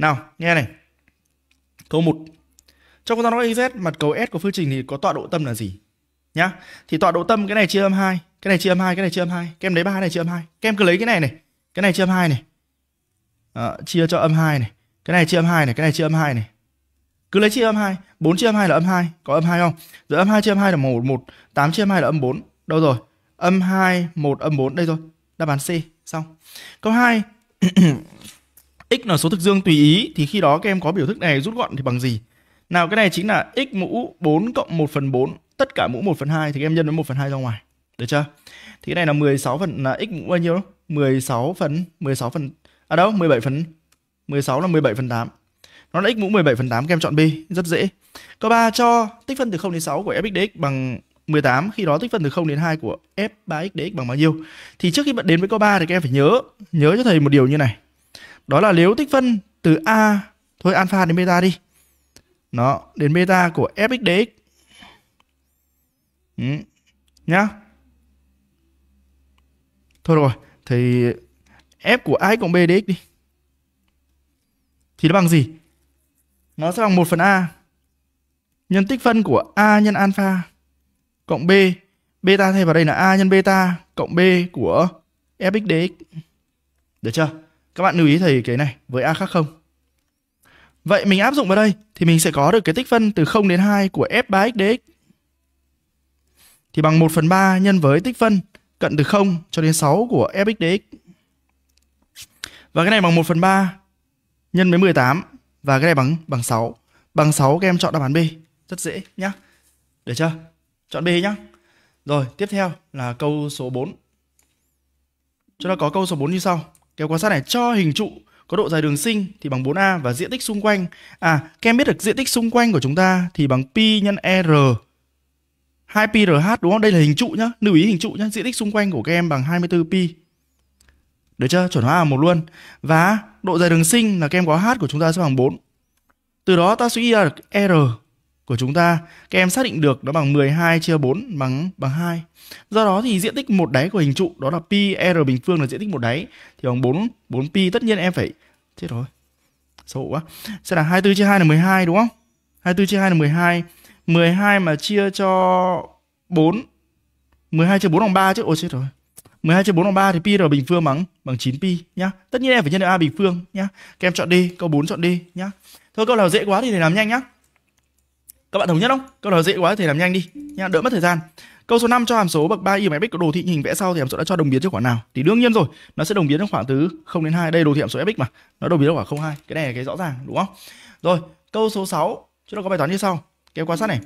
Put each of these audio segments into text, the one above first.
Nào, nghe này. Câu 1. Trong công tác z mặt cầu S của phương trình thì có tọa độ tâm là gì? Nhá. Thì tọa độ tâm cái này chia âm 2, cái này chia âm 2, cái này chia âm 2, các em lấy ba cái này chia âm 2. Các em cứ lấy cái này này, cái này chia âm 2 này. À, chia cho âm 2 này, cái này chia âm 2 này, cái này chia âm 2 này. Cứ lấy chia âm 2, 4 chia âm 2 là âm 2, có âm 2 không? Rồi âm 2 chia âm 2 là 1 1, 8 chia âm 2 là âm 4. Đâu rồi? Âm 2, 1, âm 4 đây rồi. Đáp án C, xong. Câu 2 x là số thực dương tùy ý thì khi đó các em có biểu thức này rút gọn thì bằng gì? Nào cái này chính là x mũ 4 cộng 1 phần 4 tất cả mũ 1 phần 2 thì các em nhân với 1 phần 2 ra ngoài. Được chưa? Thì cái này là 16 phần là x mũ bao nhiêu? 16 phần 16 phần à đâu 17 phần 16 là 17 phần 8. Nó là x mũ 17 phần 8 các em chọn B, rất dễ. Câu 3 cho tích phân từ 0 đến 6 của f(x) dx bằng 18 khi đó tích phân từ 0 đến 2 của f3x dx bằng bao nhiêu? Thì trước khi bạn đến với câu 3 thì các em phải nhớ nhớ cho thầy một điều như này đó là nếu tích phân từ a thôi alpha đến beta đi nó đến beta của fx dx ừ. nhá thôi rồi thì f của ax cộng b dx đi thì nó bằng gì nó sẽ bằng 1 phần a nhân tích phân của a nhân alpha cộng b beta thay vào đây là a nhân beta cộng b của fx dx được chưa các bạn lưu ý thầy cái này với A khác không Vậy mình áp dụng vào đây thì mình sẽ có được cái tích phân từ 0 đến 2 của f 3 x dx. Thì bằng 1 phần 3 nhân với tích phân cận từ 0 cho đến 6 của f x dx. Và cái này bằng 1 phần 3 nhân với 18 và cái này bằng bằng 6. Bằng 6 các em chọn đáp án B. Rất dễ nhá. để chưa? Chọn B nhá. Rồi, tiếp theo là câu số 4. Chúng ta có câu số 4 như sau. Kéo quan sát này cho hình trụ có độ dài đường sinh thì bằng 4A và diện tích xung quanh. À, các em biết được diện tích xung quanh của chúng ta thì bằng pi nhân r 2 pi rh đúng không? Đây là hình trụ nhá, lưu ý hình trụ nhá, diện tích xung quanh của các em bằng 24pi. Được chưa? Chuẩn hóa là một luôn. Và độ dài đường sinh là các em có h của chúng ta sẽ bằng 4. Từ đó ta suy ra được r của chúng ta các em xác định được đó bằng 12 chia 4 bằng bằng 2. Do đó thì diện tích một đáy của hình trụ đó là pi r bình phương là diện tích một đáy thì bằng 4 4 pi tất nhiên em phải chết rồi. Xấu quá. Sẽ là 24 chia 2 là 12 đúng không? 24 chia 2 là 12. 12 mà chia cho 4 12 chia 4 bằng 3 chứ. Ôi chết rồi. 12 chia 4 bằng 3 thì pi r bình phương bằng bằng 9 pi nhá. Tất nhiên em phải nhân được a bình phương nhá. Các em chọn D, câu 4 chọn D nhá. Thôi câu nào dễ quá thì thầy làm nhanh nhá. Các bạn thống nhất không? Câu đó dễ quá thì làm nhanh đi nha, đỡ mất thời gian. Câu số 5 cho hàm số bậc 3 y bằng x có đồ thị hình vẽ sau thì hàm số đã cho đồng biến cho khoảng nào? Thì đương nhiên rồi, nó sẽ đồng biến trong khoảng từ 0 đến 2. Đây đồ thị hàm số fx mà, nó đồng biến ở khoảng 0 2. Cái này là cái rõ ràng đúng không? Rồi, câu số 6 chúng ta có bài toán như sau. Kéo quan sát này.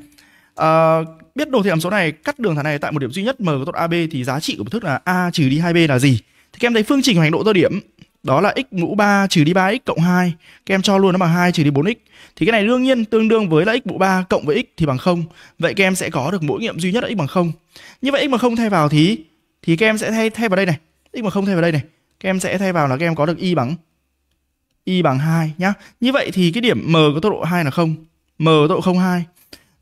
À, biết đồ thị hàm số này cắt đường thẳng này tại một điểm duy nhất m có tọa AB thì giá trị của thức là a trừ đi 2b là gì? Thì các em thấy phương trình hoành độ tơ điểm đó là x mũ 3 trừ đi 3x cộng 2. Các em cho luôn nó bằng 2 trừ đi 4x thì cái này đương nhiên tương đương với là x mũ 3 cộng với x thì bằng 0. Vậy các em sẽ có được mỗi nghiệm duy nhất là x bằng 0. Như vậy x mà không thay vào thì thì các em sẽ thay thay vào đây này, x mà không thay vào đây này. Các em sẽ thay vào là các em có được y bằng y bằng 2 nhá. Như vậy thì cái điểm m có tốc độ 2 là 0, m có tốc độ 0 2.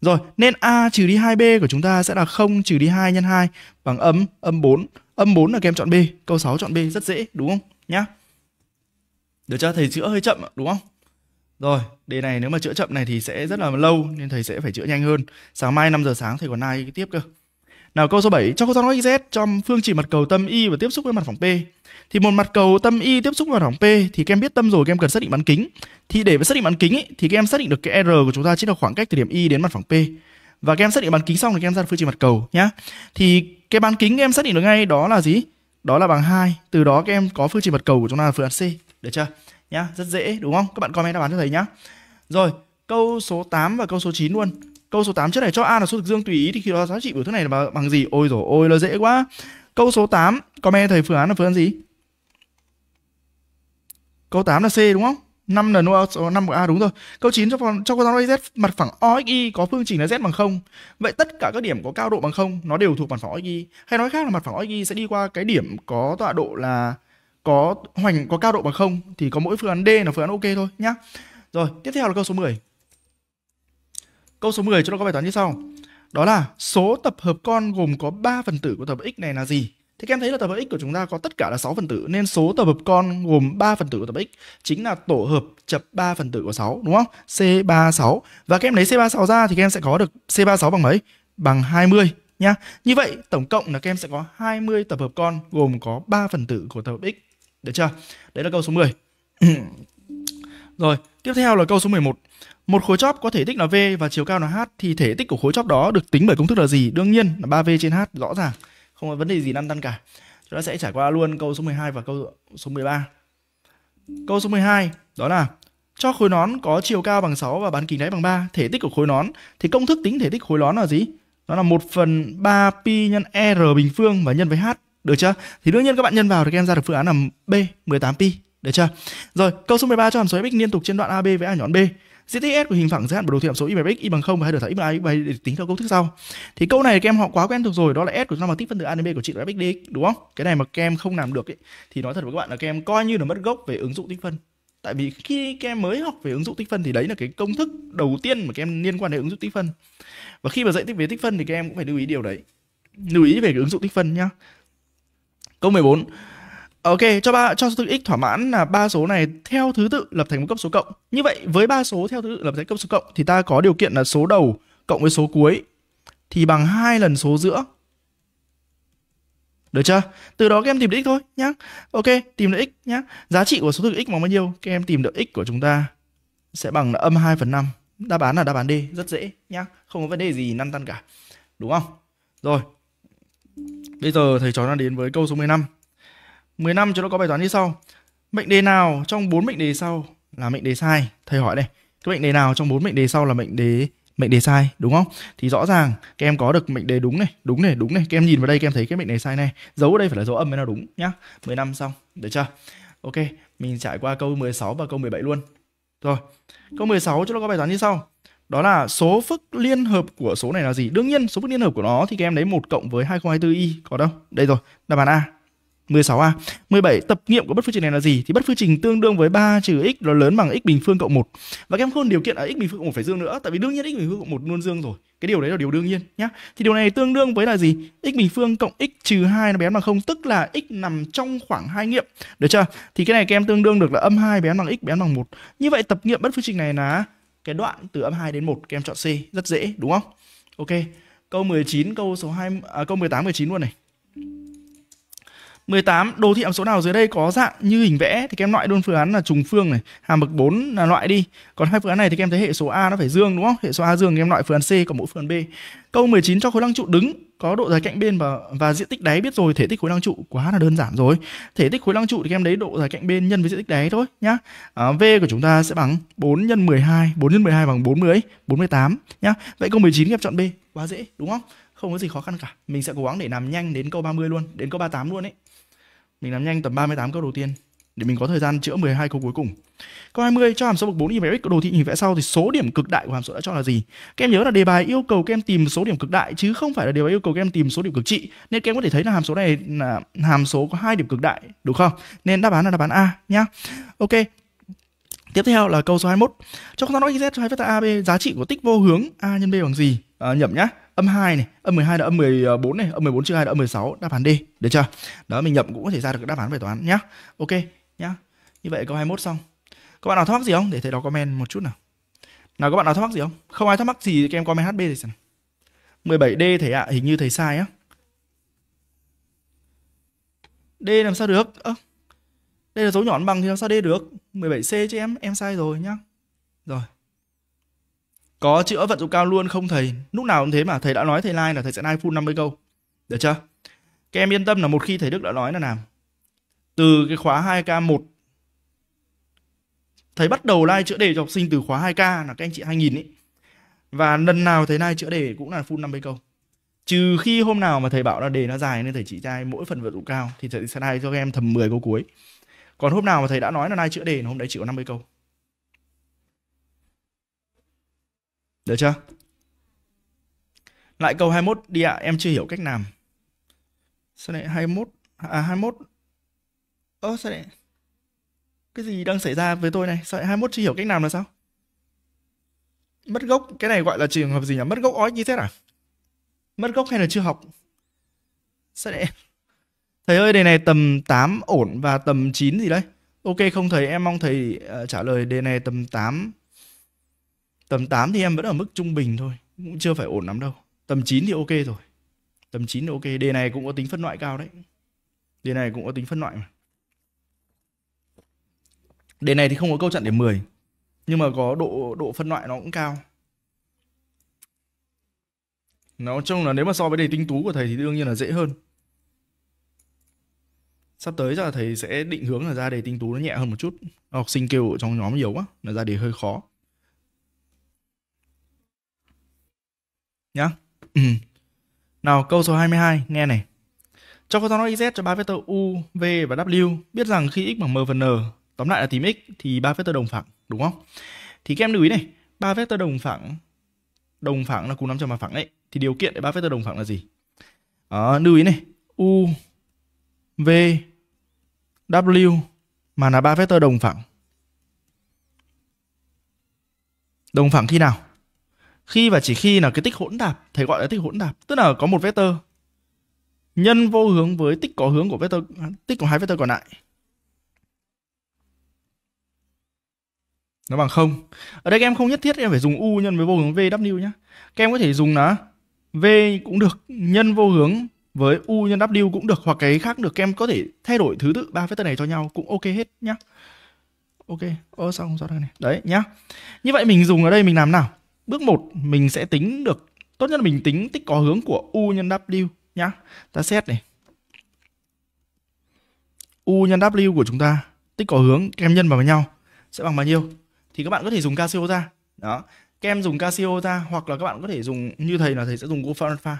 Rồi, nên a trừ đi 2b của chúng ta sẽ là 0 trừ đi 2 nhân 2 bằng âm âm 4. Âm 4 là các em chọn B, câu 6 chọn B rất dễ đúng không? Nhá. Được chưa? Thầy chữa hơi chậm đúng không? Rồi, đề này nếu mà chữa chậm này thì sẽ rất là lâu nên thầy sẽ phải chữa nhanh hơn. Sáng mai 5 giờ sáng thầy còn ai tiếp cơ. Nào câu số 7, cho cô toán xz trong phương trình mặt cầu tâm y và tiếp xúc với mặt phẳng p. Thì một mặt cầu tâm y tiếp xúc với mặt phẳng p thì các em biết tâm rồi các em cần xác định bán kính. Thì để xác định bán kính ấy, thì các em xác định được cái r của chúng ta chính là khoảng cách từ điểm y đến mặt phẳng p. Và các em xác định bán kính xong thì các em ra phương trình mặt cầu nhá. Thì cái bán kính các em xác định được ngay đó là gì? Đó là bằng 2. Từ đó các em có phương trình mặt cầu của chúng ta là phương án C, được chưa? nhá, rất dễ đúng không? Các bạn comment đáp án cho thầy nhá. Rồi, câu số 8 và câu số 9 luôn. Câu số 8 trước này cho A là số thực dương tùy ý thì khi đó giá trị biểu thức này là bằng gì? Ôi rồi ôi là dễ quá. Câu số 8, comment thầy phương án là phương án gì? Câu 8 là C đúng không? 5 lần nô số 5 của A đúng rồi. Câu 9 cho phần cho con z mặt phẳng OXY có phương trình là z bằng 0. Vậy tất cả các điểm có cao độ bằng 0 nó đều thuộc mặt phẳng OXY. Hay nói khác là mặt phẳng OXY sẽ đi qua cái điểm có tọa độ là có hoành có cao độ bằng không thì có mỗi phương án D là phương án ok thôi nhá. Rồi, tiếp theo là câu số 10. Câu số 10 chúng ta có bài toán như sau. Đó là số tập hợp con gồm có 3 phần tử của tập hợp x này là gì? Thì các em thấy là tập hợp x của chúng ta có tất cả là 6 phần tử nên số tập hợp con gồm 3 phần tử của tập hợp x chính là tổ hợp chập 3 phần tử của 6 đúng không? C36. Và các em lấy C36 ra thì các em sẽ có được C36 bằng mấy? Bằng 20 nhá. Như vậy tổng cộng là các em sẽ có 20 tập hợp con gồm có 3 phần tử của tập hợp x được chưa? Đấy là câu số 10. Rồi, tiếp theo là câu số 11. Một khối chóp có thể tích là V và chiều cao là H thì thể tích của khối chóp đó được tính bởi công thức là gì? Đương nhiên là 3V trên H, rõ ràng. Không có vấn đề gì lăn tăn cả. Chúng ta sẽ trải qua luôn câu số 12 và câu số 13. Câu số 12 đó là cho khối nón có chiều cao bằng 6 và bán kính đáy bằng 3, thể tích của khối nón thì công thức tính thể tích khối nón là gì? nó là 1 phần 3 pi nhân R bình phương và nhân với H được chưa? Thì đương nhiên các bạn nhân vào thì các em ra được phương án là B 18pi. Được chưa? Rồi, câu số 13 cho hàm số fx liên tục trên đoạn AB với a nhọn B. Diện tích S của hình phẳng giới hạn bởi đồ thị hàm số y bằng x, y bằng 0 và hai đổi thẳng x bằng a, y bằng để tính theo công thức sau. Thì câu này các em họ quá quen thuộc rồi, đó là S của nó bằng tích phân tử a đến b của trị của fx dx đúng không? Cái này mà các em không làm được ấy, thì nói thật với các bạn là các em coi như là mất gốc về ứng dụng tích phân. Tại vì khi các em mới học về ứng dụng tích phân thì đấy là cái công thức đầu tiên mà các em liên quan đến ứng dụng tích phân. Và khi mà dạy tích về tích phân thì các em cũng phải lưu ý điều đấy. Lưu ý về cái ứng dụng tích phân nhá. Câu 14. Ok, cho ba cho số tự x thỏa mãn là ba số này theo thứ tự lập thành một cấp số cộng. Như vậy với ba số theo thứ tự lập thành cấp số cộng thì ta có điều kiện là số đầu cộng với số cuối thì bằng hai lần số giữa. Được chưa? Từ đó các em tìm được x thôi nhá. Ok, tìm được x nhá. Giá trị của số tự x bằng bao nhiêu? Các em tìm được x của chúng ta sẽ bằng là âm 2 phần 5. Đáp án là đáp án D, rất dễ nhá. Không có vấn đề gì lăn tăn cả. Đúng không? Rồi, Bây giờ thầy trò đang đến với câu số 15. 15 chúng nó có bài toán như sau. Mệnh đề nào trong bốn mệnh đề sau là mệnh đề sai? Thầy hỏi đây. Cái mệnh đề nào trong bốn mệnh đề sau là mệnh đề mệnh đề sai đúng không? Thì rõ ràng các em có được mệnh đề đúng này, đúng này, đúng này. Các em nhìn vào đây các em thấy cái mệnh đề sai này, dấu ở đây phải là dấu âm mới là đúng nhá. năm xong, được chưa? Ok, mình trải qua câu 16 và câu 17 luôn. Rồi. Câu 16 chúng nó có bài toán như sau đó là số phức liên hợp của số này là gì? Đương nhiên số phức liên hợp của nó thì các em lấy 1 cộng với 2024 i có đâu? Đây rồi, đáp án A. 16A. 17. Tập nghiệm của bất phương trình này là gì? Thì bất phương trình tương đương với 3 trừ x nó lớn bằng x bình phương cộng 1. Và các em không điều kiện là x bình phương cộng 1 phải dương nữa, tại vì đương nhiên x bình phương cộng 1 luôn dương rồi. Cái điều đấy là điều đương nhiên nhá. Thì điều này tương đương với là gì? x bình phương cộng x trừ 2 nó bé bằng 0, tức là x nằm trong khoảng hai nghiệm. Được chưa? Thì cái này các em tương đương được là âm 2 bé bằng x bé bằng 1. Như vậy tập nghiệm bất phương trình này là cái đoạn từ âm 2 đến 1 các em chọn C rất dễ đúng không? Ok. Câu 19 câu số 2 à, câu 18 19 luôn này. 18. Đồ thị hàm số nào dưới đây có dạng như hình vẽ thì các em loại đơn phương án là trùng phương này, hàm bậc 4 là loại đi. Còn hai phương án này thì các em thấy hệ số A nó phải dương đúng không? Hệ số A dương các em loại phương án C còn mỗi phương án B. Câu 19 cho khối lăng trụ đứng có độ dài cạnh bên và và diện tích đáy biết rồi, thể tích khối lăng trụ quá là đơn giản rồi. Thể tích khối lăng trụ thì các em lấy độ dài cạnh bên nhân với diện tích đáy thôi nhá. À, v của chúng ta sẽ bằng 4 x 12, 4 x 12 bằng 40, 48 nhá. Vậy câu 19 các em chọn B, quá dễ đúng không? Không có gì khó khăn cả. Mình sẽ cố gắng để làm nhanh đến câu 30 luôn, đến câu 38 luôn ấy. Mình làm nhanh tầm 38 câu đầu tiên để mình có thời gian chữa 12 câu cuối cùng. Câu 20 cho hàm số bậc 4 y về x đồ thị hình vẽ sau thì số điểm cực đại của hàm số đã cho là gì? Các em nhớ là đề bài yêu cầu các em tìm số điểm cực đại chứ không phải là đề bài yêu cầu các em tìm số điểm cực trị. Nên các em có thể thấy là hàm số này là hàm số có hai điểm cực đại đúng không? Nên đáp án là đáp án A nhá. Ok. Tiếp theo là câu số 21. Cho công nói xz cho hai vector AB giá trị của tích vô hướng a nhân b bằng gì? À, nhầm nhá âm 2 này, âm 12 là âm 14 này, âm 14 trừ 2 là âm 16, đáp án D, được chưa? Đó mình nhập cũng có thể ra được đáp án về toán nhá. Ok nhá. Như vậy câu 21 xong. Các bạn nào thắc mắc gì không? Để thầy đó comment một chút nào. Nào các bạn nào thắc mắc gì không? Không ai thắc mắc gì thì các em comment HB thì xem. 17D thầy ạ, à, hình như thầy sai á. D làm sao được? Ơ. À, đây là dấu nhọn bằng thì làm sao D được? 17C cho em, em sai rồi nhá. Rồi có chữa vận dụng cao luôn không thầy lúc nào cũng thế mà thầy đã nói thầy like là thầy sẽ like full 50 câu được chưa các em yên tâm là một khi thầy Đức đã nói là làm từ cái khóa 2K1 thầy bắt đầu like chữa đề cho học sinh từ khóa 2K là các anh chị hay nhìn ấy và lần nào thầy like chữa đề cũng là full 50 câu trừ khi hôm nào mà thầy bảo là đề nó dài nên thầy chỉ trai mỗi phần vận dụng cao thì thầy sẽ like cho các em thầm 10 câu cuối còn hôm nào mà thầy đã nói là like chữa đề hôm đấy chỉ có 50 câu Được chưa? Lại câu 21 đi ạ, à, em chưa hiểu cách làm. Sao lại 21? À 21. Ơ ờ, sao lại Cái gì đang xảy ra với tôi này? Sao lại 21 chưa hiểu cách làm là sao? Mất gốc, cái này gọi là trường hợp gì nhỉ? Mất gốc ói như thế à? Mất gốc hay là chưa học? Sao lại Thầy ơi, đề này tầm 8 ổn và tầm 9 gì đấy? Ok không thầy, em mong thầy uh, trả lời đề này tầm 8 Tầm 8 thì em vẫn ở mức trung bình thôi, cũng chưa phải ổn lắm đâu. Tầm 9 thì ok rồi. Tầm 9 thì ok, đề này cũng có tính phân loại cao đấy. Đề này cũng có tính phân loại mà. Đề này thì không có câu chặn điểm 10, nhưng mà có độ độ phân loại nó cũng cao. nói chung là nếu mà so với đề tinh tú của thầy thì đương nhiên là dễ hơn. Sắp tới chắc là thầy sẽ định hướng là ra đề tinh tú nó nhẹ hơn một chút. Học sinh kêu ở trong nhóm nhiều quá, là ra đề hơi khó. Nhá. Nào câu số 22 nghe này. Cho photón OIZ cho ba vectơ U, V và W biết rằng khi x bằng m phần n, tóm lại là tìm x thì ba vectơ đồng phẳng, đúng không? Thì các em lưu ý này, ba vectơ đồng phẳng đồng phẳng là cùng nằm trong mặt phẳng đấy. Thì điều kiện để ba vectơ đồng phẳng là gì? À, lưu ý này, U, V, W mà là ba vectơ đồng phẳng. Đồng phẳng khi nào? khi và chỉ khi là cái tích hỗn tạp thầy gọi là tích hỗn tạp tức là có một vectơ nhân vô hướng với tích có hướng của vectơ tích của hai vectơ còn lại nó bằng không ở đây các em không nhất thiết em phải dùng u nhân với vô hướng vw nhé các em có thể dùng là v cũng được nhân vô hướng với u nhân w cũng được hoặc cái khác được các em có thể thay đổi thứ tự ba vectơ này cho nhau cũng ok hết nhá ok ơ sao không rõ đây này đấy nhá như vậy mình dùng ở đây mình làm nào Bước 1 mình sẽ tính được tốt nhất là mình tính tích có hướng của U nhân W nhá. Ta xét này. U nhân W của chúng ta tích có hướng kem nhân vào với nhau sẽ bằng bao nhiêu? Thì các bạn có thể dùng Casio ra. Đó. Kem dùng Casio ra hoặc là các bạn có thể dùng như thầy là thầy sẽ dùng Gopher Alpha.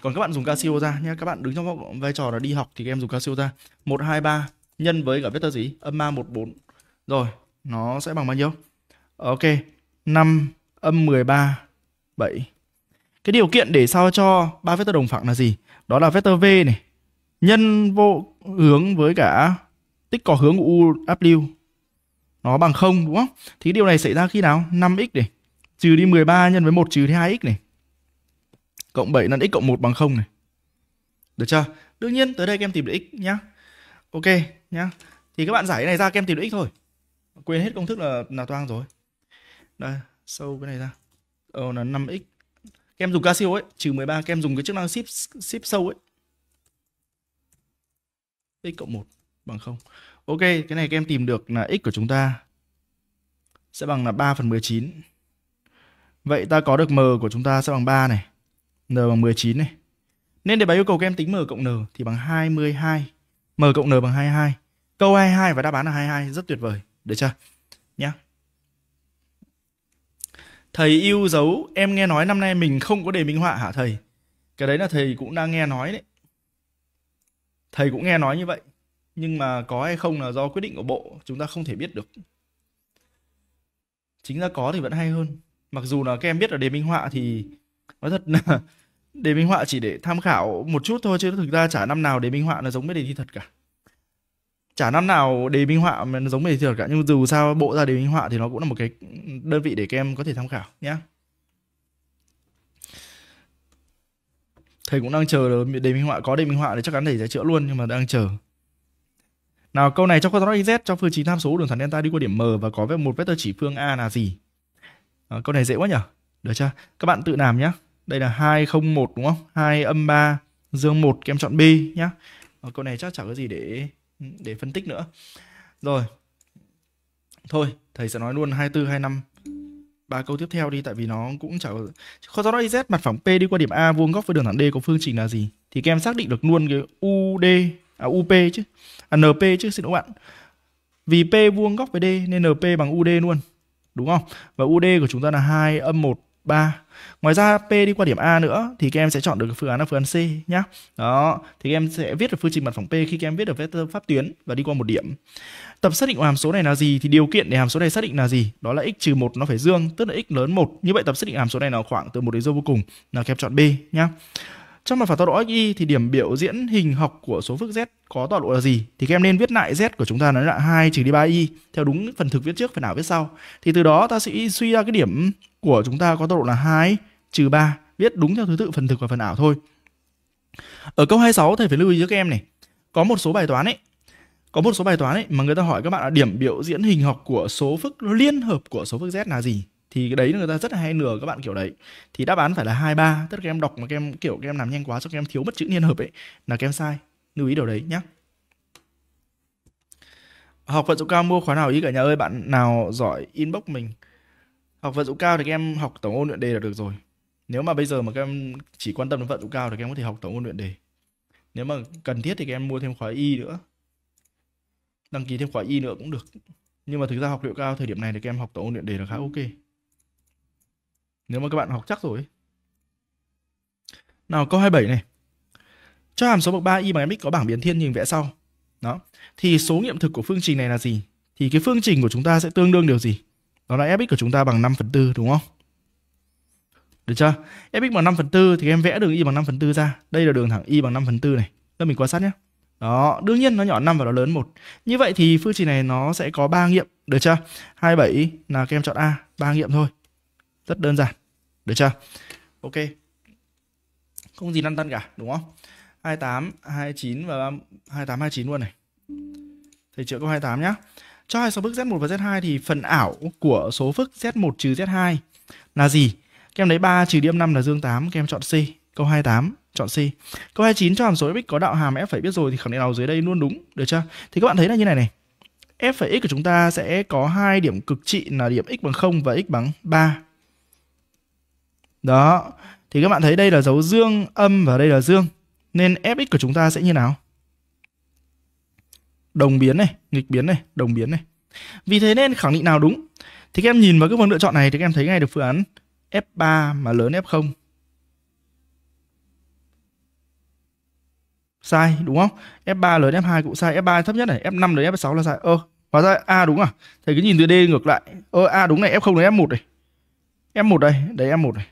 Còn các bạn dùng Casio ra nhé Các bạn đứng trong vai trò là đi học thì các em dùng Casio ra Một hai ba nhân với cả vector gì? Âm ma một bốn Rồi, nó sẽ bằng bao nhiêu? Ok, 5 âm 13 7. Cái điều kiện để sao cho ba vector đồng phẳng là gì? Đó là vector v này nhân vô hướng với cả tích có hướng của UW nó bằng 0 đúng không? Thì điều này xảy ra khi nào? 5x này trừ đi 13 nhân với 1 trừ đi 2x này. Cộng 7 lần x cộng 1 bằng 0 này. Được chưa? Đương nhiên tới đây các em tìm được x nhá. Ok nhá. Thì các bạn giải cái này ra các em tìm được x thôi. Quên hết công thức là là toang rồi đây sâu cái này ra ờ là 5x kem dùng casio ấy trừ 13 kem dùng cái chức năng ship ship sâu ấy x cộng 1 bằng 0 ok cái này kem tìm được là x của chúng ta sẽ bằng là 3 phần 19 vậy ta có được m của chúng ta sẽ bằng 3 này n bằng 19 này nên để bài yêu cầu kem tính m cộng n thì bằng 22 m cộng n bằng 22 câu 22 và đáp án là 22 rất tuyệt vời được chưa thầy yêu dấu em nghe nói năm nay mình không có đề minh họa hả thầy cái đấy là thầy cũng đang nghe nói đấy thầy cũng nghe nói như vậy nhưng mà có hay không là do quyết định của bộ chúng ta không thể biết được chính ra có thì vẫn hay hơn mặc dù là các em biết là đề minh họa thì nói thật là đề minh họa chỉ để tham khảo một chút thôi chứ thực ra chả năm nào đề minh họa nó giống với đề thi thật cả chả năm nào đề minh họa mà nó giống đề thi thật cả nhưng dù sao bộ ra đề minh họa thì nó cũng là một cái đơn vị để các em có thể tham khảo nhé thầy cũng đang chờ đề minh họa có đề minh họa thì chắc chắn thầy sẽ chữa luôn nhưng mà đang chờ nào câu này trong quadrant xz cho phương trình tham số đường thẳng delta đi qua điểm m và có một vectơ chỉ phương a là gì à, câu này dễ quá nhở được chưa các bạn tự làm nhé đây là hai không một đúng không hai âm ba dương một các em chọn b nhé à, ờ, câu này chắc chẳng có gì để Ừ, để phân tích nữa rồi thôi thầy sẽ nói luôn 24 25 ba câu tiếp theo đi tại vì nó cũng chả có do đó z mặt phẳng p đi qua điểm a vuông góc với đường thẳng d có phương trình là gì thì các em xác định được luôn cái ud à up chứ à np chứ xin lỗi bạn vì p vuông góc với d nên np bằng ud luôn đúng không và ud của chúng ta là hai âm một 3. Ngoài ra P đi qua điểm A nữa thì các em sẽ chọn được phương án là phương án C nhá. Đó, thì các em sẽ viết được phương trình mặt phẳng P khi các em viết được vector pháp tuyến và đi qua một điểm. Tập xác định của hàm số này là gì thì điều kiện để hàm số này xác định là gì? Đó là x 1 nó phải dương, tức là x lớn 1. Như vậy tập xác định hàm số này là khoảng từ 1 đến dương vô cùng là các em chọn B nhá. Trong mặt phản tọa độ xy thì điểm biểu diễn hình học của số phức z có tọa độ là gì thì các em nên viết lại z của chúng ta nó là 2 trừ đi 3y theo đúng phần thực viết trước phải nào viết sau. Thì từ đó ta sẽ suy ra cái điểm của chúng ta có tọa độ là 2 trừ 3, viết đúng theo thứ tự phần thực và phần ảo thôi. Ở câu 26 thầy phải lưu ý cho các em này. Có một số bài toán ấy, có một số bài toán ấy mà người ta hỏi các bạn là điểm biểu diễn hình học của số phức liên hợp của số phức z là gì? Thì cái đấy người ta rất hay lừa các bạn kiểu đấy. Thì đáp án phải là 23, tức là các em đọc mà các em kiểu các em làm nhanh quá cho các em thiếu mất chữ liên hợp ấy là các em sai. Lưu ý điều đấy nhé học vận dụng cao mua khóa nào ý cả nhà ơi bạn nào giỏi inbox mình học vận dụng cao thì các em học tổng ôn luyện đề là được rồi nếu mà bây giờ mà các em chỉ quan tâm đến vận dụng cao thì các em có thể học tổng ôn luyện đề nếu mà cần thiết thì các em mua thêm khóa y nữa đăng ký thêm khóa y nữa cũng được nhưng mà thực ra học liệu cao thời điểm này thì các em học tổng ôn luyện đề là khá ok nếu mà các bạn học chắc rồi nào câu 27 này cho hàm số bậc 3 y bằng mx có bảng biến thiên hình vẽ sau đó thì số nghiệm thực của phương trình này là gì thì cái phương trình của chúng ta sẽ tương đương điều gì đó là fx của chúng ta bằng 5 phần 4 đúng không? Được chưa? fx bằng 5 phần 4 thì em vẽ đường y bằng 5 phần 4 ra. Đây là đường thẳng y bằng 5 phần 4 này. Đây mình quan sát nhé. Đó, đương nhiên nó nhỏ 5 và nó lớn một. Như vậy thì phương trình này nó sẽ có 3 nghiệm, được chưa? 27 là các em chọn A, 3 nghiệm thôi. Rất đơn giản. Được chưa? Ok. Không gì lăn tăn cả, đúng không? 28, 29 và 30, 28, 29 luôn này. Thầy chữa câu 28 nhé cho hai số phức Z1 và Z2 thì phần ảo của số phức Z1 trừ Z2 là gì? Các em lấy 3 trừ điểm 5 là dương 8, các em chọn C. Câu 28 chọn C. Câu 29 cho hàm số fx có đạo hàm f phải biết rồi thì khẳng định nào dưới đây luôn đúng, được chưa? Thì các bạn thấy là như này này. f phải x của chúng ta sẽ có hai điểm cực trị là điểm x bằng 0 và x bằng 3. Đó. Thì các bạn thấy đây là dấu dương âm và đây là dương. Nên fx của chúng ta sẽ như nào? đồng biến này, nghịch biến này, đồng biến này. Vì thế nên khẳng định nào đúng? Thì các em nhìn vào cái phần lựa chọn này thì các em thấy ngay được phương án F3 mà lớn F0. Sai đúng không? F3 lớn F2 cũng sai, F3 thấp nhất này, F5 lớn F6 là sai. Ơ, ờ, hóa ra A đúng à? Thầy cứ nhìn từ D ngược lại. Ơ ờ, A đúng này, F0 lớn F1 này. F1 đây, đấy F1 này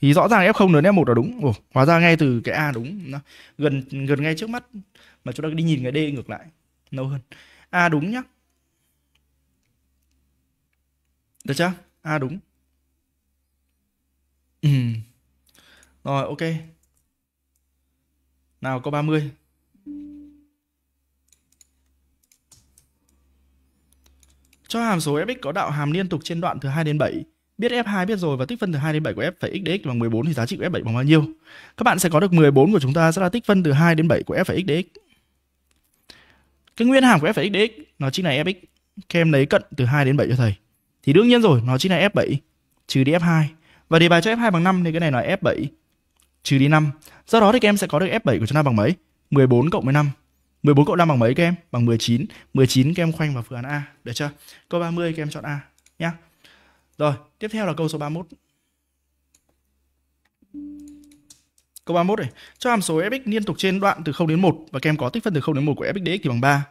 thì rõ ràng F0 lớn F1 là đúng. Ồ, hóa ra ngay từ cái A đúng. Nó gần gần ngay trước mắt mà chúng ta đi nhìn cái D ngược lại nâu hơn a à, đúng nhá được chưa a à, đúng ừ. rồi ok nào câu 30 Cho hàm số fx có đạo hàm liên tục trên đoạn từ 2 đến 7 biết F2 biết rồi và tích phân từ 2 đến 7 của F phải x dx bằng 14 thì giá trị của F7 bằng bao nhiêu? Các bạn sẽ có được 14 của chúng ta sẽ là tích phân từ 2 đến 7 của F phải x dx cái nguyên hàm của f x dx nó chính là fx các em lấy cận từ 2 đến 7 cho thầy thì đương nhiên rồi nó chính là f7 trừ đi f2 và đề bài cho f2 bằng 5 thì cái này là f7 trừ đi 5 do đó thì các em sẽ có được f7 của chúng ta bằng mấy 14 cộng với 15 14 cộng 5 bằng mấy các em bằng 19 19 các em khoanh vào phương án A được chưa câu 30 các em chọn A nhá rồi tiếp theo là câu số 31 Câu 31 này, cho hàm số fx liên tục trên đoạn từ 0 đến 1 và kem có tích phân từ 0 đến 1 của fx dx thì bằng 3.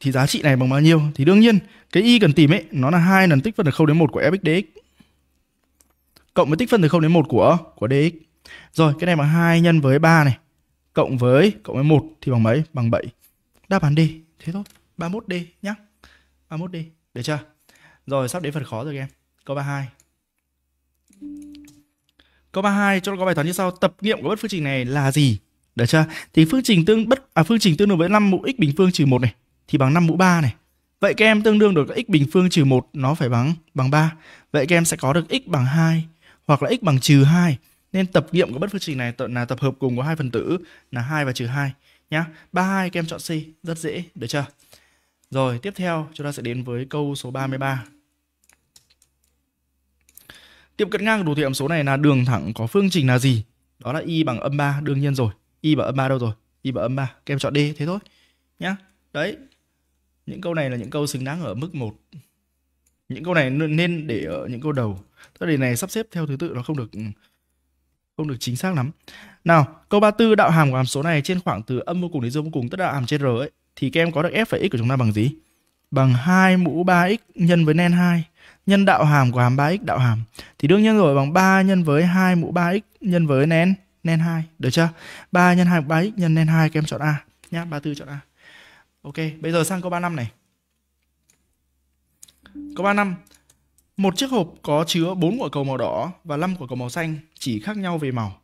Thì giá trị này bằng bao nhiêu? Thì đương nhiên cái y cần tìm ấy nó là hai lần tích phân từ 0 đến 1 của fx dx cộng với tích phân từ 0 đến 1 của của dx. Rồi, cái này bằng 2 nhân với 3 này cộng với cộng với 1 thì bằng mấy? Bằng 7. Đáp án D. Thế thôi. 31D nhá. 31D. Được chưa? Rồi, sắp đến phần khó rồi các em. Câu 32. Câu 32 cho có bài toán như sau, tập nghiệm của bất phương trình này là gì? Được chưa? Thì phương trình tương bất à phương trình tương đương với 5 mũ x bình phương trừ 1 này thì bằng 5 mũ 3 này. Vậy các em tương đương được x bình phương trừ 1 nó phải bằng bằng 3. Vậy các em sẽ có được x bằng 2 hoặc là x bằng trừ 2. Nên tập nghiệm của bất phương trình này là tập hợp cùng của hai phần tử là 2 và trừ 2 nhá. 32 các em chọn C, rất dễ, được chưa? Rồi, tiếp theo chúng ta sẽ đến với câu số 33. Tiệm cận ngang của đồ thị hàm số này là đường thẳng có phương trình là gì? Đó là y bằng âm 3 đương nhiên rồi. Y bằng âm 3 đâu rồi? Y bằng âm 3. Các em chọn D thế thôi. Nhá. Đấy. Những câu này là những câu xứng đáng ở mức 1. Những câu này nên để ở những câu đầu. Tức đề này sắp xếp theo thứ tự nó không được ừ, không được chính xác lắm. Nào, câu 34 đạo hàm của hàm số này trên khoảng từ âm vô cùng đến dương vô cùng, tức đạo hàm trên r ấy thì các em có được f và x của chúng ta bằng gì? Bằng 2 mũ 3x nhân với nen 2 nhân đạo hàm của hàm 3x đạo hàm thì đương nhiên rồi bằng 3 nhân với 2 mũ 3x nhân với nen nen 2 được chưa? 3 nhân 2 mũ 3x nhân nen 2 các em chọn A nhá, 34 chọn A. Ok, bây giờ sang câu 35 này. Câu 35 một chiếc hộp có chứa 4 quả cầu màu đỏ và 5 quả cầu màu xanh chỉ khác nhau về màu.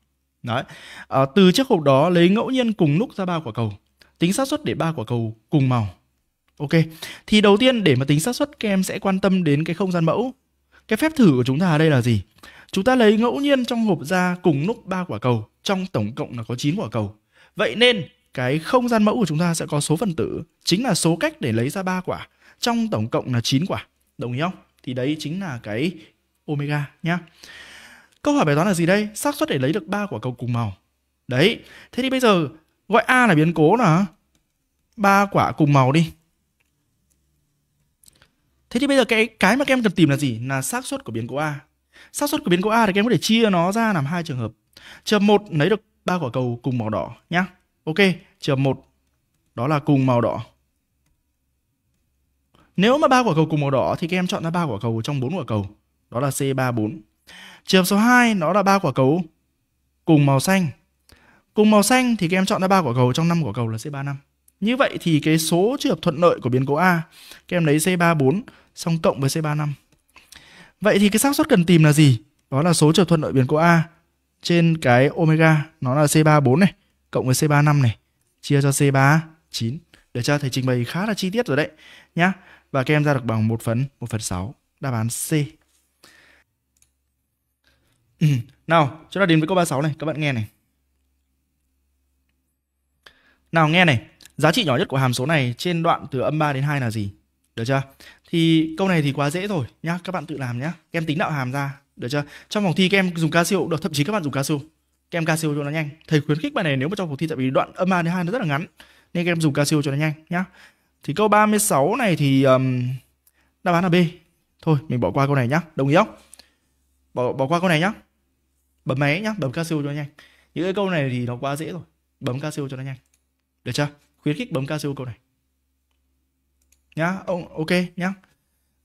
Đấy. À, từ chiếc hộp đó lấy ngẫu nhiên cùng lúc ra ba quả cầu. Tính xác suất để ba quả cầu cùng màu Ok, thì đầu tiên để mà tính xác suất các em sẽ quan tâm đến cái không gian mẫu. Cái phép thử của chúng ta ở đây là gì? Chúng ta lấy ngẫu nhiên trong hộp ra cùng lúc 3 quả cầu, trong tổng cộng là có 9 quả cầu. Vậy nên cái không gian mẫu của chúng ta sẽ có số phần tử, chính là số cách để lấy ra 3 quả, trong tổng cộng là 9 quả. Đồng ý không? Thì đấy chính là cái omega nhá. Câu hỏi bài toán là gì đây? xác suất để lấy được 3 quả cầu cùng màu. Đấy, thế thì bây giờ gọi A là biến cố là ba quả cùng màu đi Thế thì bây giờ cái cái mà các em cần tìm là gì? Là xác suất của biến cố A. Xác suất của biến cố A thì các em có thể chia nó ra làm hai trường hợp. Trường một lấy được ba quả cầu cùng màu đỏ nhá. Ok, trường một đó là cùng màu đỏ. Nếu mà ba quả cầu cùng màu đỏ thì các em chọn ra ba quả cầu trong bốn quả cầu. Đó là C34. Trường số 2 nó là ba quả cầu cùng màu xanh. Cùng màu xanh thì các em chọn ra ba quả cầu trong năm quả cầu là C35. Như vậy thì cái số trường hợp thuận lợi của biến cố A, các em lấy C34 xong cộng với C35. Vậy thì cái xác suất cần tìm là gì? Đó là số trường hợp thuận lợi biến cố A trên cái omega nó là C34 này cộng với C35 này chia cho C39. để cho Thầy trình bày khá là chi tiết rồi đấy nhá. Và các em ra được bằng 1 phần 1 phần 6 đáp án C. Nào, chúng ta đến với câu 36 này, các bạn nghe này. Nào nghe này, giá trị nhỏ nhất của hàm số này trên đoạn từ âm 3 đến 2 là gì? Được chưa? Thì câu này thì quá dễ rồi nhá, các bạn tự làm nhá. Các em tính đạo hàm ra, được chưa? Trong phòng thi các em dùng casio được, thậm chí các bạn dùng casio. Các em casio cho nó nhanh. Thầy khuyến khích bài này nếu mà trong cuộc thi tại vì đoạn âm 3 đến 2 nó rất là ngắn nên các em dùng casio cho nó nhanh nhá. Thì câu 36 này thì um, đáp án là B. Thôi, mình bỏ qua câu này nhá. Đồng ý không? Bỏ bỏ qua câu này nhá. Bấm máy nhá, bấm casio cho nó nhanh. Những cái câu này thì nó quá dễ rồi. Bấm casio cho nó nhanh. Được chưa? khuyến khích bấm casio câu này nhá ông ok nhá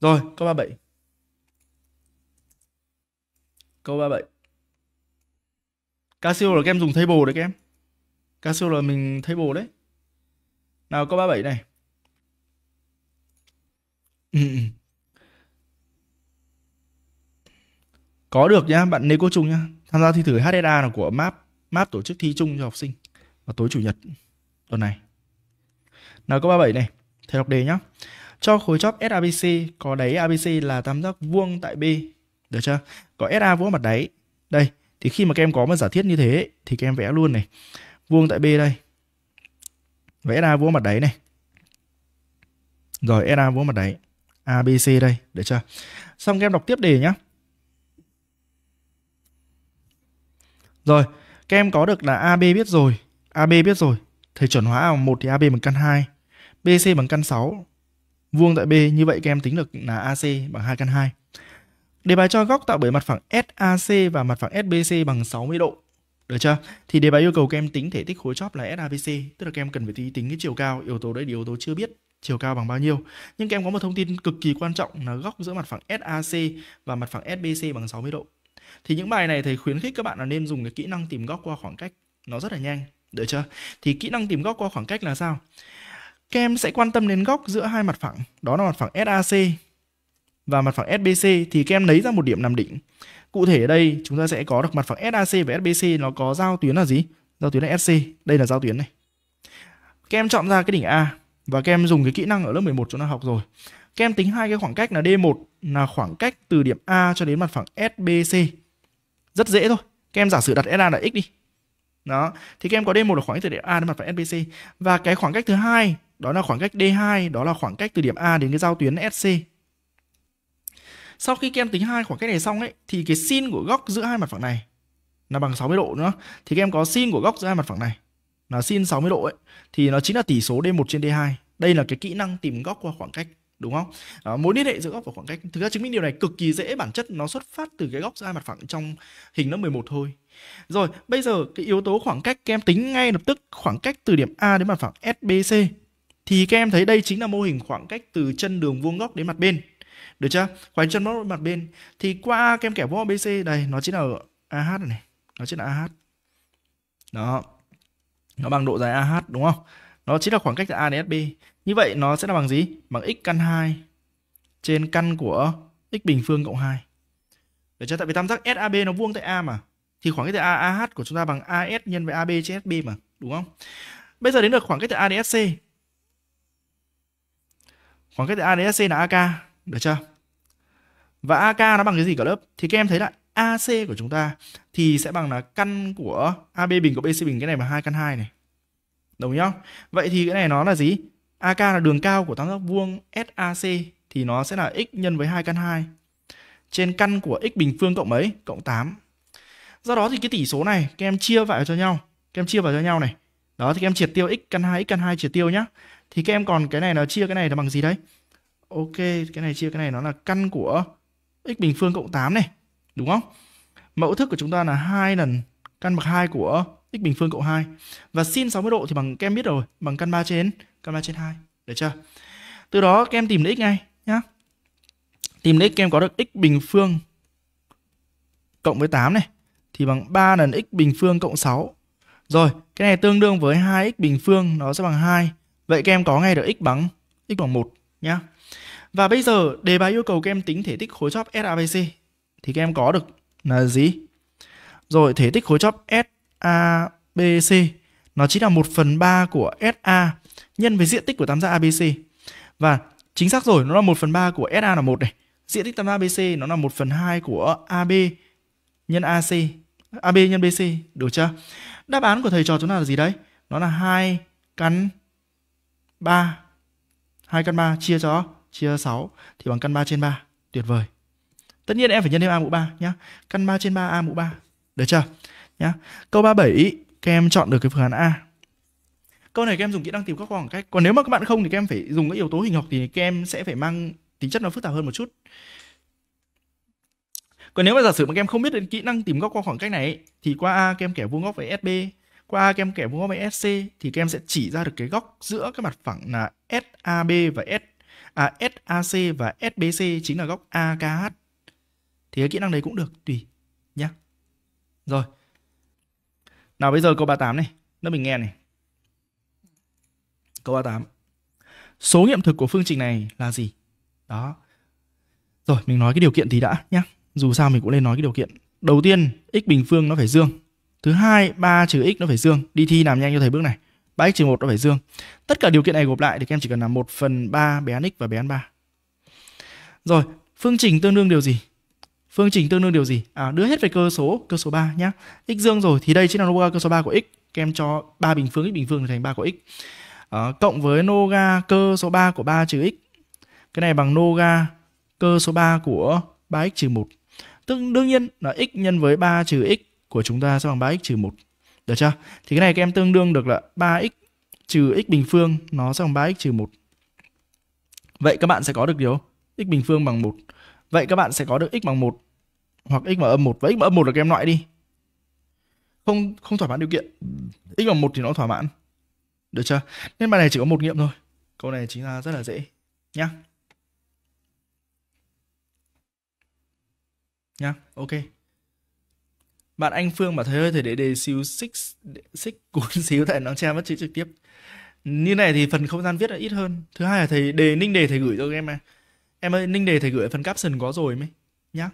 rồi câu 37 câu 37 casio là các em dùng table đấy các em casio là mình table đấy nào câu 37 này có được nhá bạn Neko Trung nhá tham gia thi thử HSA là của map map tổ chức thi chung cho học sinh vào tối chủ nhật tuần này N có 37 này, thầy đọc đề nhá. Cho khối chóp SABC có đáy ABC là tam giác vuông tại B. Được chưa? Có SA vuông mặt đáy. Đây, thì khi mà các em có một giả thiết như thế thì các em vẽ luôn này. Vuông tại B đây. Vẽ SA vuông mặt đáy này. Rồi SA vuông mặt đáy. ABC đây, được chưa? Xong các em đọc tiếp đề nhá. Rồi, các em có được là AB biết rồi, AB biết rồi. Thầy chuẩn hóa A 1 thì AB bằng căn 2. BC bằng căn 6 vuông tại B như vậy các em tính được là AC bằng 2 căn 2. Đề bài cho góc tạo bởi mặt phẳng SAC và mặt phẳng SBC bằng 60 độ. Được chưa? Thì đề bài yêu cầu các em tính thể tích khối chóp là SABC, tức là các em cần phải tính, cái chiều cao, yếu tố đấy yếu tố chưa biết chiều cao bằng bao nhiêu. Nhưng các em có một thông tin cực kỳ quan trọng là góc giữa mặt phẳng SAC và mặt phẳng SBC bằng 60 độ. Thì những bài này thầy khuyến khích các bạn là nên dùng cái kỹ năng tìm góc qua khoảng cách, nó rất là nhanh, được chưa? Thì kỹ năng tìm góc qua khoảng cách là sao? kem sẽ quan tâm đến góc giữa hai mặt phẳng, đó là mặt phẳng SAC và mặt phẳng SBC thì kem lấy ra một điểm nằm định. Cụ thể ở đây chúng ta sẽ có được mặt phẳng SAC và SBC nó có giao tuyến là gì? Giao tuyến là SC, đây là giao tuyến này. kem chọn ra cái đỉnh A và kem dùng cái kỹ năng ở lớp 11 chúng ta học rồi. kem tính hai cái khoảng cách là D1 là khoảng cách từ điểm A cho đến mặt phẳng SBC. Rất dễ thôi. kem giả sử đặt SA là x đi. Đó, thì kem có D1 là khoảng cách từ điểm A đến mặt phẳng SBC và cái khoảng cách thứ hai đó là khoảng cách D2, đó là khoảng cách từ điểm A đến cái giao tuyến SC. Sau khi các em tính hai khoảng cách này xong ấy thì cái sin của góc giữa hai mặt phẳng này là bằng 60 độ nữa. Thì các em có sin của góc giữa hai mặt phẳng này là sin 60 độ ấy thì nó chính là tỷ số D1 trên D2. Đây là cái kỹ năng tìm góc qua khoảng cách đúng không? À, mối liên hệ giữa góc và khoảng cách. Thực ra chứng minh điều này cực kỳ dễ, bản chất nó xuất phát từ cái góc giữa hai mặt phẳng trong hình lớp 11 thôi. Rồi, bây giờ cái yếu tố khoảng cách các em tính ngay lập tức khoảng cách từ điểm A đến mặt phẳng SBC thì các em thấy đây chính là mô hình khoảng cách từ chân đường vuông góc đến mặt bên được chưa khoảng chân vuông mặt bên thì qua kem kẻ vuông abc đây nó chính là ah này nó chính là ah đó nó bằng độ dài ah đúng không nó chính là khoảng cách từ a đến sb như vậy nó sẽ là bằng gì bằng x căn 2 trên căn của x bình phương cộng 2 được chưa tại vì tam giác sab nó vuông tại a mà thì khoảng cách từ a ah của chúng ta bằng as nhân với ab trên sb mà đúng không bây giờ đến được khoảng cách từ a đến sc khoảng cách từ A đến SC là AK được chưa và AK nó bằng cái gì cả lớp thì các em thấy là AC của chúng ta thì sẽ bằng là căn của AB bình của BC bình cái này bằng hai căn hai này đồng ý không vậy thì cái này nó là gì AK là đường cao của tam giác vuông SAC thì nó sẽ là x nhân với hai căn hai trên căn của x bình phương cộng mấy cộng 8 do đó thì cái tỷ số này các em chia vào cho nhau các em chia vào cho nhau này đó thì các em triệt tiêu x căn 2 x căn 2 triệt tiêu nhá thì các em còn cái này là chia cái này là bằng gì đấy ok cái này chia cái này nó là căn của x bình phương cộng 8 này đúng không mẫu thức của chúng ta là hai lần căn bậc 2 của x bình phương cộng 2 và sin 60 độ thì bằng các em biết rồi bằng căn 3 trên căn 3 trên 2 được chưa từ đó các em tìm được x ngay nhá tìm được x các em có được x bình phương cộng với 8 này thì bằng 3 lần x bình phương cộng 6 rồi cái này tương đương với 2x bình phương nó sẽ bằng 2 Vậy các em có ngay được x bằng x bằng 1 nhá. Và bây giờ đề bài yêu cầu các em tính thể tích khối chóp SABC thì các em có được là gì? Rồi thể tích khối chóp SABC nó chính là 1 phần 3 của SA nhân với diện tích của tam giác ABC. Và chính xác rồi, nó là 1 phần 3 của SA là 1 này. Diện tích tam giác ABC nó là 1 phần 2 của AB nhân AC. AB nhân BC, được chưa? Đáp án của thầy trò chúng ta là gì đấy? Nó là 2 căn 3. 2 căn 3 chia cho chia cho 6 thì bằng căn 3 trên 3. Tuyệt vời. Tất nhiên em phải nhân thêm a mũ 3 nhá. Căn 3 trên 3 a mũ 3. Được chưa? Nhá. Câu 37 các em chọn được cái phương án A. Câu này các em dùng kỹ năng tìm các khoảng cách. Còn nếu mà các bạn không thì các em phải dùng các yếu tố hình học thì các em sẽ phải mang tính chất nó phức tạp hơn một chút. Còn nếu mà giả sử mà các em không biết đến kỹ năng tìm góc qua khoảng cách này thì qua A các em kẻ vuông góc với SB qua các em kẻ vuông góc với SC thì các em sẽ chỉ ra được cái góc giữa cái mặt phẳng là SAB và S à, SAC và SBC chính là góc AKH. Thì cái kỹ năng đấy cũng được tùy nhá. Rồi. Nào bây giờ câu 38 này, nó mình nghe này. Câu 38. Số nghiệm thực của phương trình này là gì? Đó. Rồi, mình nói cái điều kiện thì đã nhá. Dù sao mình cũng nên nói cái điều kiện. Đầu tiên, x bình phương nó phải dương Thứ hai 3 trừ x nó phải dương. Đi thi làm nhanh cho thầy bước này. 3x trừ 1 nó phải dương. Tất cả điều kiện này gộp lại thì các em chỉ cần là 1 phần 3 bé x và bé 3. Rồi, phương trình tương đương điều gì? Phương trình tương đương điều gì? À, đưa hết về cơ số, cơ số 3 nhá. x dương rồi thì đây chính là loga cơ số 3 của x. Các em cho 3 bình phương x bình phương thành 3 của x. À, cộng với loga cơ số 3 của 3 trừ x. Cái này bằng loga cơ số 3 của 3x trừ 1. Tương đương nhiên là x nhân với 3 trừ x của chúng ta sẽ bằng 3x trừ 1. Được chưa? Thì cái này các em tương đương được là 3x trừ x bình phương nó sẽ bằng 3x trừ 1. Vậy các bạn sẽ có được điều x bình phương bằng 1. Vậy các bạn sẽ có được x bằng 1 hoặc x bằng âm 1. Vậy x bằng âm 1 là các em loại đi. Không không thỏa mãn điều kiện. x bằng 1 thì nó thỏa mãn. Được chưa? Nên bài này chỉ có một nghiệm thôi. Câu này chính là rất là dễ nhá. Nhá, ok bạn anh Phương bảo thấy ơi thầy để đề xíu xích xích cuốn xíu tại nó che mất chữ trực tiếp như này thì phần không gian viết là ít hơn thứ hai là thầy đề ninh đề thầy gửi cho em à em ơi ninh đề thầy gửi phần caption có rồi mới nhá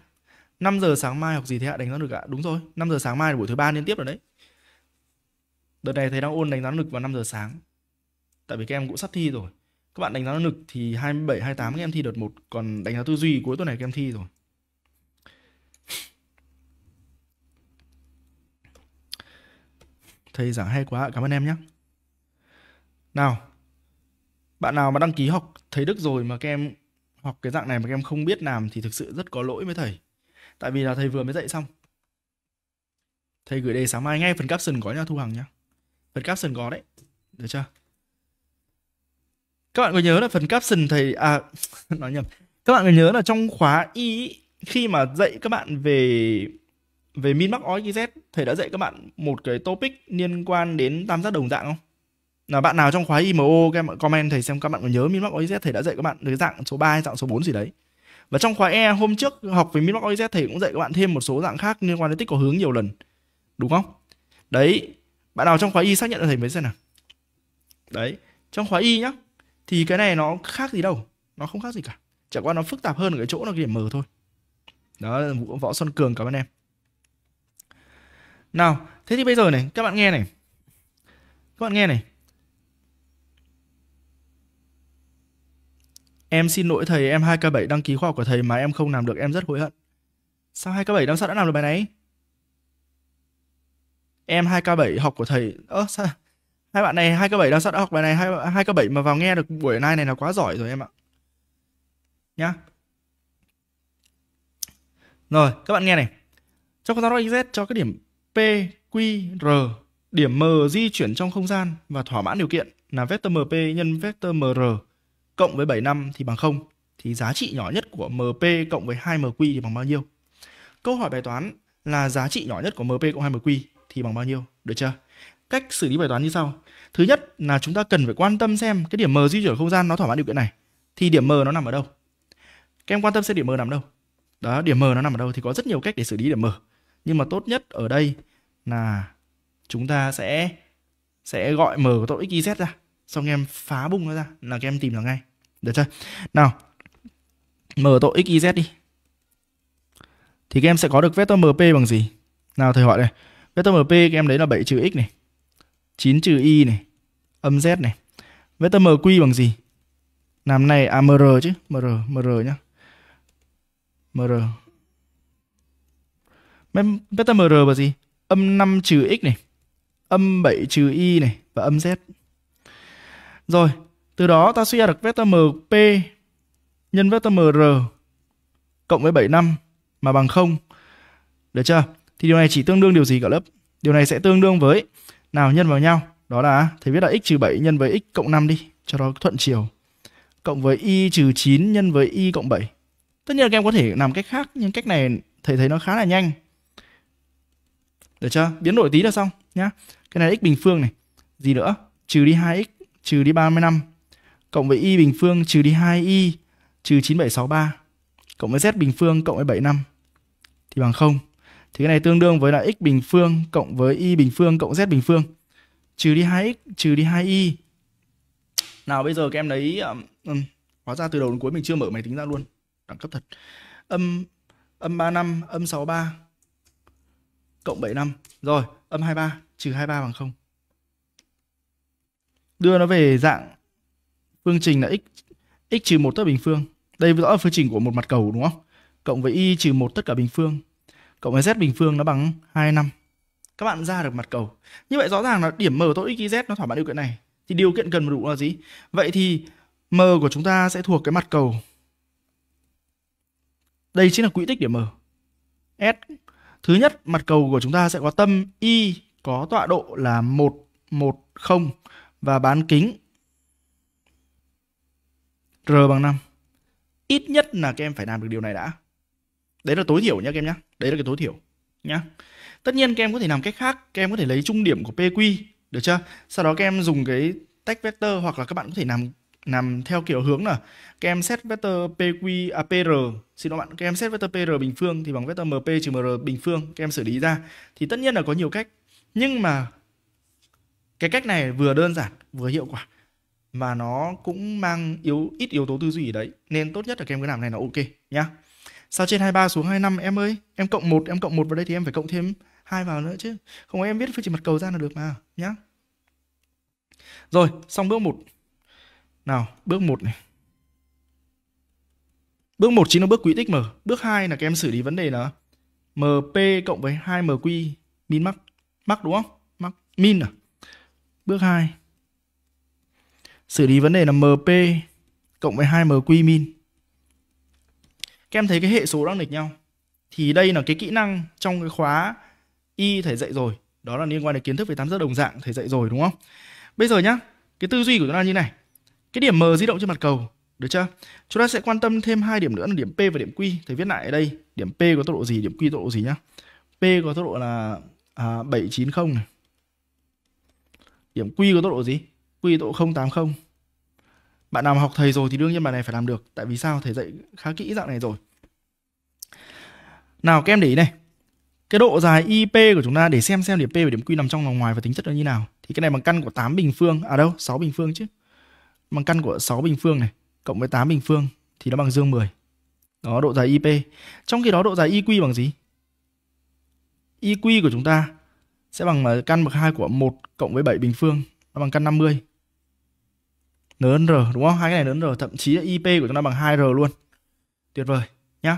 5 giờ sáng mai học gì thế ạ đánh giá được ạ đúng rồi 5 giờ sáng mai là buổi thứ ba liên tiếp rồi đấy đợt này thầy đang ôn đánh giá lực vào 5 giờ sáng tại vì các em cũng sắp thi rồi các bạn đánh giá lực thì 27 28 các em thi đợt một còn đánh giá tư duy cuối tuần này các em thi rồi Thầy giảng hay quá, cảm ơn em nhé. Nào, bạn nào mà đăng ký học thầy Đức rồi mà các em học cái dạng này mà các em không biết làm thì thực sự rất có lỗi với thầy. Tại vì là thầy vừa mới dạy xong. Thầy gửi đề sáng mai ngay phần caption có nha Thu Hằng nhá. Phần caption có đấy. Được chưa? Các bạn có nhớ là phần caption thầy à nói nhầm. Các bạn có nhớ là trong khóa y khi mà dạy các bạn về về min mắc OXZ thầy đã dạy các bạn một cái topic liên quan đến tam giác đồng dạng không? Là bạn nào trong khóa IMO các em comment thầy xem các bạn có nhớ min mắc OXZ thầy đã dạy các bạn cái dạng số 3 hay dạng số 4 gì đấy. Và trong khóa E hôm trước học về min mắc OXZ thầy cũng dạy các bạn thêm một số dạng khác liên quan đến tích có hướng nhiều lần. Đúng không? Đấy, bạn nào trong khóa Y xác nhận là thầy mới xem nào. Đấy, trong khóa Y nhá. Thì cái này nó khác gì đâu, nó không khác gì cả. Chẳng qua nó phức tạp hơn ở cái chỗ là cái điểm M thôi. Đó, Võ Xuân Cường cảm ơn em. Nào, thế thì bây giờ này, các bạn nghe này. Các bạn nghe này. Em xin lỗi thầy, em 2K7 đăng ký khoa học của thầy mà em không làm được, em rất hối hận. Sao 2K7 năm sau đã làm được bài này? Em 2K7 học của thầy. Ơ sao? Hai bạn này 2K7 năm sau đã học bài này, 2 2K7 mà vào nghe được buổi nay này là quá giỏi rồi em ạ. Nhá. Rồi, các bạn nghe này. Trong con giao z cho cái điểm P, Q, R. Điểm M di chuyển trong không gian và thỏa mãn điều kiện là vector MP nhân vector MR cộng với năm thì bằng 0 thì giá trị nhỏ nhất của MP cộng với 2MQ thì bằng bao nhiêu? Câu hỏi bài toán là giá trị nhỏ nhất của MP cộng 2MQ thì bằng bao nhiêu? Được chưa? Cách xử lý bài toán như sau. Thứ nhất là chúng ta cần phải quan tâm xem cái điểm M di chuyển không gian nó thỏa mãn điều kiện này thì điểm M nó nằm ở đâu? Các em quan tâm xem điểm M nằm ở đâu? Đó, điểm M nó nằm ở đâu thì có rất nhiều cách để xử lý điểm M nhưng mà tốt nhất ở đây là chúng ta sẽ sẽ gọi m của tội xyz ra xong em phá bung nó ra là các em tìm được ngay được chưa nào m tội xyz đi thì các em sẽ có được vector mp bằng gì nào thầy hỏi đây vector mp các em đấy là 7 trừ x này 9 trừ y này âm z này vector mq bằng gì làm này à mr chứ mr mr nhá mr Beta MR và gì? Âm 5 trừ x này, âm 7 trừ y này và âm z. Rồi, từ đó ta suy ra được vector MP nhân vector MR cộng với 75 mà bằng 0. Được chưa? Thì điều này chỉ tương đương điều gì cả lớp? Điều này sẽ tương đương với nào nhân vào nhau, đó là thầy viết là x trừ 7 nhân với x cộng 5 đi cho nó thuận chiều. Cộng với y trừ 9 nhân với y cộng 7. Tất nhiên là các em có thể làm cách khác nhưng cách này thầy thấy nó khá là nhanh. Được chưa? Biến đổi tí là xong nhá. Cái này là x bình phương này. Gì nữa? Trừ đi 2x trừ đi 35 cộng với y bình phương trừ đi 2y trừ 9763 cộng với z bình phương cộng với 75 thì bằng 0. Thì cái này tương đương với là x bình phương cộng với y bình phương cộng z bình phương trừ đi 2x trừ đi 2y. Nào bây giờ các em lấy um, um, hóa ra từ đầu đến cuối mình chưa mở máy tính ra luôn. Đẳng cấp thật. Âm âm 35 âm 63 cộng 75. Rồi, âm 23 trừ 23 bằng 0. Đưa nó về dạng phương trình là x x trừ 1 tất bình phương. Đây rõ là phương trình của một mặt cầu đúng không? Cộng với y trừ 1 tất cả bình phương. Cộng với z bình phương nó bằng 25. Các bạn ra được mặt cầu. Như vậy rõ ràng là điểm m của tốt x y z nó thỏa mãn điều kiện này. Thì điều kiện cần đủ là gì? Vậy thì m của chúng ta sẽ thuộc cái mặt cầu. Đây chính là quỹ tích điểm m. S Thứ nhất, mặt cầu của chúng ta sẽ có tâm Y có tọa độ là 110 và bán kính R bằng 5. Ít nhất là các em phải làm được điều này đã. Đấy là tối thiểu nhá các em nhá. Đấy là cái tối thiểu nhá. Tất nhiên các em có thể làm cách khác, các em có thể lấy trung điểm của PQ, được chưa? Sau đó các em dùng cái tách vector hoặc là các bạn có thể làm nằm theo kiểu hướng là các em xét vector PQ à, PR xin lỗi bạn các em xét vector PR bình phương thì bằng vector MP trừ MR bình phương các em xử lý ra thì tất nhiên là có nhiều cách nhưng mà cái cách này vừa đơn giản vừa hiệu quả mà nó cũng mang yếu ít yếu tố tư duy ở đấy nên tốt nhất là các em cứ làm này là ok nhá sao trên 23 xuống 25 em ơi em cộng một em cộng một vào đây thì em phải cộng thêm hai vào nữa chứ không em biết phương trình mặt cầu ra là được mà nhá rồi xong bước một nào, bước 1 này. Bước 1 chính là bước quỹ tích M. Bước 2 là các em xử lý vấn đề là MP cộng với 2MQ min max. Max đúng không? Max min à? Bước 2. Xử lý vấn đề là MP cộng với 2MQ min. Các em thấy cái hệ số đang nghịch nhau. Thì đây là cái kỹ năng trong cái khóa Y thầy dạy rồi. Đó là liên quan đến kiến thức về tam giác đồng dạng thầy dạy rồi đúng không? Bây giờ nhá, cái tư duy của chúng ta như này cái điểm M di động trên mặt cầu, được chưa? Chúng ta sẽ quan tâm thêm hai điểm nữa là điểm P và điểm Q. Thầy viết lại ở đây, điểm P có tốc độ gì, điểm Q tốc độ gì nhá. P có tốc độ là à, 790 này. Điểm Q có tốc độ gì? Q tốc độ 080. Bạn nào mà học thầy rồi thì đương nhiên bài này phải làm được, tại vì sao? Thầy dạy khá kỹ dạng này rồi. Nào các em để ý này. Cái độ dài IP của chúng ta để xem xem điểm P và điểm Q nằm trong lòng ngoài và tính chất nó như nào. Thì cái này bằng căn của 8 bình phương, à đâu, 6 bình phương chứ bằng căn của 6 bình phương này cộng với 8 bình phương thì nó bằng dương 10. Đó độ dài IP. Trong khi đó độ dài IQ bằng gì? IQ của chúng ta sẽ bằng à, căn bậc 2 của 1 cộng với 7 bình phương nó bằng căn 50. N hơn R đúng không? Hai cái này lớn R thậm chí là IP của chúng ta bằng 2R luôn. Tuyệt vời nhá.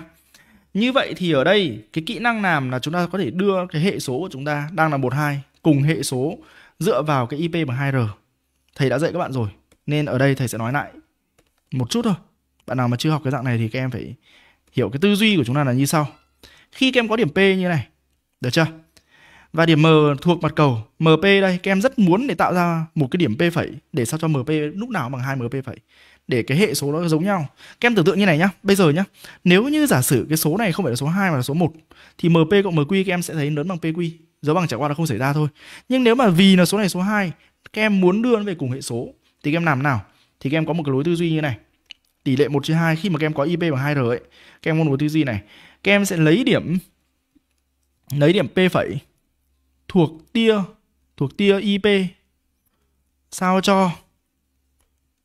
Như vậy thì ở đây cái kỹ năng làm là chúng ta có thể đưa cái hệ số của chúng ta đang là 12 cùng hệ số dựa vào cái IP bằng 2R. Thầy đã dạy các bạn rồi nên ở đây thầy sẽ nói lại một chút thôi bạn nào mà chưa học cái dạng này thì các em phải hiểu cái tư duy của chúng ta là như sau khi các em có điểm p như này được chưa và điểm m thuộc mặt cầu mp đây các em rất muốn để tạo ra một cái điểm p phẩy để sao cho mp lúc nào bằng 2 mp phẩy để cái hệ số nó giống nhau. Các em tưởng tượng như này nhá, bây giờ nhá, nếu như giả sử cái số này không phải là số 2 mà là số 1 thì MP cộng MQ các em sẽ thấy lớn bằng PQ, dấu bằng trải qua là không xảy ra thôi. Nhưng nếu mà vì là số này số 2, các em muốn đưa nó về cùng hệ số thì các em làm nào thì các em có một cái lối tư duy như này tỷ lệ 1 trên hai khi mà các em có IP bằng hai r ấy các em có một tư duy này các em sẽ lấy điểm lấy điểm P phẩy thuộc tia thuộc tia IP sao cho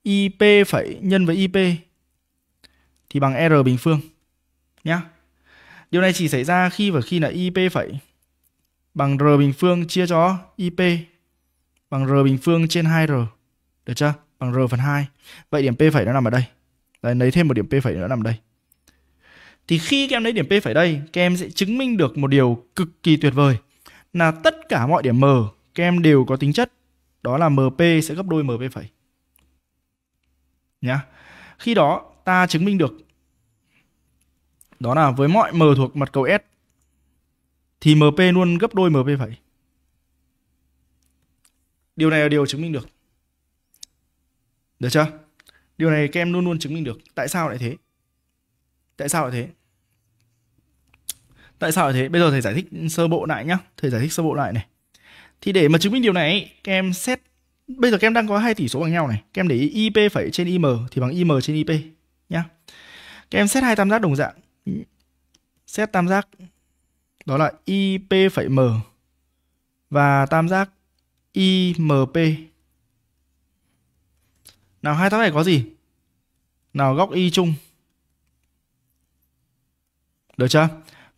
IP phẩy nhân với IP thì bằng R bình phương nhá điều này chỉ xảy ra khi và khi là IP phẩy bằng R bình phương chia cho IP bằng R bình phương trên 2R được chưa? Bằng R phần 2. Vậy điểm P phẩy nó nằm ở đây. Đấy, lấy thêm một điểm P phẩy nữa nằm ở đây. Thì khi các em lấy điểm P phẩy đây, các em sẽ chứng minh được một điều cực kỳ tuyệt vời. Là tất cả mọi điểm M, các em đều có tính chất. Đó là MP sẽ gấp đôi MP phẩy. Nhá. Khi đó, ta chứng minh được đó là với mọi m thuộc mặt cầu S thì MP luôn gấp đôi MP phẩy. Điều này là điều chứng minh được. Được chưa? Điều này các em luôn luôn chứng minh được. Tại sao lại thế? Tại sao lại thế? Tại sao lại thế? Bây giờ thầy giải thích sơ bộ lại nhá. Thầy giải thích sơ bộ lại này. Thì để mà chứng minh điều này, các em xét bây giờ các em đang có hai tỷ số bằng nhau này, các em để ý IP phẩy trên IM thì bằng IM trên IP nhá. Các em xét hai tam giác đồng dạng. Xét tam giác đó là IP phẩy M và tam giác IMP nào hai tháng này có gì? Nào góc y chung. Được chưa?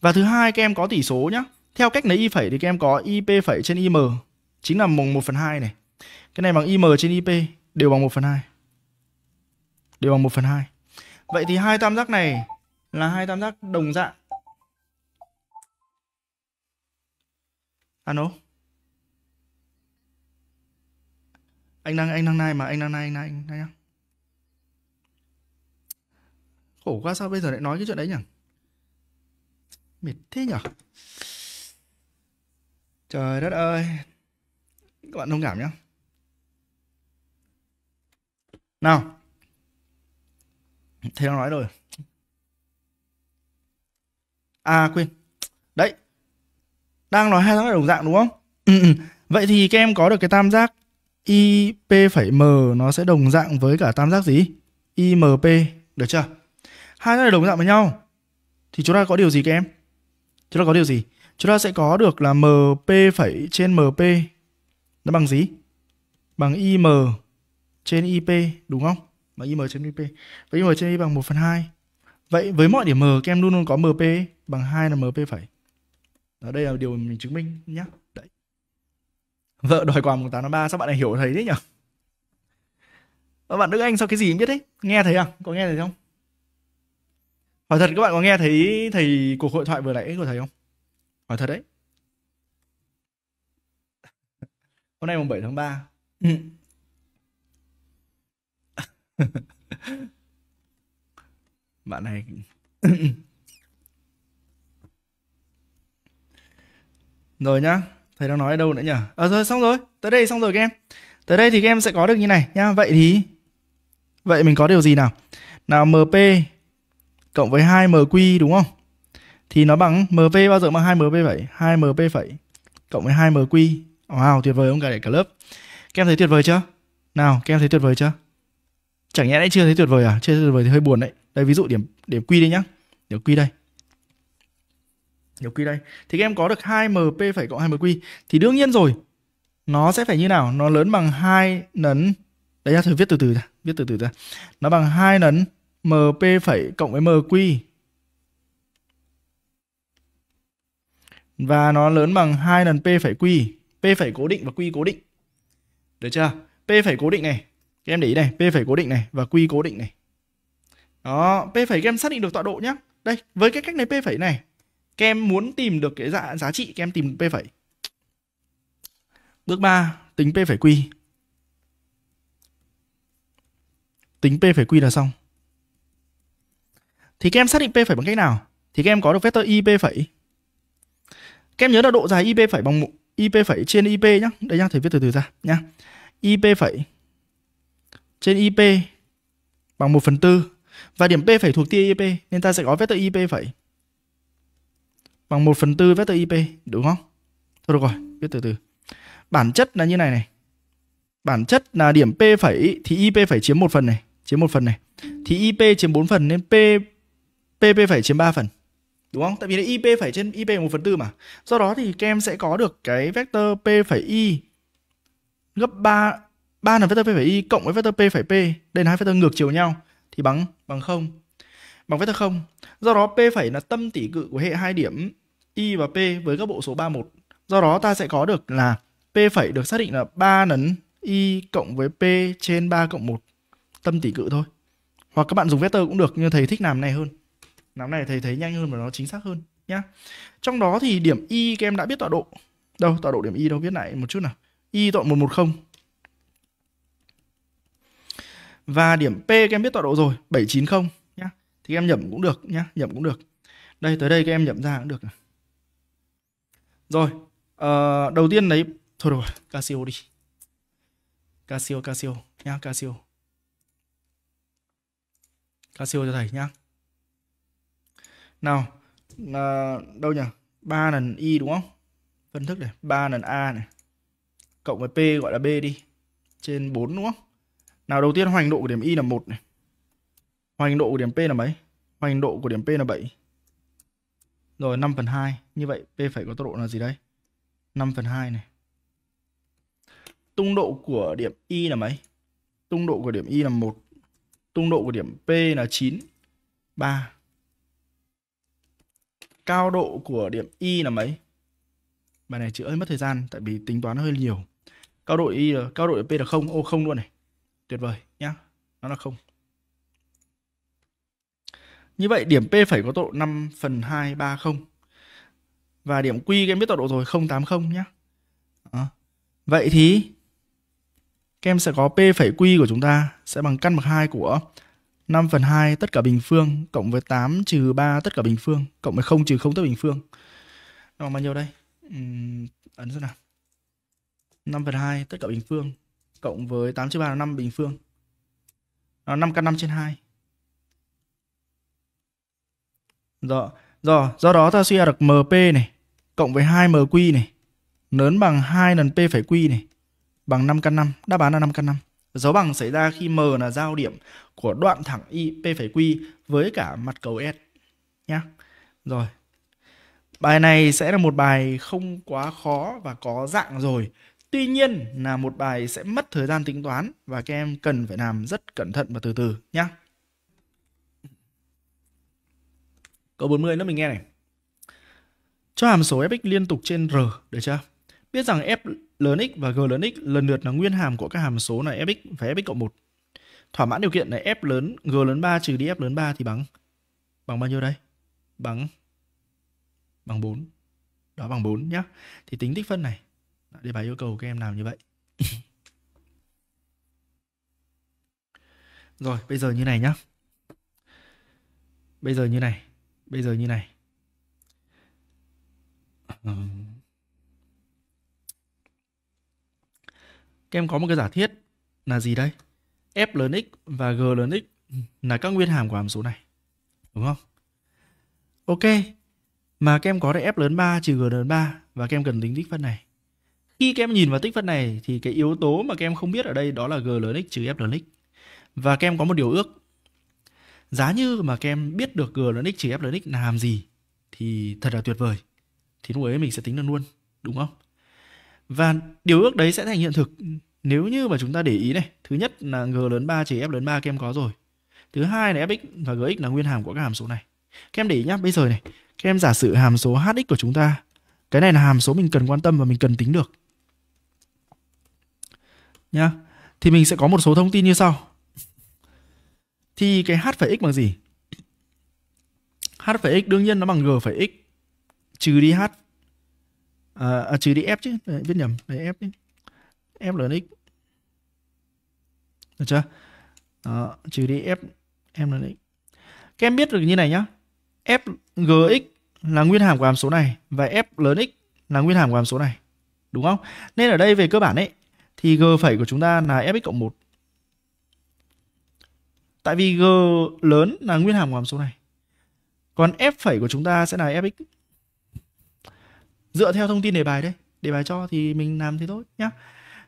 Và thứ hai các em có tỷ số nhá. Theo cách lấy y phẩy thì các em có ip phẩy trên im chính là bằng 1 phần 2 này. Cái này bằng im trên ip đều bằng 1 phần 2. Đều bằng 1 phần 2. Vậy thì hai tam giác này là hai tam giác đồng dạng. à Ano? anh đang anh đang nai mà anh đang nai anh nai anh nai nhá khổ quá sao bây giờ lại nói cái chuyện đấy nhỉ mệt thế nhỉ trời đất ơi các bạn thông cảm nhá nào thế nó nói rồi à quên đấy đang nói hai tháng đồng dạng đúng không ừ, ừ. vậy thì các em có được cái tam giác i p m nó sẽ đồng dạng với cả tam giác gì imp được chưa hai nó đồng dạng với nhau thì chúng ta có điều gì các em chúng ta có điều gì chúng ta sẽ có được là mp phẩy trên mp nó bằng gì bằng im trên ip đúng không bằng im trên ip và im trên ip bằng 1 phần 2 vậy với mọi điểm m các em luôn luôn có mp bằng 2 là mp phẩy đó đây là điều mình chứng minh nhé đấy Vợ đòi quà mùng 8 tháng 3 sao bạn này hiểu thấy đấy nhỉ? Các bạn Đức Anh sao cái gì cũng biết đấy? Nghe thấy à? Có nghe thấy không? Hỏi thật các bạn có nghe thấy thầy cuộc hội thoại vừa nãy của thầy không? Hỏi thật đấy. Hôm nay mùng 7 tháng 3. bạn này rồi nhá thầy đang nói ở đâu nữa nhỉ ờ rồi xong rồi tới đây xong rồi các em tới đây thì các em sẽ có được như này nhá vậy thì vậy mình có điều gì nào nào mp cộng với 2 mq đúng không thì nó bằng mv bao giờ bằng 2 mp vậy 2 mp phẩy cộng với 2 mq wow tuyệt vời không cả cả lớp các em thấy tuyệt vời chưa nào các em thấy tuyệt vời chưa chẳng nhẽ nãy chưa thấy tuyệt vời à chưa thấy tuyệt vời thì hơi buồn đấy đây ví dụ điểm điểm Q đây nhá điểm Q đây nhiều quy đây thì các em có được 2 mp phải cộng 2 quy thì đương nhiên rồi nó sẽ phải như nào nó lớn bằng 2 nấn đấy ra thử viết từ từ ra viết từ từ ra nó bằng 2 nấn mp phải cộng với mq và nó lớn bằng 2 lần p phải quy p phải cố định và quy cố định được chưa p phải cố định này các em để ý này p phải cố định này và quy cố định này đó p phải các em xác định được tọa độ nhé đây với cái cách này p phải này các em muốn tìm được cái giá, giá trị các em tìm p phẩy bước 3 tính p phẩy q tính p phẩy q là xong thì các em xác định p phẩy bằng cách nào thì các em có được vector ip phẩy các em nhớ là độ dài ip phẩy bằng ip phẩy trên ip nhá đây nhá thầy viết từ từ ra nhá ip phẩy trên ip bằng 1 phần tư và điểm p phẩy thuộc tia ip nên ta sẽ có vector ip phẩy bằng 1 phần tư vector IP đúng không? Thôi được rồi, viết từ từ. Bản chất là như này này. Bản chất là điểm P phẩy thì IP phải chiếm một phần này, chiếm một phần này. Thì IP chiếm 4 phần nên P PP phải chiếm 3 phần. Đúng không? Tại vì là IP phải trên IP 1 phần tư mà. Do đó thì các em sẽ có được cái vector P phẩy i gấp 3 3 là vector P phẩy i cộng với vector P phẩy P. Đây là hai vector ngược chiều nhau thì bằng bằng 0. Bằng vector 0. Do đó P phẩy là tâm tỉ cự của hệ hai điểm y và p với các bộ số 31. Do đó ta sẽ có được là p phẩy được xác định là 3 nấn y cộng với p trên 3 cộng 1 tâm tỷ cự thôi. Hoặc các bạn dùng vector cũng được nhưng thầy thích làm này hơn. Làm này thầy thấy nhanh hơn và nó chính xác hơn nhá. Trong đó thì điểm y các em đã biết tọa độ. Đâu, tọa độ điểm y đâu viết lại một chút nào. y tọa 110. Và điểm P các em biết tọa độ rồi, 790 nhá. Thì các em nhẩm cũng được nhá, nhẩm cũng được. Đây tới đây các em nhẩm ra cũng được. Này. Rồi, uh, đầu tiên đấy thôi rồi, Casio đi. Casio Casio nhá, Casio. Casio cho thầy nhá. Nào, uh, đâu nhỉ? 3 lần y đúng không? Phân thức này, 3 lần a này. Cộng với p gọi là b đi. Trên 4 đúng không? Nào đầu tiên hoành độ của điểm y là 1 này. Hoành độ của điểm p là mấy? Hoành độ của điểm p là 7. Rồi 5 phần 2. Như vậy P phải có tốc độ là gì đây? 5 phần 2 này. Tung độ của điểm Y là mấy? Tung độ của điểm Y là 1. Tung độ của điểm P là 9. 3. Cao độ của điểm Y là mấy? Bài này chữ hơi mất thời gian tại vì tính toán hơi nhiều. Cao độ Y là cao độ P là không ô không luôn này. Tuyệt vời nhá. Nó là không như vậy điểm P phẩy có tọa độ 5 phần 2, 3, 0. Và điểm Q các em biết tọa độ rồi 080 nhé. À. Vậy thì các em sẽ có P phẩy Q của chúng ta sẽ bằng căn bậc 2 của 5 phần 2 tất cả bình phương cộng với 8 trừ 3 tất cả bình phương cộng với 0 trừ 0 tất bình phương. Nó bằng bao nhiêu đây? Uhm, ấn xem nào. 5 phần 2 tất cả bình phương cộng với 8 trừ 3 là 5 bình phương. Nó 5 căn 5 trên 2. Rồi, dạ, rồi, dạ, do đó ta suy ra được MP này cộng với 2MQ này lớn bằng 2 lần P phải Q này bằng 5 căn 5 đáp án là 5 căn 5 Dấu bằng xảy ra khi M là giao điểm của đoạn thẳng Y P phải Q với cả mặt cầu S nhá. Rồi. Bài này sẽ là một bài không quá khó và có dạng rồi. Tuy nhiên là một bài sẽ mất thời gian tính toán và các em cần phải làm rất cẩn thận và từ từ nhé. Câu 40 nữa mình nghe này. Cho hàm số fx liên tục trên r, được chưa? Biết rằng f lớn x và g lớn x lần lượt là nguyên hàm của các hàm số là fx và fx cộng 1. Thỏa mãn điều kiện là f lớn g lớn 3 trừ đi f lớn 3 thì bằng bằng bao nhiêu đây? Bằng bằng 4. Đó bằng 4 nhá. Thì tính tích phân này. Đề bài yêu cầu các em làm như vậy. Rồi, bây giờ như này nhá. Bây giờ như này, bây giờ như này các em có một cái giả thiết là gì đây f lớn x và g lớn x là các nguyên hàm của hàm số này đúng không ok mà các em có đây f lớn 3 trừ g lớn 3 và các em cần tính tích phân này khi các em nhìn vào tích phân này thì cái yếu tố mà các em không biết ở đây đó là g lớn x trừ f lớn x và các em có một điều ước giá như mà các em biết được g lớn x trừ f lớn x là gì thì thật là tuyệt vời thì lúc ấy mình sẽ tính được luôn đúng không và điều ước đấy sẽ thành hiện thực nếu như mà chúng ta để ý này thứ nhất là g lớn 3 chỉ f lớn 3 các em có rồi thứ hai là fx và gx là nguyên hàm của các hàm số này các em để ý nhá bây giờ này các em giả sử hàm số hx của chúng ta cái này là hàm số mình cần quan tâm và mình cần tính được nhá thì mình sẽ có một số thông tin như sau thì cái h phải x bằng gì? h phải x đương nhiên nó bằng g phải x trừ đi h à, à, trừ đi f chứ, Đấy, viết nhầm, Đấy, f đi. f lớn x. Được chưa? Đó, trừ đi f em lớn x. Các em biết được như này nhá. f gx là nguyên hàm của hàm số này và f lớn x là nguyên hàm của hàm số này. Đúng không? Nên ở đây về cơ bản ấy thì g phẩy của chúng ta là fx cộng 1. Tại vì G lớn là nguyên hàm của hàm số này. Còn F phẩy của chúng ta sẽ là Fx. Dựa theo thông tin đề bài đấy. Đề bài cho thì mình làm thế thôi nhá.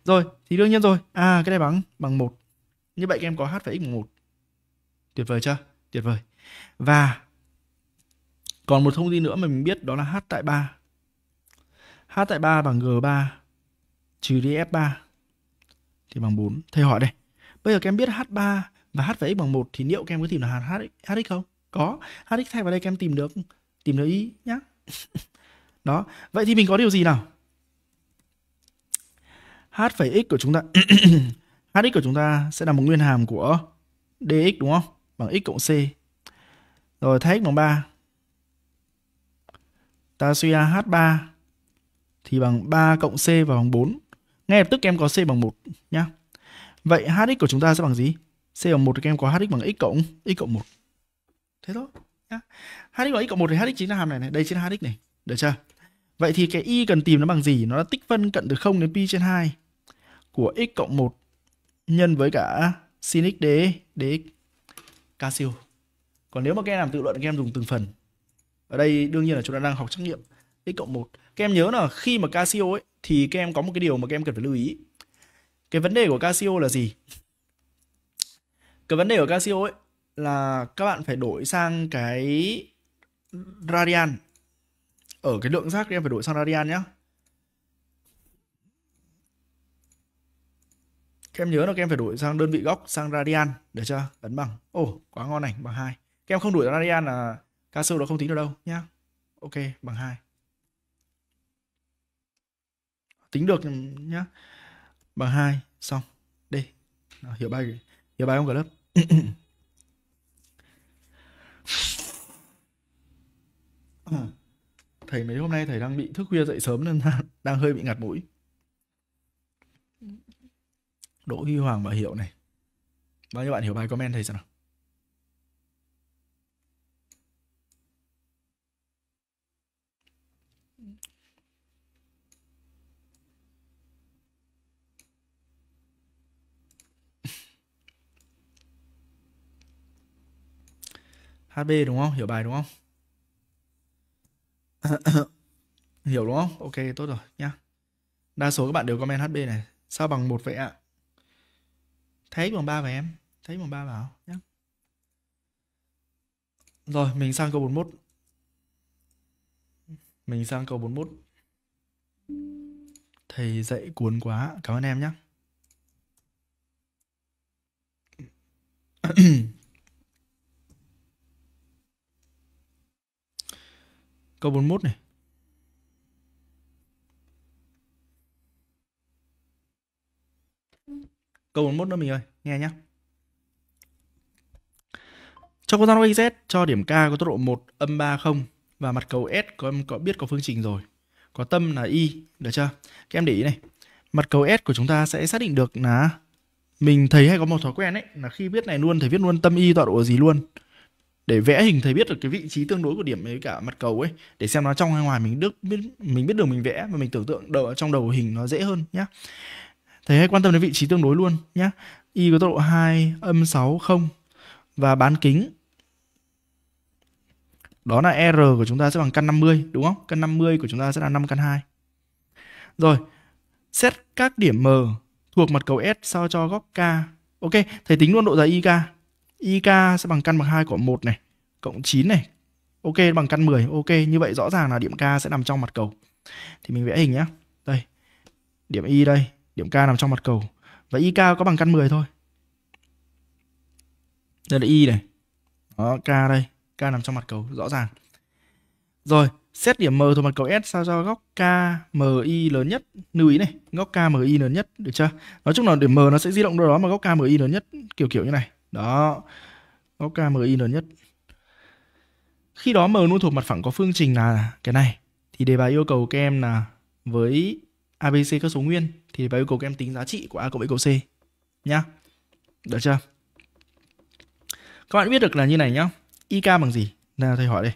Rồi, thì đương nhiên rồi. À, cái này bằng bằng 1. Như vậy các em có H phẩy X bằng 1. Tuyệt vời chưa? Tuyệt vời. Và còn một thông tin nữa mà mình biết đó là H tại 3. H tại 3 bằng G3 trừ đi F3 thì bằng 4. Thầy hỏi đây. Bây giờ các em biết H3 và h và x bằng một thì liệu các em có tìm được hạt hx, x không? Có, x thay vào đây các em tìm được tìm được y nhá. Đó, vậy thì mình có điều gì nào? h phẩy x của chúng ta h x của chúng ta sẽ là một nguyên hàm của dx đúng không? Bằng x cộng c. Rồi thay x bằng 3. Ta suy ra h3 thì bằng 3 cộng c và bằng 4. Ngay lập tức em có c bằng 1 nhá. Vậy h x của chúng ta sẽ bằng gì? CL1 thì các em có HX bằng X cộng X cộng 1. Thế thôi. Nhá. HX bằng X cộng 1 thì HX chính là hàm này này. Đây chính là HX này. Được chưa? Vậy thì cái Y cần tìm nó bằng gì? Nó là tích phân cận từ 0 đến Pi trên 2 của X cộng 1 nhân với cả sin X đế đế Casio. Còn nếu mà các em làm tự luận các em dùng từng phần. Ở đây đương nhiên là chúng ta đang học trắc nghiệm X cộng 1. Các em nhớ là khi mà Casio ấy thì các em có một cái điều mà các em cần phải lưu ý. Cái vấn đề của Casio là gì? cái vấn đề của Casio ấy là các bạn phải đổi sang cái radian ở cái lượng rác em phải đổi sang radian nhá các em nhớ là các em phải đổi sang đơn vị góc sang radian để cho ấn bằng ồ oh, quá ngon này bằng hai các em không đổi radian là Casio nó không tính được đâu nhá ok bằng hai tính được nhá bằng hai xong đây hiểu bài hiểu bài không cả lớp thầy mấy hôm nay thầy đang bị thức khuya dậy sớm nên đang hơi bị ngạt mũi Đỗ Huy Hoàng và Hiệu này bao nhiêu bạn hiểu bài comment thầy sao nào HB đúng không? Hiểu bài đúng không? Hiểu đúng không? Ok, tốt rồi nhá. Đa số các bạn đều comment HB này. Sao bằng một vậy ạ? Thấy bằng 3 vậy em. Thấy bằng 3 vào nhá. Rồi, mình sang câu 41. Mình sang câu 41. Thầy dạy cuốn quá. Cảm ơn em nhé. Câu 41 này. Câu 41 nữa mình ơi, nghe nhá Cho con giao z cho điểm K có tốc độ 1 âm 30 và mặt cầu S có em có biết có phương trình rồi. Có tâm là y, được chưa? Các em để ý này. Mặt cầu S của chúng ta sẽ xác định được là mình thấy hay có một thói quen ấy là khi viết này luôn thì viết luôn tâm y tọa độ gì luôn để vẽ hình thầy biết được cái vị trí tương đối của điểm với cả mặt cầu ấy để xem nó trong hay ngoài mình được biết mình biết được mình vẽ và mình tưởng tượng đầu trong đầu hình nó dễ hơn nhá thầy hãy quan tâm đến vị trí tương đối luôn nhá y có tốc độ 2 âm 6 0 và bán kính đó là R của chúng ta sẽ bằng căn 50 đúng không? Căn 50 của chúng ta sẽ là 5 căn 2. Rồi, xét các điểm M thuộc mặt cầu S sao cho góc K. Ok, thầy tính luôn độ dài IK. IK sẽ bằng căn bậc 2 của 1 này, cộng 9 này. Ok bằng căn 10. Ok, như vậy rõ ràng là điểm K sẽ nằm trong mặt cầu. Thì mình vẽ hình nhé, Đây. Điểm Y đây, điểm K nằm trong mặt cầu. Và IK có bằng căn 10 thôi. Đây là Y này. Đó, K đây, K nằm trong mặt cầu, rõ ràng. Rồi, xét điểm M thuộc mặt cầu S sao cho góc KMI lớn nhất, lưu ý này, góc KMI lớn nhất, được chưa? Nói chung là điểm M nó sẽ di động đâu đó mà góc KMI lớn nhất kiểu kiểu như này. Đó, có KMI lớn nhất. Khi đó M luôn thuộc mặt phẳng có phương trình là cái này. Thì đề bài yêu cầu các em là với ABC các số nguyên thì đề bài yêu cầu các em tính giá trị của A cộng B cộng C. Nhá. Được chưa? Các bạn biết được là như này nhá. IK bằng gì? Nào thầy hỏi đây.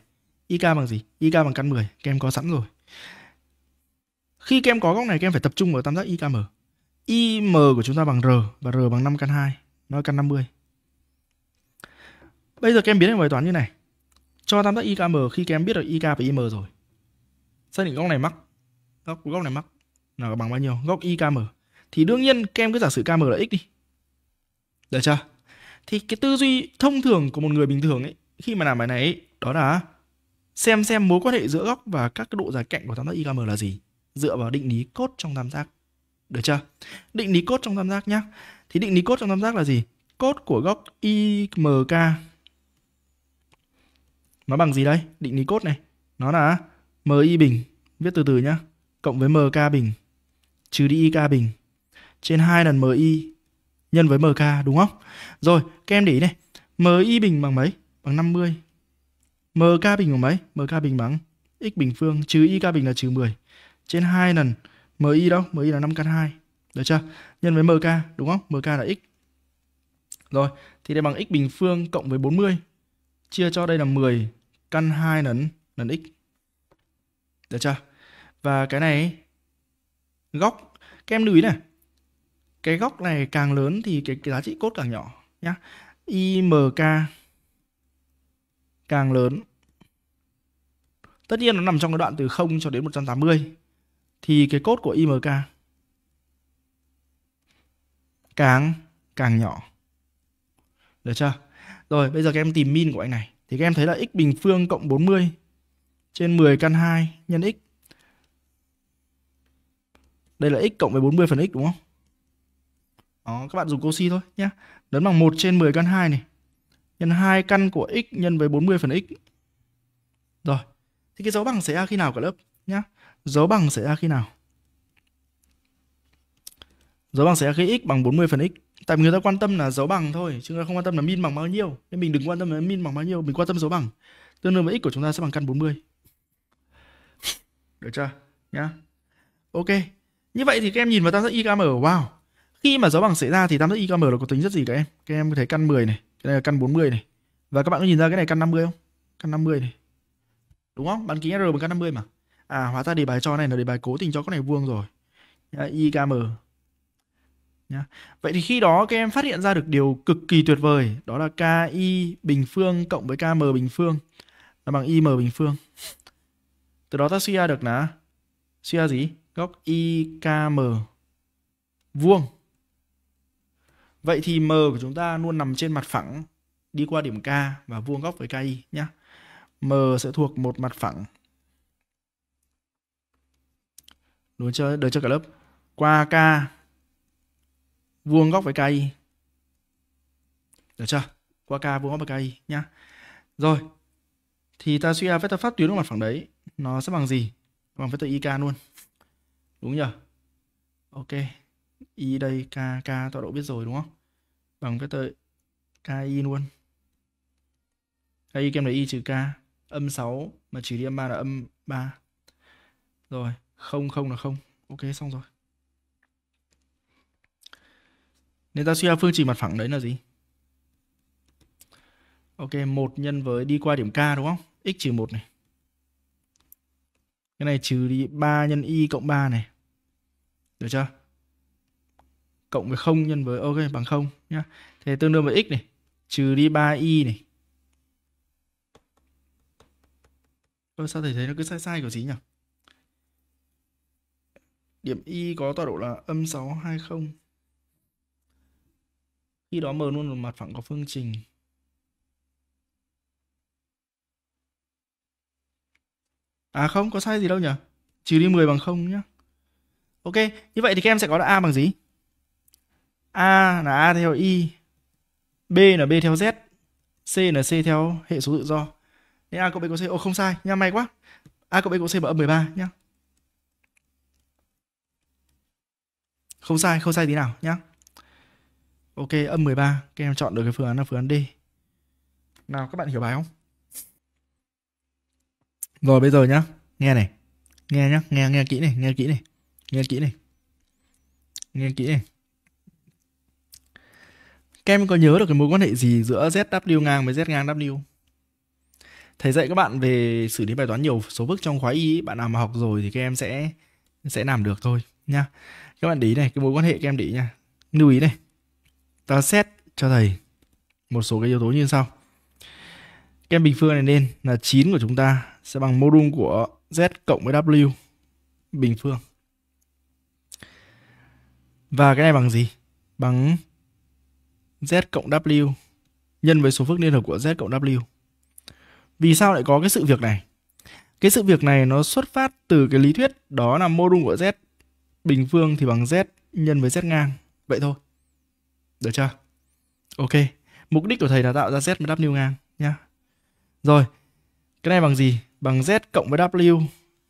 IK bằng gì? IK bằng căn 10. Các em có sẵn rồi. Khi các em có góc này các em phải tập trung vào tam giác IKM. IM của chúng ta bằng R và R bằng 5 căn 2. Nó căn 50. Bây giờ các em biến thành bài toán như này. Cho tam giác IKM khi các em biết được IK và IM rồi. Xác định góc này mắc. Góc góc này mắc là bằng bao nhiêu? Góc IKM. Thì đương nhiên các em cứ giả sử KM là x đi. Được chưa? Thì cái tư duy thông thường của một người bình thường ấy khi mà làm bài này ấy, đó là xem xem mối quan hệ giữa góc và các cái độ dài cạnh của tam giác IKM là gì dựa vào định lý cốt trong tam giác. Được chưa? Định lý cốt trong tam giác nhá. Thì định lý cốt trong tam giác là gì? Cốt của góc IMK nó bằng gì đây? Định lý cốt này. Nó là MI bình, viết từ từ nhá, cộng với MK bình trừ đi IK bình trên 2 lần MI nhân với MK đúng không? Rồi, các em để ý này. MI bình bằng mấy? Bằng 50. MK bình bằng mấy? MK bình bằng x bình phương trừ IK bình là trừ 10. Trên 2 lần MI đâu? MI là 5 căn 2. Được chưa? Nhân với MK đúng không? MK là x. Rồi, thì đây bằng x bình phương cộng với 40 chia cho đây là 10 căn 2 lần lần x. Được chưa? Và cái này góc các em lưu ý này. Cái góc này càng lớn thì cái, cái giá trị cốt càng nhỏ nhá. IMK càng lớn. Tất nhiên nó nằm trong cái đoạn từ 0 cho đến 180 thì cái cốt của IMK càng càng nhỏ. Được chưa? Rồi, bây giờ các em tìm min của anh này thì các em thấy là x bình phương cộng 40 trên 10 căn 2 nhân x. Đây là x cộng với 40 phần x đúng không? Đó, các bạn dùng cosi thôi nhé. Lớn bằng 1 trên 10 căn 2 này. Nhân 2 căn của x nhân với 40 phần x. Rồi. Thì cái dấu bằng xảy ra khi nào cả lớp nhá? Dấu bằng xảy ra khi nào? Dấu bằng xảy ra khi x bằng 40 phần x tại vì người ta quan tâm là dấu bằng thôi chứ người ta không quan tâm là min bằng bao nhiêu nên mình đừng quan tâm là min bằng bao nhiêu mình quan tâm dấu bằng tương đương với x của chúng ta sẽ bằng căn 40 được chưa nhá ok như vậy thì các em nhìn vào tam giác IKM wow khi mà dấu bằng xảy ra thì tam giác IKM là có tính rất gì các em các em có thấy căn 10 này cái này là căn 40 này và các bạn có nhìn ra cái này căn 50 không căn 50 này đúng không bán kính R bằng căn 50 mà à hóa ra đề bài cho này là đề bài cố tình cho con này vuông rồi IKM Nhá. Vậy thì khi đó các em phát hiện ra được điều cực kỳ tuyệt vời, đó là KI bình phương cộng với KM bình phương là bằng IM bình phương. Từ đó ta suy ra được là suy ra gì? Góc IKM vuông. Vậy thì M của chúng ta luôn nằm trên mặt phẳng đi qua điểm K và vuông góc với KI nhé. M sẽ thuộc một mặt phẳng. Đúng chưa? đợi cho cả lớp? Qua K vuông góc với cây được chưa qua k vuông góc với cây nhá rồi thì ta suy ra vectơ phát tuyến của mặt phẳng đấy nó sẽ bằng gì bằng vector ik luôn đúng nhở ok y đây k k tọa độ biết rồi đúng không bằng vector ki luôn ki kem là y trừ k âm 6 mà trừ đi âm 3 là âm 3 rồi không không là không ok xong rồi Nên ta suy ra phương trình mặt phẳng đấy là gì? Ok, 1 nhân với đi qua điểm K đúng không? X trừ 1 này. Cái này trừ đi 3 nhân Y cộng 3 này. Được chưa? Cộng với 0 nhân với ok bằng 0 nhá. Thế tương đương với x này trừ đi 3y này. Ơ sao thầy thấy nó cứ sai sai kiểu gì nhỉ? Điểm y có tọa độ là âm 620 khi đó m luôn là mặt phẳng có phương trình à không có sai gì đâu nhỉ trừ đi 10 bằng không nhá ok như vậy thì các em sẽ có là a bằng gì a là a theo y b là b theo z c là c theo hệ số tự do nên a cộng b cộng c ô không sai nha may quá a cộng b cộng c bằng âm 13 nhá không sai không sai tí nào nhá Ok, âm 13. Các em chọn được cái phương án là phương án D. Nào, các bạn hiểu bài không? Rồi bây giờ nhá, nghe này. Nghe nhá, nghe nghe kỹ này, nghe kỹ này. Nghe kỹ này. Nghe kỹ này. Các em có nhớ được cái mối quan hệ gì giữa ZW ngang với Z ngang W? Thầy dạy các bạn về xử lý bài toán nhiều số bước trong khóa Y, bạn nào mà học rồi thì các em sẽ sẽ làm được thôi nha. Các bạn để ý này, cái mối quan hệ các em để ý nha. Lưu ý này, ta xét cho thầy một số cái yếu tố như sau. Kem bình phương này nên là 9 của chúng ta sẽ bằng modulus của Z cộng với W bình phương. Và cái này bằng gì? Bằng Z cộng W nhân với số phức liên hợp của Z cộng W. Vì sao lại có cái sự việc này? Cái sự việc này nó xuất phát từ cái lý thuyết đó là modulus của Z bình phương thì bằng Z nhân với Z ngang. Vậy thôi. Được chưa? Ok. Mục đích của thầy là tạo ra Z với W ngang nhá. Rồi. Cái này bằng gì? Bằng Z cộng với W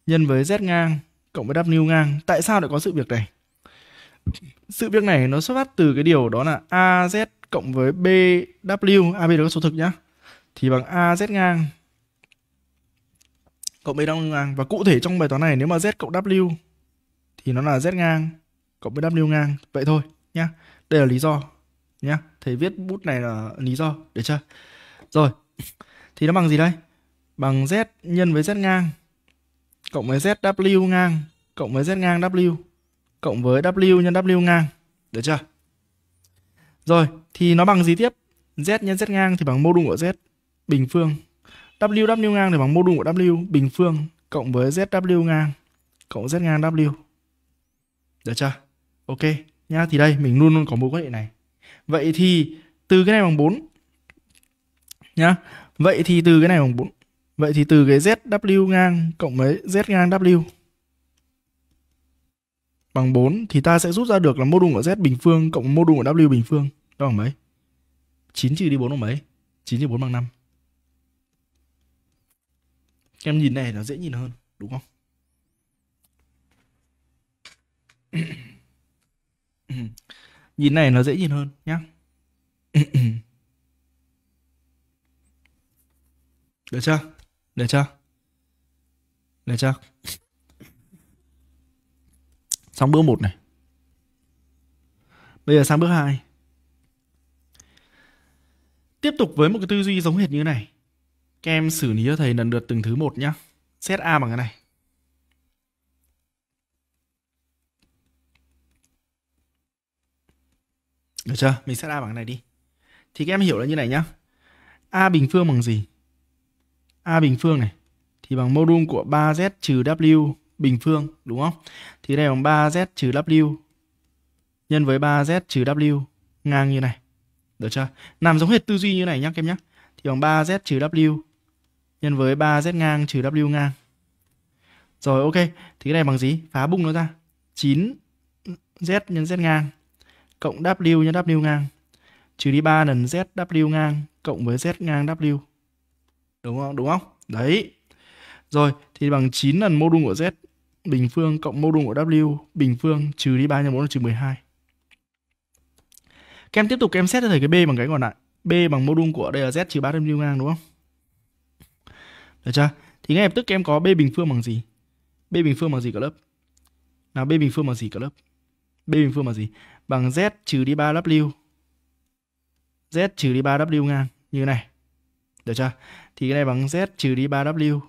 nhân với Z ngang cộng với W ngang. Tại sao lại có sự việc này? Sự việc này nó xuất phát từ cái điều đó là AZ cộng với BW, AB là số thực nhá. Thì bằng AZ ngang cộng BW ngang và cụ thể trong bài toán này nếu mà Z cộng W thì nó là Z ngang cộng với W ngang. Vậy thôi nhá. Đây là lý do nhá thầy viết bút này là lý do để chơi rồi thì nó bằng gì đây bằng z nhân với z ngang cộng với zw ngang cộng với z ngang w cộng với w nhân w ngang được chưa rồi thì nó bằng gì tiếp z nhân z ngang thì bằng mô đun của z bình phương w w ngang thì bằng mô đun của w bình phương cộng với zw ngang cộng z ngang w được chưa ok nha, thì đây mình luôn luôn có mối quan hệ này Vậy thì từ cái này bằng 4 nhá. Vậy thì từ cái này bằng 4. Vậy thì từ cái ZW ngang cộng với Z ngang W bằng 4 thì ta sẽ rút ra được là mô đun của Z bình phương cộng mô đun của W bình phương. Đó bằng mấy? 9 trừ đi 4 bằng mấy? 9 trừ 4 bằng 5. Các em nhìn này nó dễ nhìn hơn, đúng không? Ừ nhìn này nó dễ nhìn hơn nhá được chưa được chưa được chưa xong bước một này bây giờ sang bước hai tiếp tục với một cái tư duy giống hệt như này các em xử lý cho thầy lần lượt từng thứ một nhá xét a bằng cái này Được chưa? Mình sẽ ra bằng này đi. Thì các em hiểu là như này nhá. A bình phương bằng gì? A bình phương này thì bằng modulus của 3z trừ w bình phương đúng không? Thì đây bằng 3z trừ w nhân với 3z trừ w ngang như này. Được chưa? Làm giống hệt tư duy như này nhá các em nhá. Thì bằng 3z trừ w nhân với 3z ngang trừ w ngang. Rồi ok, thì cái này bằng gì? Phá bung nó ra. 9z nhân z ngang cộng W nhân W ngang trừ đi 3 lần z W ngang cộng với Z ngang W. Đúng không? Đúng không? Đấy. Rồi, thì bằng 9 lần mô đun của Z bình phương cộng mô đun của W bình phương trừ đi 3 nhân 4 là trừ 12. Các em tiếp tục các em xét cho thầy cái B bằng cái còn lại. B bằng mô đun của đây là Z trừ 3W ngang đúng không? Được chưa? Thì ngay lập tức các em có B bình phương bằng gì? B bình phương bằng gì cả lớp? Nào B bình phương bằng gì cả lớp? B bình phương bằng gì? bằng Z trừ đi 3W. Z trừ đi 3W ngang như này. Được chưa? Thì cái này bằng Z trừ đi 3W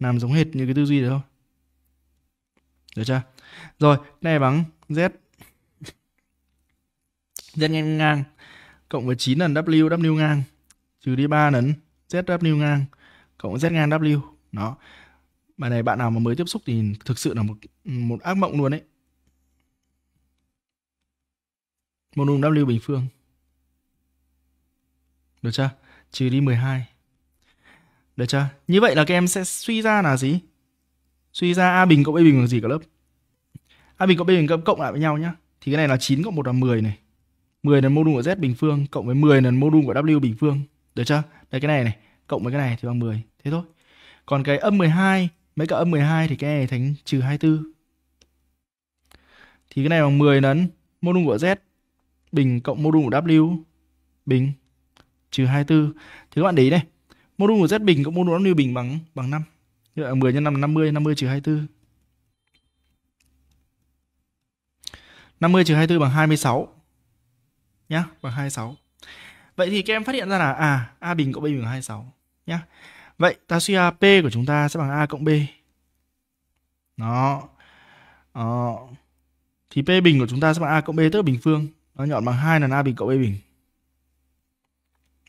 làm giống hệt như cái tư duy đấy thôi. Được chưa? Rồi, cái này bằng Z Z ngang ngang cộng với 9 lần W W ngang trừ đi 3 lần Z W ngang cộng Z ngang W. Đó. Bài này bạn nào mà mới tiếp xúc thì thực sự là một một ác mộng luôn đấy. Monum W bình phương. Được chưa? Trừ đi 12. Được chưa? Như vậy là các em sẽ suy ra là gì? Suy ra A bình cộng B bình bằng gì cả lớp? A bình cộng B bình cộng, cộng lại với nhau nhá. Thì cái này là 9 cộng 1 là 10 này. 10 lần mô đun của Z bình phương cộng với 10 lần mô đun của W bình phương. Được chưa? Đây cái này này, cộng với cái này thì bằng 10. Thế thôi. Còn cái âm 12, mấy cả âm 12 thì cái này thành trừ 24. Thì cái này bằng 10 lần mô đun của Z bình cộng module của W bình trừ 24. Thì các bạn để ý này, module của Z bình cộng module của W bình bằng bằng 5. Như vậy là 10 x 5 là 50, 50 trừ 24. 50 trừ 24 bằng 26. Nhá, bằng 26. Vậy thì các em phát hiện ra là à A bình cộng B bình bằng 26 nhá. Vậy ta suy ra P của chúng ta sẽ bằng A cộng B. Đó. Đó. Ờ. Thì P bình của chúng ta sẽ bằng A cộng B tức là bình phương nó nhọn bằng hai là a bình cộng b bình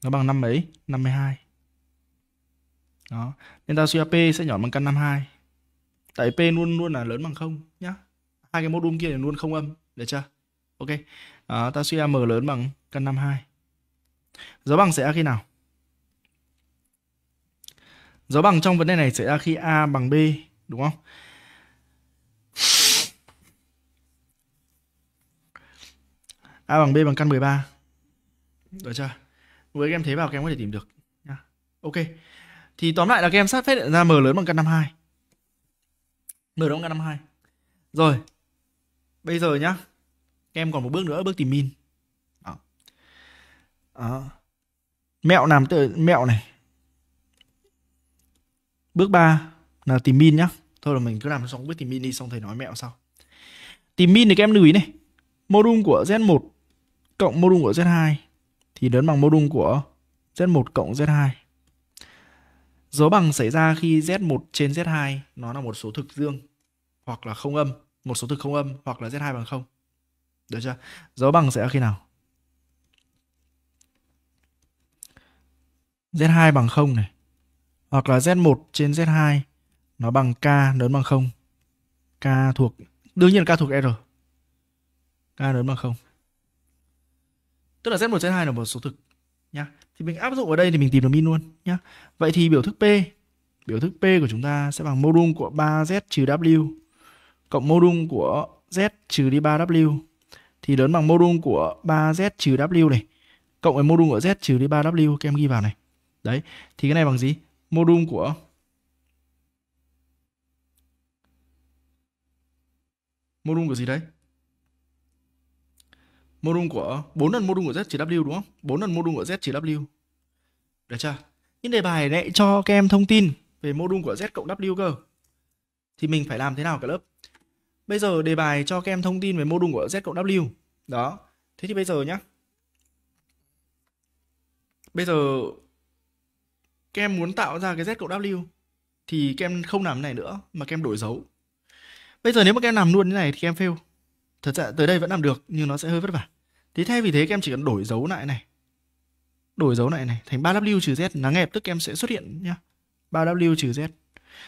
nó bằng năm mấy 52 đó nên ta suy ra p sẽ nhọn bằng căn 52 tại p luôn luôn là lớn bằng không nhá hai cái module kia là luôn không âm được chưa ok à, ta suy ra m lớn bằng căn 52 dấu bằng sẽ ra khi nào dấu bằng trong vấn đề này sẽ ra khi a bằng b đúng không A bằng B bằng căn 13. Được chưa? Với các em thế vào các em có thể tìm được Ok. Thì tóm lại là các em sát phết ra M lớn bằng căn 52. M lớn bằng căn 52. Rồi. Bây giờ nhá. Các em còn một bước nữa, bước tìm min. Đó. Đó. Mẹo làm từ mẹo này. Bước 3 là tìm min nhá. Thôi là mình cứ làm xong bước tìm min đi xong thầy nói mẹo sau. Tìm min thì các em lưu ý này. Modulum của Z1 cộng mô đun của Z2 thì lớn bằng mô đun của Z1 cộng Z2. Dấu bằng xảy ra khi Z1 trên Z2 nó là một số thực dương hoặc là không âm, một số thực không âm hoặc là Z2 bằng 0. Được chưa? Dấu bằng sẽ khi nào? Z2 bằng 0 này. Hoặc là Z1 trên Z2 nó bằng K lớn bằng 0. K thuộc, đương nhiên là K thuộc R. K lớn bằng 0 tức là z1 z2 là một số thực nhá thì mình áp dụng ở đây thì mình tìm được min luôn nhá vậy thì biểu thức p biểu thức p của chúng ta sẽ bằng modulum của 3z trừ w cộng modulum của z trừ đi 3w thì lớn bằng modulum của 3z trừ w này cộng với modulum của z trừ đi 3w các em ghi vào này đấy thì cái này bằng gì modulum của modulum của gì đấy Modulus của 4 lần modulus của Z trừ W đúng không? 4 lần modulus của Z trừ W. Được chưa? Những đề bài lại cho các em thông tin về modulus của Z cộng W cơ. Thì mình phải làm thế nào cả lớp? Bây giờ đề bài cho các em thông tin về modulus của Z cộng W. Đó. Thế thì bây giờ nhá. Bây giờ các em muốn tạo ra cái Z cộng W thì các em không làm này nữa mà các em đổi dấu. Bây giờ nếu mà các em làm luôn như này thì các em fail. Thật ra tới đây vẫn làm được nhưng nó sẽ hơi vất vả. Thì thay vì thế các em chỉ cần đổi dấu lại này. Đổi dấu lại này thành 3W trừ Z là ngay lập tức các em sẽ xuất hiện nhá. 3W trừ Z.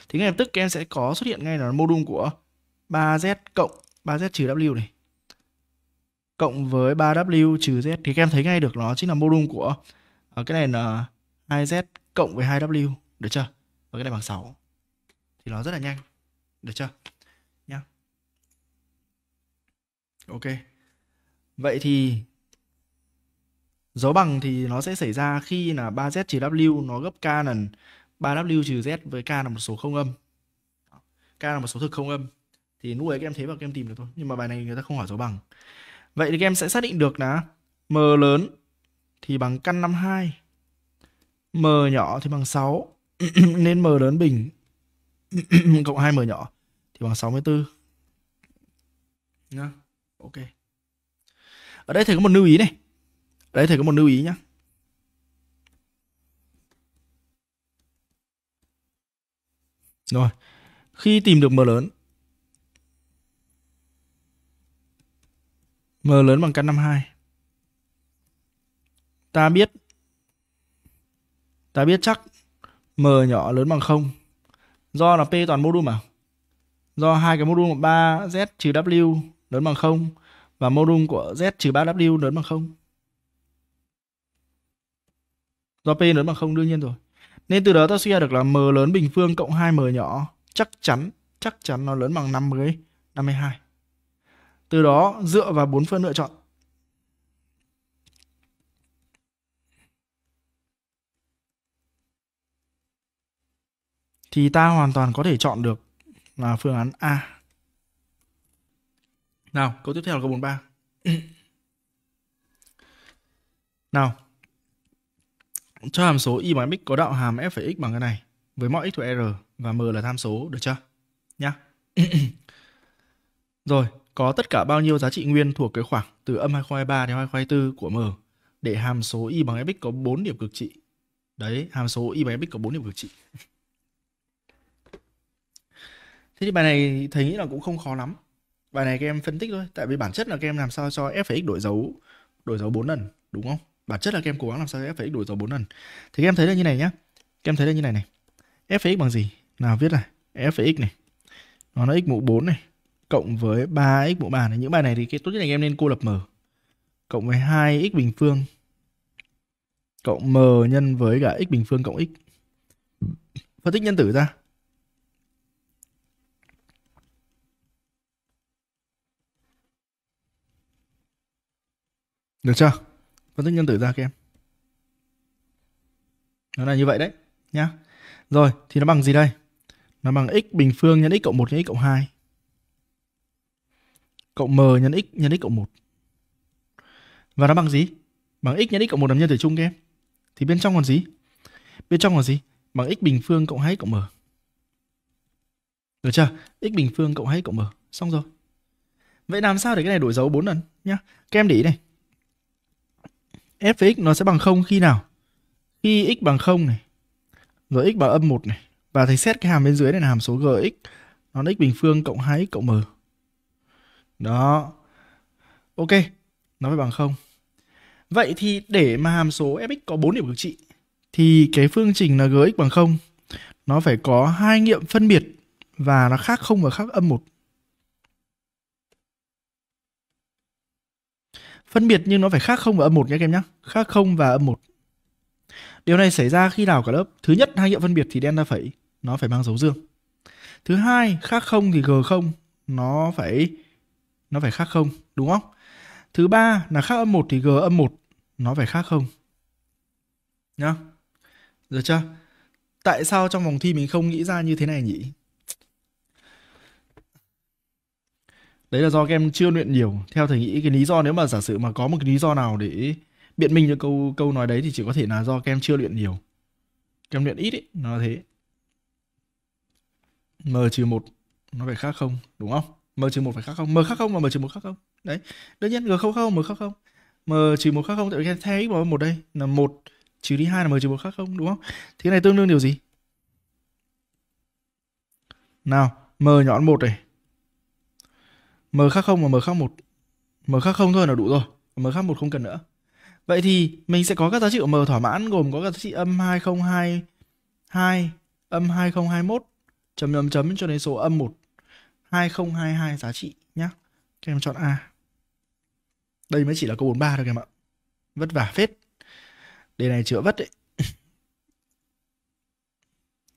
Thì ngay lập tức các em sẽ có xuất hiện ngay là mô của 3Z cộng 3Z trừ W này. Cộng với 3W trừ Z thì các em thấy ngay được nó chính là mô của ở ờ, cái này là 2Z cộng với 2W. Được chưa? Và cái này bằng 6. Thì nó rất là nhanh. Được chưa? Nhá. Ok. Vậy thì dấu bằng thì nó sẽ xảy ra khi là 3z trừ w nó gấp k lần 3w trừ z với k là một số không âm. K là một số thực không âm. Thì lúc ấy các em thấy và các em tìm được thôi. Nhưng mà bài này người ta không hỏi dấu bằng. Vậy thì các em sẽ xác định được là m lớn thì bằng căn 52. m nhỏ thì bằng 6. Nên m lớn bình cộng 2m nhỏ thì bằng 64. Nhá. Ok ở đây thầy có một lưu ý này ở đây thầy có một lưu ý nhé rồi khi tìm được m lớn m lớn bằng căn 52 ta biết ta biết chắc m nhỏ lớn bằng 0 do là p toàn mô mà do hai cái mô đun 3 z trừ w lớn bằng 0 và mô đun của Z trừ 3W lớn bằng 0. Do P lớn bằng 0 đương nhiên rồi. Nên từ đó ta suy ra được là M lớn bình phương cộng 2M nhỏ chắc chắn, chắc chắn nó lớn bằng 50, 52. Từ đó dựa vào bốn phương lựa chọn. Thì ta hoàn toàn có thể chọn được là phương án A. Nào, câu tiếp theo là câu 43. Nào, cho hàm số y bằng x có đạo hàm f phải x bằng cái này với mọi x thuộc r và m là tham số được chưa? Nhá. Rồi, có tất cả bao nhiêu giá trị nguyên thuộc cái khoảng từ âm 2023 đến 2024 của m để hàm số y bằng f có 4 điểm cực trị. Đấy, hàm số y bằng f có 4 điểm cực trị. Thế thì bài này thầy nghĩ là cũng không khó lắm bài này các em phân tích thôi tại vì bản chất là các em làm sao cho fx đổi dấu đổi dấu 4 lần đúng không bản chất là các em cố gắng làm sao cho fx đổi dấu 4 lần thì các em thấy là như này nhá các em thấy là như này này fx bằng gì nào viết là fx này nó là x mũ 4 này cộng với 3x mũ 3 này những bài này thì cái tốt nhất là các em nên cô lập m cộng với 2x bình phương cộng m nhân với cả x bình phương cộng x phân tích nhân tử ra Được chưa? Phân tích nhân tử ra các em. Nó là như vậy đấy. Nhá. Rồi, thì nó bằng gì đây? Nó bằng x bình phương nhân x cộng 1 nhân x cộng 2. Cộng m nhân x nhân x cộng 1. Và nó bằng gì? Bằng x nhân x cộng 1 làm nhân tử chung các em. Thì bên trong còn gì? Bên trong còn gì? Bằng x bình phương cộng 2 cộng m. Được chưa? x bình phương cộng 2 cộng m. Xong rồi. Vậy làm sao để cái này đổi dấu 4 lần nhá. Các em để ý này f với x nó sẽ bằng không khi nào? Khi x bằng không này, rồi x bằng âm 1 này. Và thầy xét cái hàm bên dưới này là hàm số gx, nó là x bình phương cộng 2x cộng m. Đó. Ok, nó phải bằng không. Vậy thì để mà hàm số fx có 4 điểm cực trị thì cái phương trình là gx bằng 0 nó phải có hai nghiệm phân biệt và nó khác không và khác âm 1. Phân biệt nhưng nó phải khác không và âm một nhé các em nhé. Khác không và âm một. Điều này xảy ra khi nào cả lớp? Thứ nhất, hai hiệu phân biệt thì delta phẩy nó phải mang dấu dương. Thứ hai, khác không thì g không nó phải nó phải khác không, đúng không? Thứ ba là khác âm 1 thì g âm 1 nó phải khác không. Nhá. Được chưa? Tại sao trong vòng thi mình không nghĩ ra như thế này nhỉ? đấy là do các em chưa luyện nhiều theo thầy nghĩ cái lý do nếu mà giả sử mà có một cái lý do nào để biện minh cho câu câu nói đấy thì chỉ có thể là do các em chưa luyện nhiều các em luyện ít ấy nó thế m trừ một nó phải khác không đúng không m trừ một phải khác không m khác không và m trừ một khác không đấy đương nhiên g không không m khác không m trừ một khác không tại vì theo x vào một đây là một trừ đi hai là m trừ một khác không đúng không thế này tương đương điều gì nào m nhọn một này m MK0 và MK1 khác 0 thôi là đủ rồi m khác 1 không cần nữa Vậy thì mình sẽ có các giá trị của M thỏa mãn gồm có các giá trị âm 2022 âm 2021 chấm chấm chấm cho đến số âm 1 2022 giá trị nhé Các em chọn A Đây mới chỉ là câu 43 thôi các em ạ Vất vả phết Đề này chữa vất đấy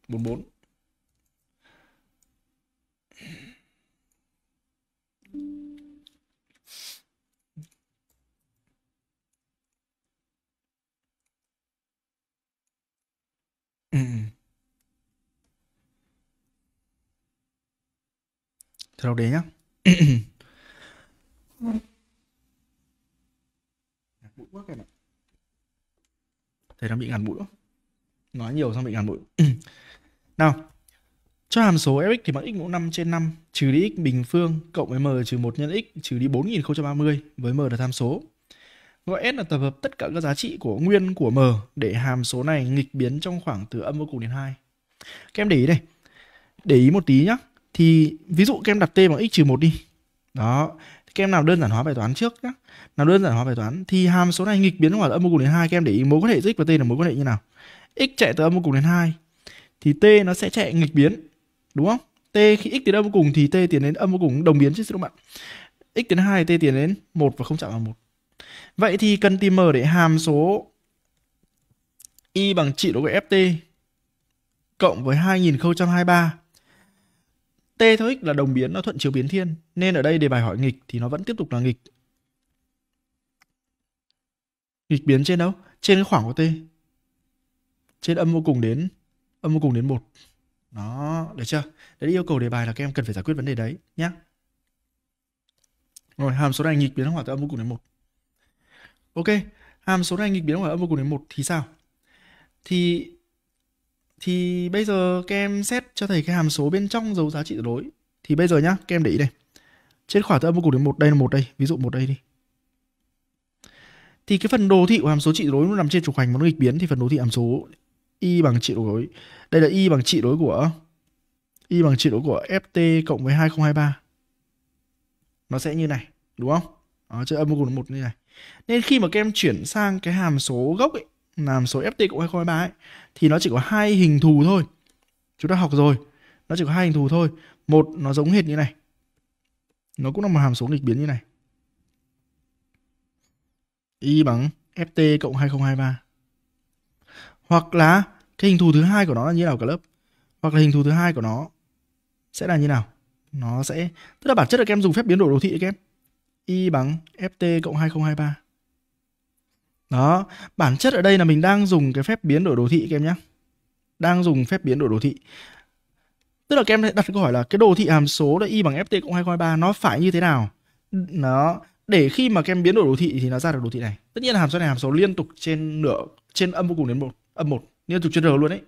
44 Ừ. Rau đế nhá. Ngạt mũi Thấy nó bị ngạt bụi, Nói nhiều xong bị ngạt bụi. Nào, cho hàm số fx thì bằng x mũ 5 trên 5 trừ đi x bình phương cộng với m trừ 1 nhân x trừ đi 4030 với m là tham số gọi S là tập hợp tất cả các giá trị của nguyên của M để hàm số này nghịch biến trong khoảng từ âm vô cùng đến 2. Các em để ý đây. Để ý một tí nhá. Thì ví dụ các em đặt T bằng x trừ 1 đi. Đó, các em nào đơn giản hóa bài toán trước nhá. Nào đơn giản hóa bài toán thì hàm số này nghịch biến khoảng âm vô cùng đến 2 các em để ý mối quan hệ giữa x và t là mối quan hệ như nào. x chạy từ âm vô cùng đến 2 thì t nó sẽ chạy nghịch biến đúng không? t khi x tiến âm vô cùng thì t tiến đến âm vô cùng đồng biến chứ đúng không ạ? x tiến 2 t tiến đến 1 và không chạm vào 1. Vậy thì cần tìm mở để hàm số y bằng trị độ của ft cộng với 2023. T theo x là đồng biến, nó thuận chiều biến thiên. Nên ở đây đề bài hỏi nghịch thì nó vẫn tiếp tục là nghịch. Nghịch biến trên đâu? Trên cái khoảng của T. Trên âm vô cùng đến âm vô cùng đến 1. Đó, được chưa? Đấy yêu cầu đề bài là các em cần phải giải quyết vấn đề đấy nhé. Rồi, hàm số này nghịch biến hóa từ âm vô cùng đến 1 ok hàm số này nghịch biến khỏi âm vô cùng đến một thì sao thì thì bây giờ các em xét cho thầy cái hàm số bên trong dấu giá trị tuyệt đối thì bây giờ nhá các em để ý đây trên khoảng từ âm vô cùng đến một đây là một đây ví dụ một đây đi thì cái phần đồ thị của hàm số trị đối nó nằm trên trục hoành mà nó nghịch biến thì phần đồ thị hàm số y bằng trị đối đây là y bằng trị đối của y bằng trị đối của ft cộng với 2023 nó sẽ như này đúng không đó, chứ âm vô cùng đến một như này nên khi mà các em chuyển sang cái hàm số gốc ấy, hàm số ft cộng 2023 ấy, thì nó chỉ có hai hình thù thôi. Chúng ta học rồi, nó chỉ có hai hình thù thôi. Một nó giống hệt như này. Nó cũng là một hàm số nghịch biến như này. Y bằng ft cộng 2023. Hoặc là cái hình thù thứ hai của nó là như nào cả lớp? Hoặc là hình thù thứ hai của nó sẽ là như nào? Nó sẽ tức là bản chất là các em dùng phép biến đổi đồ thị các em Y bằng FT cộng 2023. Đó, bản chất ở đây là mình đang dùng cái phép biến đổi đồ thị các em nhé. Đang dùng phép biến đổi đồ thị. Tức là các em đặt câu hỏi là cái đồ thị hàm số là Y bằng FT cộng 2023 nó phải như thế nào? Nó để khi mà các em biến đổi đồ thị thì nó ra được đồ thị này. Tất nhiên là hàm số này hàm số liên tục trên nửa trên âm vô cùng đến một âm một liên tục trên r luôn đấy.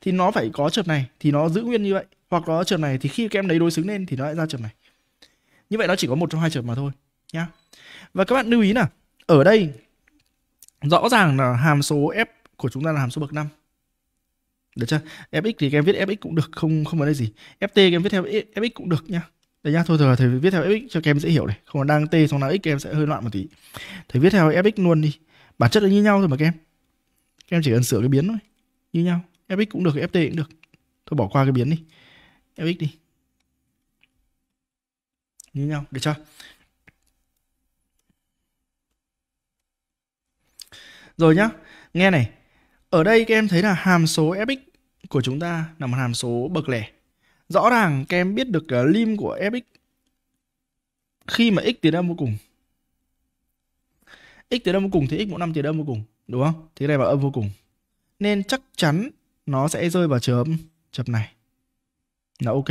Thì nó phải có trường này thì nó giữ nguyên như vậy, hoặc có trường này thì khi các em lấy đối xứng lên thì nó lại ra trường này. Như vậy nó chỉ có một trong hai trường mà thôi nhá. Và các bạn lưu ý là ở đây rõ ràng là hàm số f của chúng ta là hàm số bậc 5. Được chưa? fx thì các em viết fx cũng được, không không vấn đề gì. ft các em viết theo fx cũng được nhá. Đấy nhá, thôi thầy, thầy viết theo fx cho các em dễ hiểu này. Không là đang t xong là x các em sẽ hơi loạn một tí. Thầy viết theo fx luôn đi. Bản chất là như nhau thôi mà các em. Các em chỉ cần sửa cái biến thôi. Như nhau. fx cũng được, ft cũng được. Thôi bỏ qua cái biến đi. fx đi. Như nhau, được chưa? Rồi nhá, nghe này. Ở đây các em thấy là hàm số fx của chúng ta là một hàm số bậc lẻ. Rõ ràng các em biết được uh, lim của fx khi mà x tiến âm vô cùng. x tiến âm vô cùng thì x mũ 5 tiến âm vô cùng, đúng không? Thì cái này vào âm vô cùng. Nên chắc chắn nó sẽ rơi vào chấm chập này. Là ok.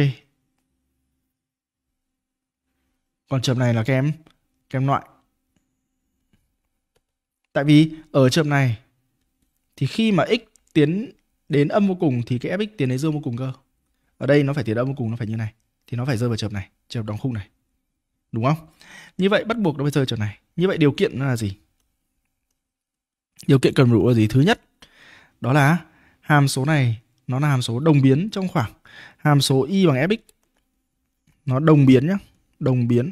Còn chập này là các em các em loại Tại vì ở trường này thì khi mà x tiến đến âm vô cùng thì cái fx tiến đến dương vô cùng cơ. Ở đây nó phải tiến âm vô cùng nó phải như này thì nó phải rơi vào trường này, trường đóng khung này. Đúng không? Như vậy bắt buộc nó phải rơi trường này. Như vậy điều kiện nó là gì? Điều kiện cần đủ là gì? Thứ nhất đó là hàm số này nó là hàm số đồng biến trong khoảng hàm số y bằng fx nó đồng biến nhé đồng biến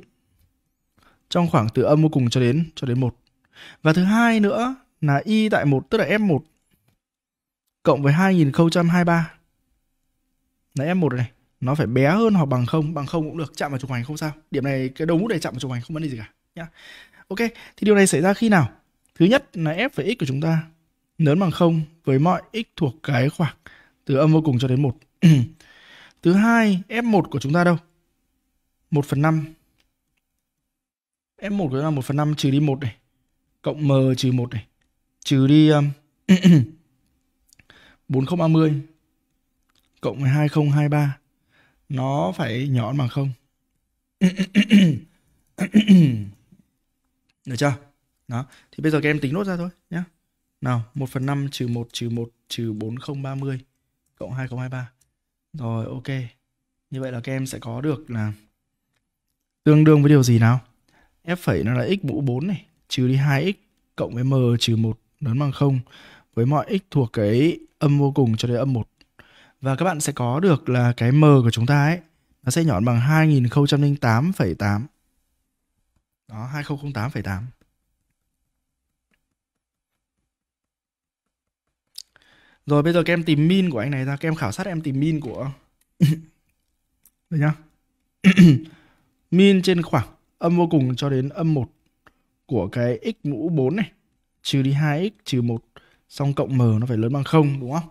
trong khoảng từ âm vô cùng cho đến cho đến một và thứ hai nữa là y tại 1 tức là f1 cộng với 2023 là f1 này nó phải bé hơn hoặc bằng không bằng không cũng được chạm vào trục hoành không sao điểm này cái đầu mút này chạm vào trục hoành không vấn đề gì cả nhá ok thì điều này xảy ra khi nào thứ nhất là f về x của chúng ta lớn bằng không với mọi x thuộc cái khoảng từ âm vô cùng cho đến một thứ hai f1 của chúng ta đâu 1 phần năm f1 của chúng ta 1 phần năm trừ đi một này cộng m trừ 1 này trừ đi um, 4030 cộng 2023 nó phải nhỏ bằng không được chưa đó thì bây giờ các em tính nốt ra thôi nhé nào 1 phần 5 trừ 1 trừ 1 trừ 4030 cộng 2023 rồi ok như vậy là các em sẽ có được là tương đương với điều gì nào f phẩy nó là x mũ 4 này trừ đi 2x cộng với m trừ 1 lớn bằng 0 với mọi x thuộc cái âm vô cùng cho đến âm 1. Và các bạn sẽ có được là cái m của chúng ta ấy nó sẽ nhỏ bằng 2008,8. Đó, 2008,8. Rồi bây giờ các em tìm min của anh này ra, các em khảo sát em tìm min của đây nhá. min trên khoảng âm vô cùng cho đến âm 1 của cái x mũ 4 này trừ đi 2x trừ 1 xong cộng m nó phải lớn bằng 0 đúng không?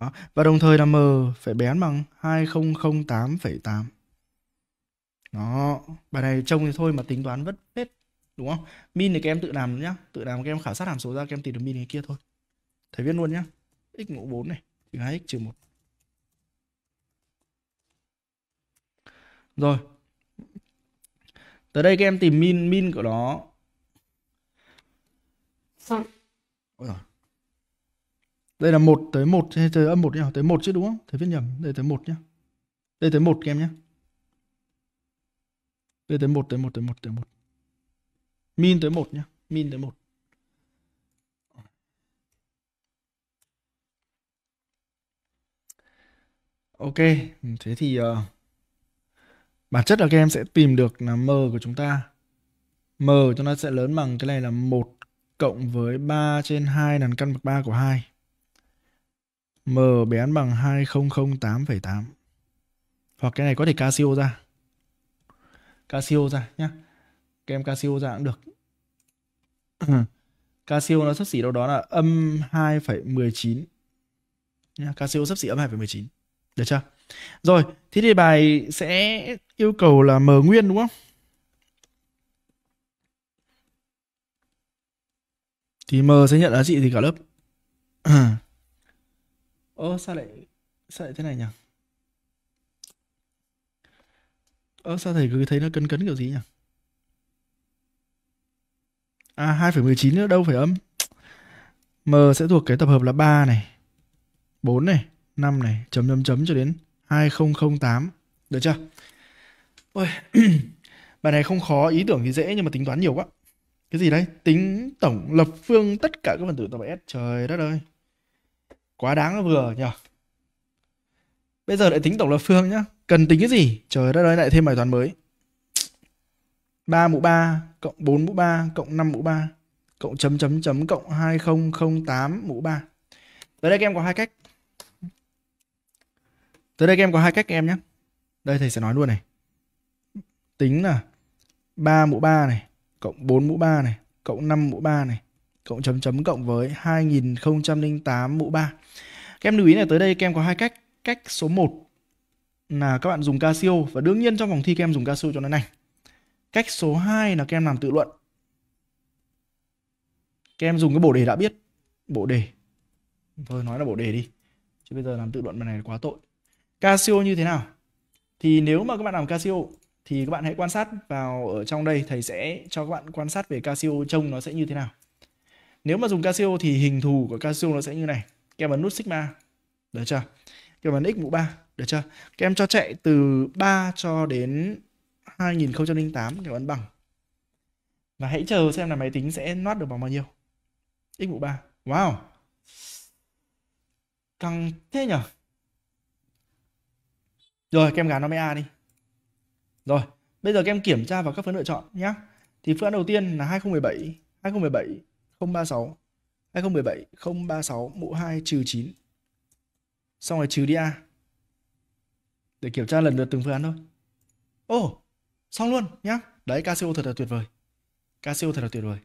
Đó. Và đồng thời là m phải bén bằng 2008,8. Đó, bài này trông thì thôi mà tính toán vất hết đúng không? Min thì các em tự làm nhá, tự làm các em khảo sát hàm số ra các em tìm được min này kia thôi. Thầy viết luôn nhá. x mũ 4 này trừ 2x trừ 1. Rồi. Tới đây các em tìm min min của nó Ôi Đây là 1 tới 1 hay tới âm 1 nhá, tới 1 chứ đúng không? Thầy viết nhầm, đây tới 1 nhá. Đây tới 1 các em nhá. Đây tới 1 tới 1 tới 1 tới 1. Min tới 1 nhá, min tới 1. Ok, thế thì uh, bản chất là các em sẽ tìm được là m của chúng ta. M của chúng ta sẽ lớn bằng cái này là 1 cộng với 3 trên 2 lần căn bậc 3 của 2. M bé bằng 2008,8. Hoặc cái này có thể Casio ra. Casio ra nhá. Kem Casio ra cũng được. Casio nó sắp xỉ đâu đó là âm 2,19. Nhá, Casio sắp xỉ âm 2,19. Được chưa? Rồi, thế thì bài sẽ yêu cầu là M nguyên đúng không? thì m sẽ nhận giá trị thì cả lớp ơ sao lại sao lại thế này nhỉ ơ sao thầy cứ thấy nó cấn cấn kiểu gì nhỉ à 2,19 nữa đâu phải âm m sẽ thuộc cái tập hợp là ba này bốn này năm này chấm chấm chấm cho đến 2008 được chưa ôi bài này không khó ý tưởng thì dễ nhưng mà tính toán nhiều quá cái gì đấy tính tổng lập phương tất cả các phần tử tập s trời đất ơi quá đáng vừa nhỉ bây giờ lại tính tổng lập phương nhá cần tính cái gì trời đất ơi lại thêm bài toán mới 3 mũ 3 cộng 4 mũ 3 cộng 5 mũ 3 cộng chấm chấm chấm cộng 2008 mũ 3 tới đây các em có hai cách tới đây các em có hai cách em nhé đây thầy sẽ nói luôn này tính là 3 mũ 3 này cộng 4 mũ 3 này, cộng 5 mũ 3 này, cộng chấm chấm cộng với 2008 mũ 3. Các em lưu ý là tới đây các em có hai cách. Cách số 1 là các bạn dùng Casio và đương nhiên trong vòng thi các em dùng Casio cho nó này Cách số 2 là các em làm tự luận. Các em dùng cái bộ đề đã biết. Bộ đề. Thôi nói là bộ đề đi. Chứ bây giờ làm tự luận bài này là quá tội. Casio như thế nào? Thì nếu mà các bạn làm Casio thì các bạn hãy quan sát vào ở trong đây thầy sẽ cho các bạn quan sát về Casio trông nó sẽ như thế nào nếu mà dùng Casio thì hình thù của Casio nó sẽ như này các em ấn nút Sigma được chưa các em ấn X mũ 3 được chưa các em cho chạy từ 3 cho đến 2008 các em ấn bằng và hãy chờ xem là máy tính sẽ nót được bằng bao nhiêu X mũ 3 wow căng thế nhở rồi kem gán nó mới a đi rồi, bây giờ các em kiểm tra vào các phương lựa chọn nhé. Thì phương án đầu tiên là 2017, 2017 036, 2017 036 mũ 2 trừ 9. Xong rồi trừ đi A. Để kiểm tra lần lượt từng phương án thôi. Ồ, oh, xong luôn nhé Đấy, Casio thật là tuyệt vời. Casio thật là tuyệt vời.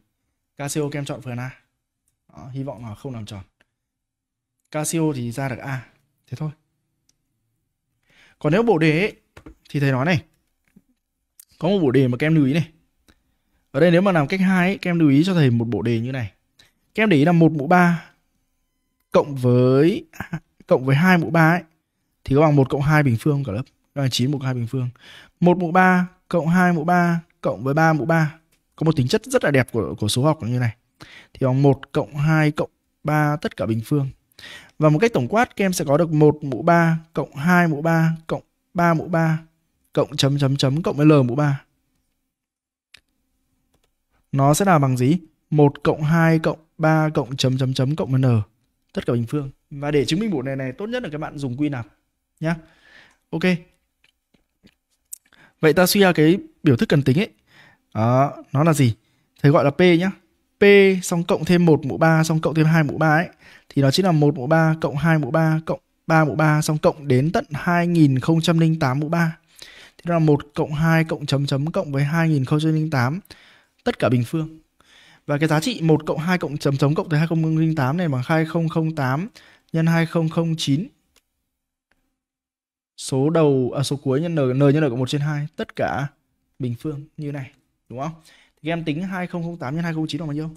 Casio các em chọn phương án A. Đó, hy vọng là không làm tròn. Casio thì ra được A. Thế thôi. Còn nếu bộ đề ấy, thì thầy nói này có một bộ đề mà các em lưu ý này ở đây nếu mà làm cách hai ấy, các em lưu ý cho thầy một bộ đề như này các em để ý là một mũ ba cộng với cộng với hai mũ ba ấy thì có bằng một cộng hai bình phương cả lớp là chín mũ hai bình phương một mũ ba cộng hai mũ ba cộng với ba mũ ba có một tính chất rất là đẹp của, của số học như này thì bằng một cộng hai cộng ba tất cả bình phương và một cách tổng quát các em sẽ có được một mũ ba cộng hai mũ ba cộng ba mũ ba cộng chấm chấm chấm cộng với L mũ 3. Nó sẽ là bằng gì? 1 cộng 2 cộng 3 cộng chấm chấm chấm cộng với N. Tất cả bình phương. Và để chứng minh bộ này này tốt nhất là các bạn dùng quy nạp nhá. Ok. Vậy ta suy ra cái biểu thức cần tính ấy. Đó, nó là gì? Thầy gọi là P nhá. P xong cộng thêm 1 mũ 3 xong cộng thêm 2 mũ 3 ấy thì nó chính là 1 mũ 3 cộng 2 mũ 3 cộng 3 mũ 3 xong cộng đến tận 2008 mũ 3. Thế là 1 cộng 2 cộng chấm chấm cộng với 2008 tất cả bình phương. Và cái giá trị 1 cộng 2 cộng chấm chấm cộng tới 2008 này bằng 2008 nhân 2009 số đầu à, số cuối nhân n n nhân n cộng 1 trên 2 tất cả bình phương như này đúng không? Thì em tính 2008 nhân 2009 là bao nhiêu?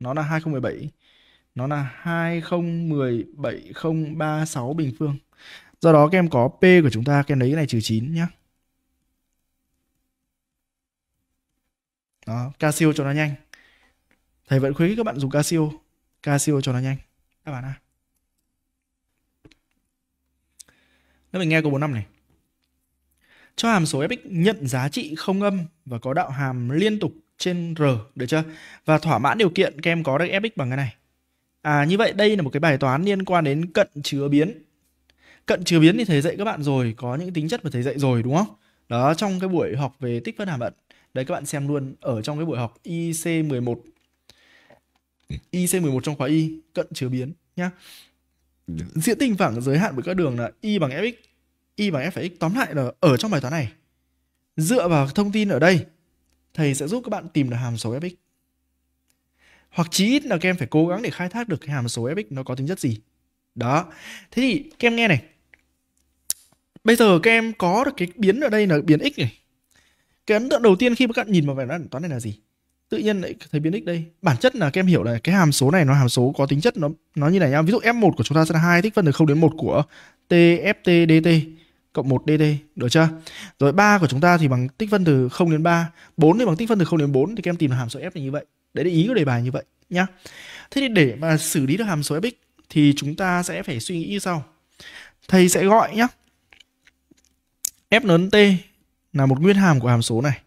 Nó là 2017. Nó là 2017036 bình phương. Do đó các em có P của chúng ta, các em lấy cái này trừ 9 nhá Đó, Casio cho nó nhanh. Thầy vẫn khuyến khích các bạn dùng Casio. Casio cho nó nhanh. Các bạn ạ. À. Nếu mình nghe câu 45 này. Cho hàm số fx nhận giá trị không âm và có đạo hàm liên tục trên R, được chưa? Và thỏa mãn điều kiện các em có được fx bằng cái này. À như vậy đây là một cái bài toán liên quan đến cận chứa biến cận chứa biến thì thầy dạy các bạn rồi có những tính chất mà thầy dạy rồi đúng không đó trong cái buổi học về tích phân hàm ẩn đấy các bạn xem luôn ở trong cái buổi học IC11 IC11 trong khóa Y cận chứa biến nhá Diện tình phẳng giới hạn bởi các đường là Y bằng fx Y bằng f x tóm lại là ở trong bài toán này dựa vào thông tin ở đây thầy sẽ giúp các bạn tìm được hàm số fx hoặc chí ít là các em phải cố gắng để khai thác được cái hàm số fx nó có tính chất gì đó thế thì các em nghe này bây giờ các em có được cái biến ở đây là biến x này cái ấn tượng đầu tiên khi các bạn nhìn vào bài toán này là gì tự nhiên lại thấy biến x đây bản chất là các em hiểu là cái hàm số này nó hàm số có tính chất nó nó như này nhá ví dụ f1 của chúng ta sẽ là hai tích phân từ 0 đến 1 của t tft dt cộng 1 dt được chưa rồi 3 của chúng ta thì bằng tích phân từ 0 đến 3 4 thì bằng tích phân từ 0 đến 4 thì các em tìm được hàm số f này như vậy đấy là ý của đề bài như vậy nhá thế thì để mà xử lý được hàm số fx thì chúng ta sẽ phải suy nghĩ như sau thầy sẽ gọi nhá f lớn t là một nguyên hàm của hàm số này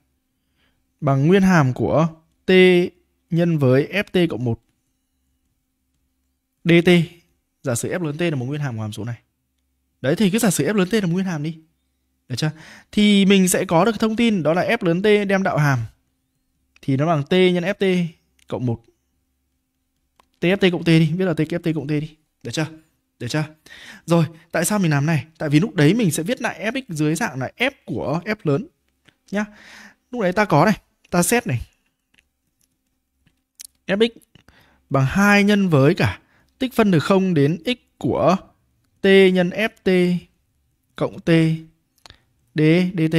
bằng nguyên hàm của t nhân với ft cộng 1 dt giả sử f lớn t là một nguyên hàm của hàm số này đấy thì cứ giả sử f lớn t là một nguyên hàm đi được chưa thì mình sẽ có được thông tin đó là f lớn t đem đạo hàm thì nó bằng t nhân ft cộng 1 tft cộng t đi viết là t ft cộng t đi được chưa được chưa? Rồi, tại sao mình làm này? Tại vì lúc đấy mình sẽ viết lại fx dưới dạng là f của f lớn nhá. Lúc đấy ta có này, ta xét này. fx bằng 2 nhân với cả tích phân từ 0 đến x của t nhân ft cộng t d dt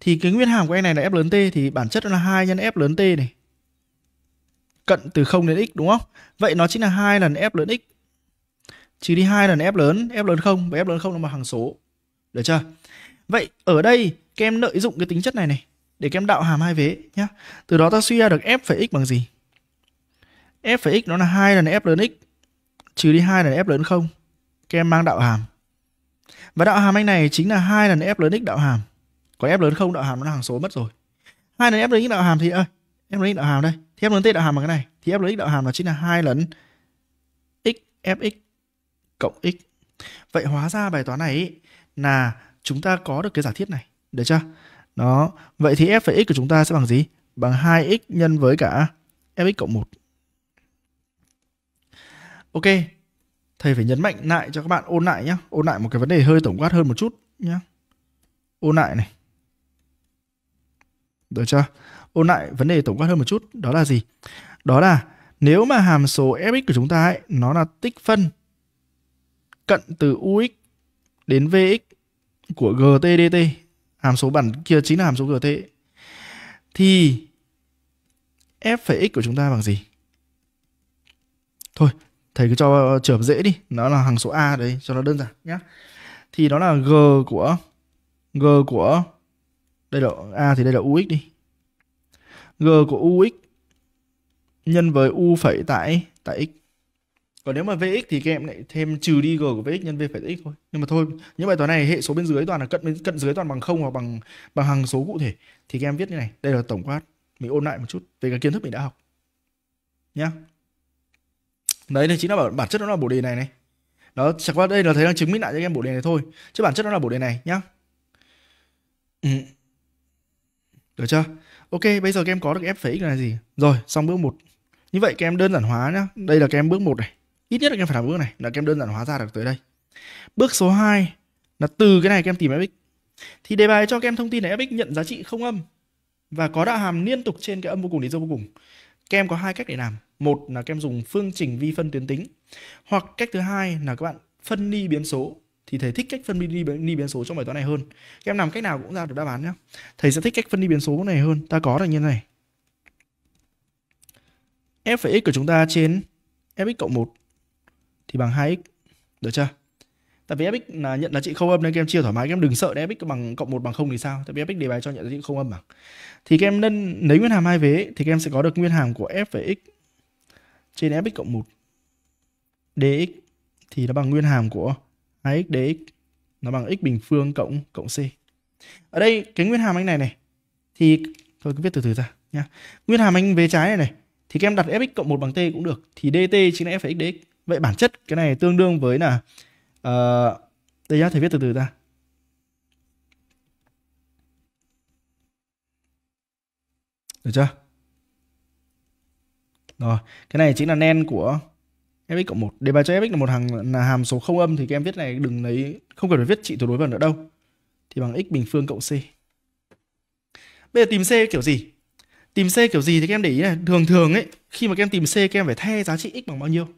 thì cái nguyên hàm của anh này là f lớn t thì bản chất nó là 2 nhân f lớn t này cận từ 0 đến x đúng không? Vậy nó chính là 2 lần f lớn x trừ đi hai lần f lớn f lớn không và f lớn không là một hằng số được chưa vậy ở đây các em lợi dụng cái tính chất này này để các em đạo hàm hai vế nhá từ đó ta suy ra được f phải x bằng gì f phải x nó là hai lần f lớn x trừ đi hai lần f lớn không các em mang đạo hàm và đạo hàm anh này chính là hai lần f lớn x đạo hàm còn f lớn không đạo hàm nó là hằng số mất rồi hai lần f lớn x đạo hàm thì ơi f lớn x đạo hàm đây thì f lớn t đạo hàm bằng cái này thì f lớn x đạo hàm là chính là hai lần x fx cộng x. Vậy hóa ra bài toán này ý, là chúng ta có được cái giả thiết này, được chưa? Đó, vậy thì f x của chúng ta sẽ bằng gì? Bằng 2x nhân với cả fx cộng 1. Ok, thầy phải nhấn mạnh lại cho các bạn ôn lại nhé. Ôn lại một cái vấn đề hơi tổng quát hơn một chút nhé. Ôn lại này. Được chưa? Ôn lại vấn đề tổng quát hơn một chút. Đó là gì? Đó là nếu mà hàm số fx của chúng ta ấy, nó là tích phân cận từ UX đến VX của GTDT hàm số bản kia chính là hàm số GT thì F phải x của chúng ta bằng gì? Thôi, thầy cứ cho trường dễ đi, nó là hằng số A đấy cho nó đơn giản nhé Thì đó là G của G của đây là A thì đây là UX đi. G của UX nhân với U phẩy tại tại x còn nếu mà vx thì các em lại thêm trừ đi g của vx nhân v phải x thôi nhưng mà thôi những bài toán này hệ số bên dưới toàn là cận bên cận dưới toàn bằng không hoặc bằng bằng hằng số cụ thể thì các em viết như này đây là tổng quát mình ôn lại một chút về cái kiến thức mình đã học nhá đấy đây chính là bản, bản chất nó là bộ đề này này đó chẳng qua đây là thấy đang chứng minh lại cho các em bộ đề này thôi chứ bản chất nó là bộ đề này nhá ừ. được chưa ok bây giờ các em có được f phẩy x là gì rồi xong bước một như vậy các em đơn giản hóa nhá đây là các em bước một này ít nhất là các em phải làm bước này là các em đơn giản hóa ra được tới đây bước số 2 là từ cái này các em tìm fx thì đề bài cho các em thông tin là fx nhận giá trị không âm và có đạo hàm liên tục trên cái âm vô cùng đến dấu vô cùng các em có hai cách để làm một là các em dùng phương trình vi phân tuyến tính hoặc cách thứ hai là các bạn phân ly biến số thì thầy thích cách phân ly, ly biến số trong bài toán này hơn các em làm cách nào cũng ra được đáp án nhé thầy sẽ thích cách phân ly biến số này hơn ta có là như này f x của chúng ta trên fx cộng 1 thì bằng 2x. Được chưa? Tại vì fx là nhận giá trị không âm nên các em chia thoải mái, các em đừng sợ nếu fx bằng cộng một bằng không thì sao? Tại vì fx đề bài cho nhận giá trị không âm mà. Thì các em nên lấy nguyên hàm hai vế thì các em sẽ có được nguyên hàm của f về x trên fx cộng 1 dx thì nó bằng nguyên hàm của 2x dx nó bằng x bình phương cộng cộng c. Ở đây cái nguyên hàm anh này này thì thôi cứ viết từ từ ra nha. Nguyên hàm anh về trái này này thì các em đặt fx cộng 1 bằng t cũng được thì dt chính là f x dx vậy bản chất cái này tương đương với là uh, ờ, đây nhá thầy viết từ từ ra được chưa rồi cái này chính là nen của fx cộng một đề bài cho fx là một hàng là hàm số không âm thì các em viết này đừng lấy không cần phải viết trị tuyệt đối vào nữa đâu thì bằng x bình phương cộng c bây giờ tìm c kiểu gì tìm c kiểu gì thì các em để ý này thường thường ấy khi mà các em tìm c các em phải thay giá trị x bằng bao nhiêu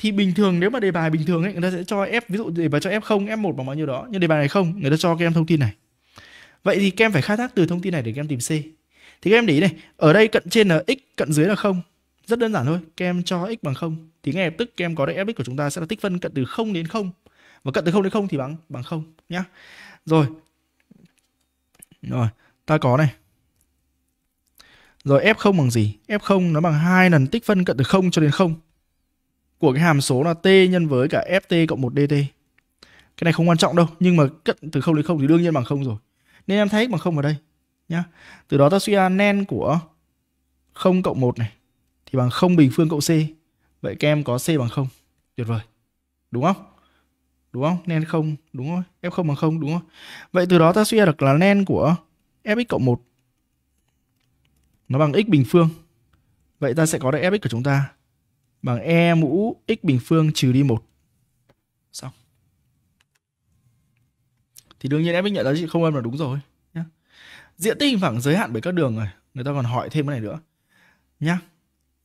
thì bình thường nếu mà đề bài bình thường ấy người ta sẽ cho f ví dụ để bài cho f không, f một bằng bao nhiêu đó nhưng đề bài này không người ta cho các em thông tin này vậy thì các em phải khai thác từ thông tin này để các em tìm c thì các em để ý này ở đây cận trên là x cận dưới là không rất đơn giản thôi các em cho x bằng không thì ngay lập tức các em có được fx của chúng ta sẽ là tích phân cận từ 0 đến 0 và cận từ 0 đến 0 thì bằng bằng 0 nhá. Rồi. Rồi, ta có này. Rồi f0 bằng gì? F0 nó bằng hai lần tích phân cận từ 0 cho đến 0 của cái hàm số là t nhân với cả ft cộng 1 dt. Cái này không quan trọng đâu, nhưng mà cận từ 0 đến 0 thì đương nhiên bằng 0 rồi. Nên em thấy x bằng 0 ở đây nhá. Từ đó ta suy ra nen của 0 cộng 1 này thì bằng 0 bình phương cộng c. Vậy các em có c bằng 0. Tuyệt vời. Đúng không? Đúng không? Nen 0, đúng không? F0 bằng 0, đúng không? Vậy từ đó ta suy ra được là nen của fx cộng 1 nó bằng x bình phương. Vậy ta sẽ có được fx của chúng ta bằng e mũ x bình phương trừ đi 1. Xong. Thì đương nhiên em biết nhận giá trị không âm là đúng rồi. Nhá. Diện tích hình phẳng giới hạn bởi các đường rồi. Người ta còn hỏi thêm cái này nữa. Nhá.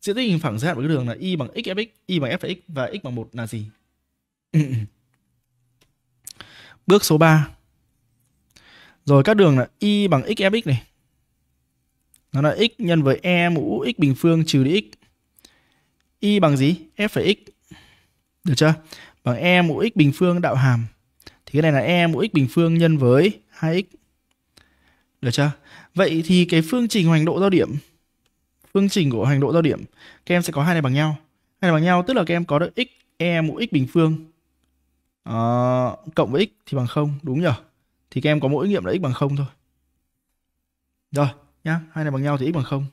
Diện tích hình phẳng giới hạn bởi các đường là y bằng xfx, y bằng f x và x bằng 1 là gì? Bước số 3. Rồi các đường là y bằng xfx này. Nó là x nhân với e mũ x bình phương trừ đi x y bằng gì f phẩy x được chưa bằng e mũ x bình phương đạo hàm thì cái này là e mũ x bình phương nhân với 2x được chưa vậy thì cái phương trình hoành độ giao điểm phương trình của hoành độ giao điểm các em sẽ có hai này bằng nhau hai này bằng nhau tức là các em có được x e mũ x bình phương uh, cộng với x thì bằng không đúng nhở thì các em có mỗi nghiệm là x bằng không thôi rồi nhá hai này bằng nhau thì x bằng không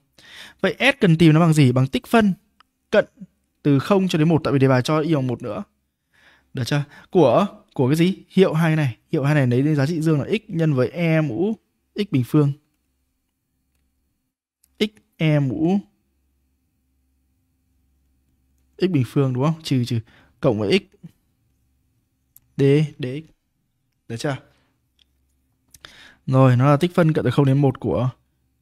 vậy s cần tìm nó bằng gì bằng tích phân cận từ 0 cho đến 1 tại vì đề bài cho y bằng 1 nữa. Được chưa? Của của cái gì? Hiệu 2 này, hiệu 2 này lấy đến giá trị dương là x nhân với e mũ x bình phương. x e mũ x bình phương đúng không? Trừ trừ cộng với x d dx. Được chưa? Rồi, nó là tích phân cận từ 0 đến 1 của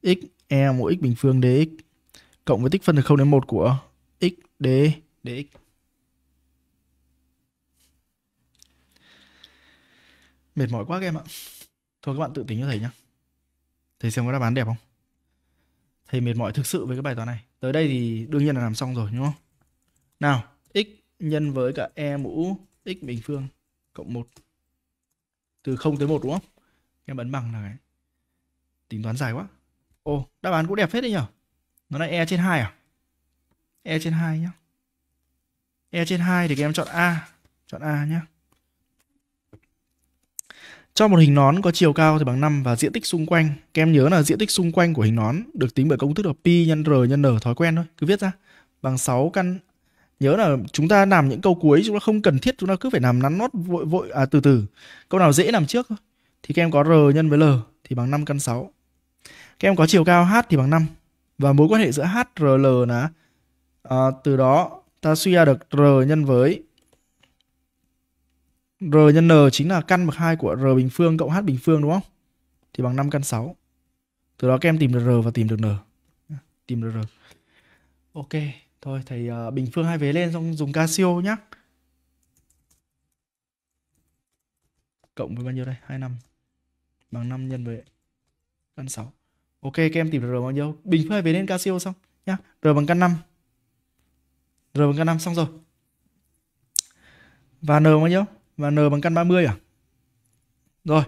x e mũ x bình phương dx cộng với tích phân từ 0 đến 1 của d dx. Mệt mỏi quá các em ạ. Thôi các bạn tự tính cho thầy nhá. Thầy xem có đáp án đẹp không? Thầy mệt mỏi thực sự với cái bài toán này. Tới đây thì đương nhiên là làm xong rồi đúng không? Nào, x nhân với cả e mũ x bình phương cộng 1. Từ 0 tới 1 đúng không? Em ấn bằng là cái tính toán dài quá. ô đáp án cũng đẹp hết đấy nhở? Nó là e trên 2 à? E trên 2 nhé. E trên 2 thì các em chọn A. Chọn A nhé. Cho một hình nón có chiều cao thì bằng 5 và diện tích xung quanh. Các em nhớ là diện tích xung quanh của hình nón được tính bởi công thức là pi nhân r nhân n thói quen thôi. Cứ viết ra. Bằng 6 căn. Nhớ là chúng ta làm những câu cuối chúng ta không cần thiết chúng ta cứ phải làm nắn nót vội vội à từ từ. Câu nào dễ làm trước thôi. Thì các em có r nhân với l thì bằng 5 căn 6. Các em có chiều cao h thì bằng 5 và mối quan hệ giữa h r l là À, từ đó ta suy ra được R nhân với R nhân N chính là căn bậc 2 của R bình phương cộng H bình phương đúng không? Thì bằng 5 căn 6. Từ đó các em tìm được R và tìm được N. Tìm được R. Ok, thôi thầy uh, bình phương hai vế lên xong dùng Casio nhá. Cộng với bao nhiêu đây? 25 bằng 5 nhân với căn 6. Ok, các em tìm được R bao nhiêu? Bình phương hai vế lên Casio xong nhá. R bằng căn 5 r bằng căn 5 xong rồi và n bao nhiêu và n bằng căn 30 à rồi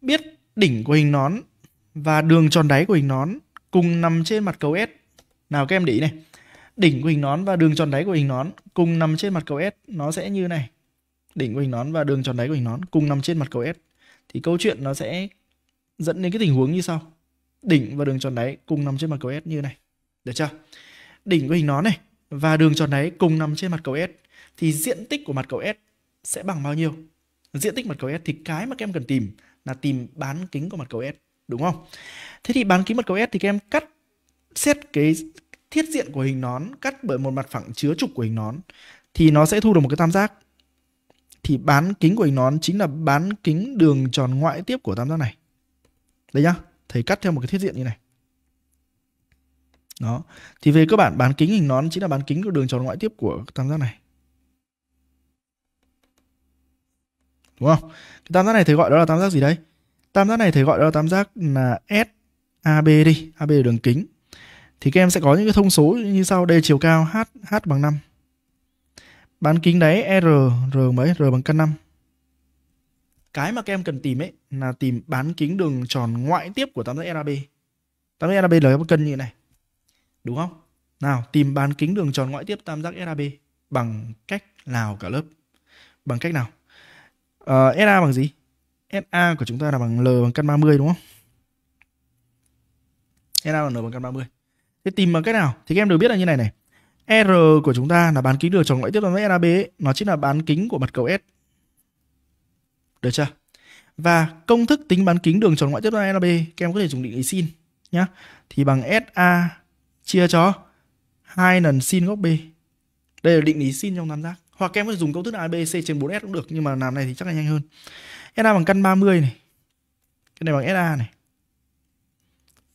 biết đỉnh của hình nón và đường tròn đáy của hình nón cùng nằm trên mặt cầu S nào các em để ý này đỉnh của hình nón và đường tròn đáy của hình nón cùng nằm trên mặt cầu S nó sẽ như này đỉnh của hình nón và đường tròn đáy của hình nón cùng nằm trên mặt cầu S thì câu chuyện nó sẽ dẫn đến cái tình huống như sau đỉnh và đường tròn đáy cùng nằm trên mặt cầu S như này được chưa đỉnh của hình nón này và đường tròn đấy cùng nằm trên mặt cầu S thì diện tích của mặt cầu S sẽ bằng bao nhiêu? Diện tích mặt cầu S thì cái mà các em cần tìm là tìm bán kính của mặt cầu S, đúng không? Thế thì bán kính mặt cầu S thì các em cắt xét cái thiết diện của hình nón cắt bởi một mặt phẳng chứa trục của hình nón thì nó sẽ thu được một cái tam giác. Thì bán kính của hình nón chính là bán kính đường tròn ngoại tiếp của tam giác này. Đấy nhá, thầy cắt theo một cái thiết diện như này đó thì về cơ bản bán kính hình nón chính là bán kính của đường tròn ngoại tiếp của tam giác này đúng không cái tam giác này thầy gọi đó là tam giác gì đấy tam giác này thầy gọi đó là tam giác là SAB đi AB là đường kính thì các em sẽ có những cái thông số như sau d chiều cao h h bằng 5 bán kính đáy r r mấy r bằng căn 5 cái mà các em cần tìm ấy là tìm bán kính đường tròn ngoại tiếp của tam giác SAB tam giác SAB là cái cân như thế này Đúng không? Nào, tìm bán kính đường tròn ngoại tiếp tam giác SAB bằng cách nào cả lớp? Bằng cách nào? Uh, ờ, SA bằng gì? SA của chúng ta là bằng L bằng căn 30 đúng không? SA bằng L bằng căn 30. Thế tìm bằng cách nào? Thì các em đều biết là như này này. R của chúng ta là bán kính đường tròn ngoại tiếp tam giác SAB, ấy. nó chính là bán kính của mặt cầu S. Được chưa? Và công thức tính bán kính đường tròn ngoại tiếp tam giác SAB, các em có thể dùng định lý sin nhá. Thì bằng SA chia cho hai lần sin góc b đây là định lý sin trong tam giác hoặc em có thể dùng công thức là abc trên 4s cũng được nhưng mà làm này thì chắc là nhanh hơn sa bằng căn 30 này cái này bằng sa này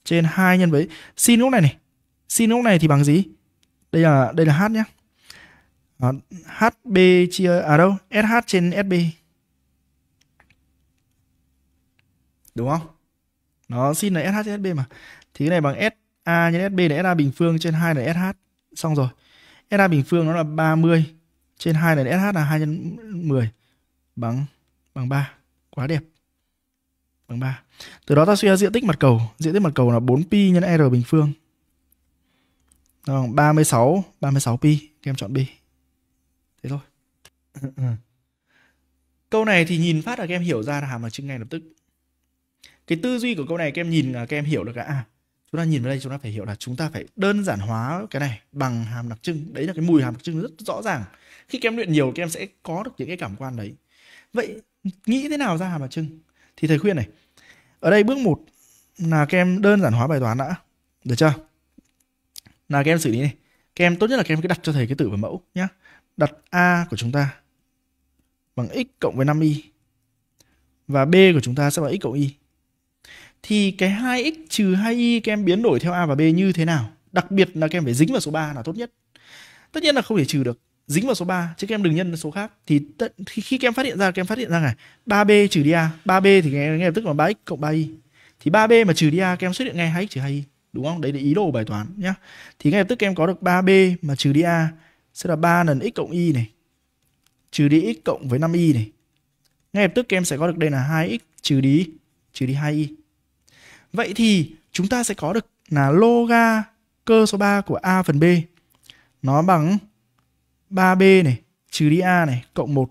trên 2 nhân với sin lúc này này sin lúc này thì bằng gì đây là đây là h nhé à, hb chia à đâu sh trên sb đúng không nó sin là sh trên sb mà thì cái này bằng s A nhân SB là SA bình phương trên 2 là SH. Xong rồi. SA bình phương nó là 30 trên 2 là SH là 2 nhân 10 bằng bằng 3. Quá đẹp. Bằng 3. Từ đó ta suy ra diện tích mặt cầu, diện tích mặt cầu là 4pi nhân R bình phương. Đó, 36, 36 pi, các em chọn B. Thế thôi. câu này thì nhìn phát là các em hiểu ra là hàm đặc trưng ngay lập tức. Cái tư duy của câu này các em nhìn là các em hiểu được cả à, chúng ta nhìn vào đây chúng ta phải hiểu là chúng ta phải đơn giản hóa cái này bằng hàm đặc trưng đấy là cái mùi hàm đặc trưng rất rõ ràng khi các em luyện nhiều các em sẽ có được những cái cảm quan đấy vậy nghĩ thế nào ra hàm đặc trưng thì thầy khuyên này ở đây bước một là các em đơn giản hóa bài toán đã được chưa là các em xử lý này các em tốt nhất là các em cứ đặt cho thầy cái tử và mẫu nhá đặt a của chúng ta bằng x cộng với 5y và b của chúng ta sẽ bằng x cộng y thì cái 2x trừ 2y các em biến đổi theo a và b như thế nào? Đặc biệt là các em phải dính vào số 3 là tốt nhất. Tất nhiên là không thể trừ được, dính vào số 3 chứ các em đừng nhân số khác thì khi khi các em phát hiện ra các em phát hiện ra này 3b trừ đi a 3b thì ngay, ngay lập tức là 3x cộng 3y thì 3b mà trừ đi a các em xuất hiện ngay 2x trừ 2y đúng không? Đấy là ý đồ bài toán nhá. Thì ngay lập tức các em có được 3b mà trừ đi a sẽ là 3 lần x cộng y này trừ đi x cộng với 5y này. Ngay lập tức các em sẽ có được đây là 2x trừ đi trừ đi 2y Vậy thì chúng ta sẽ có được là loga cơ số 3 của A phần B. Nó bằng 3B này trừ đi A này cộng 1.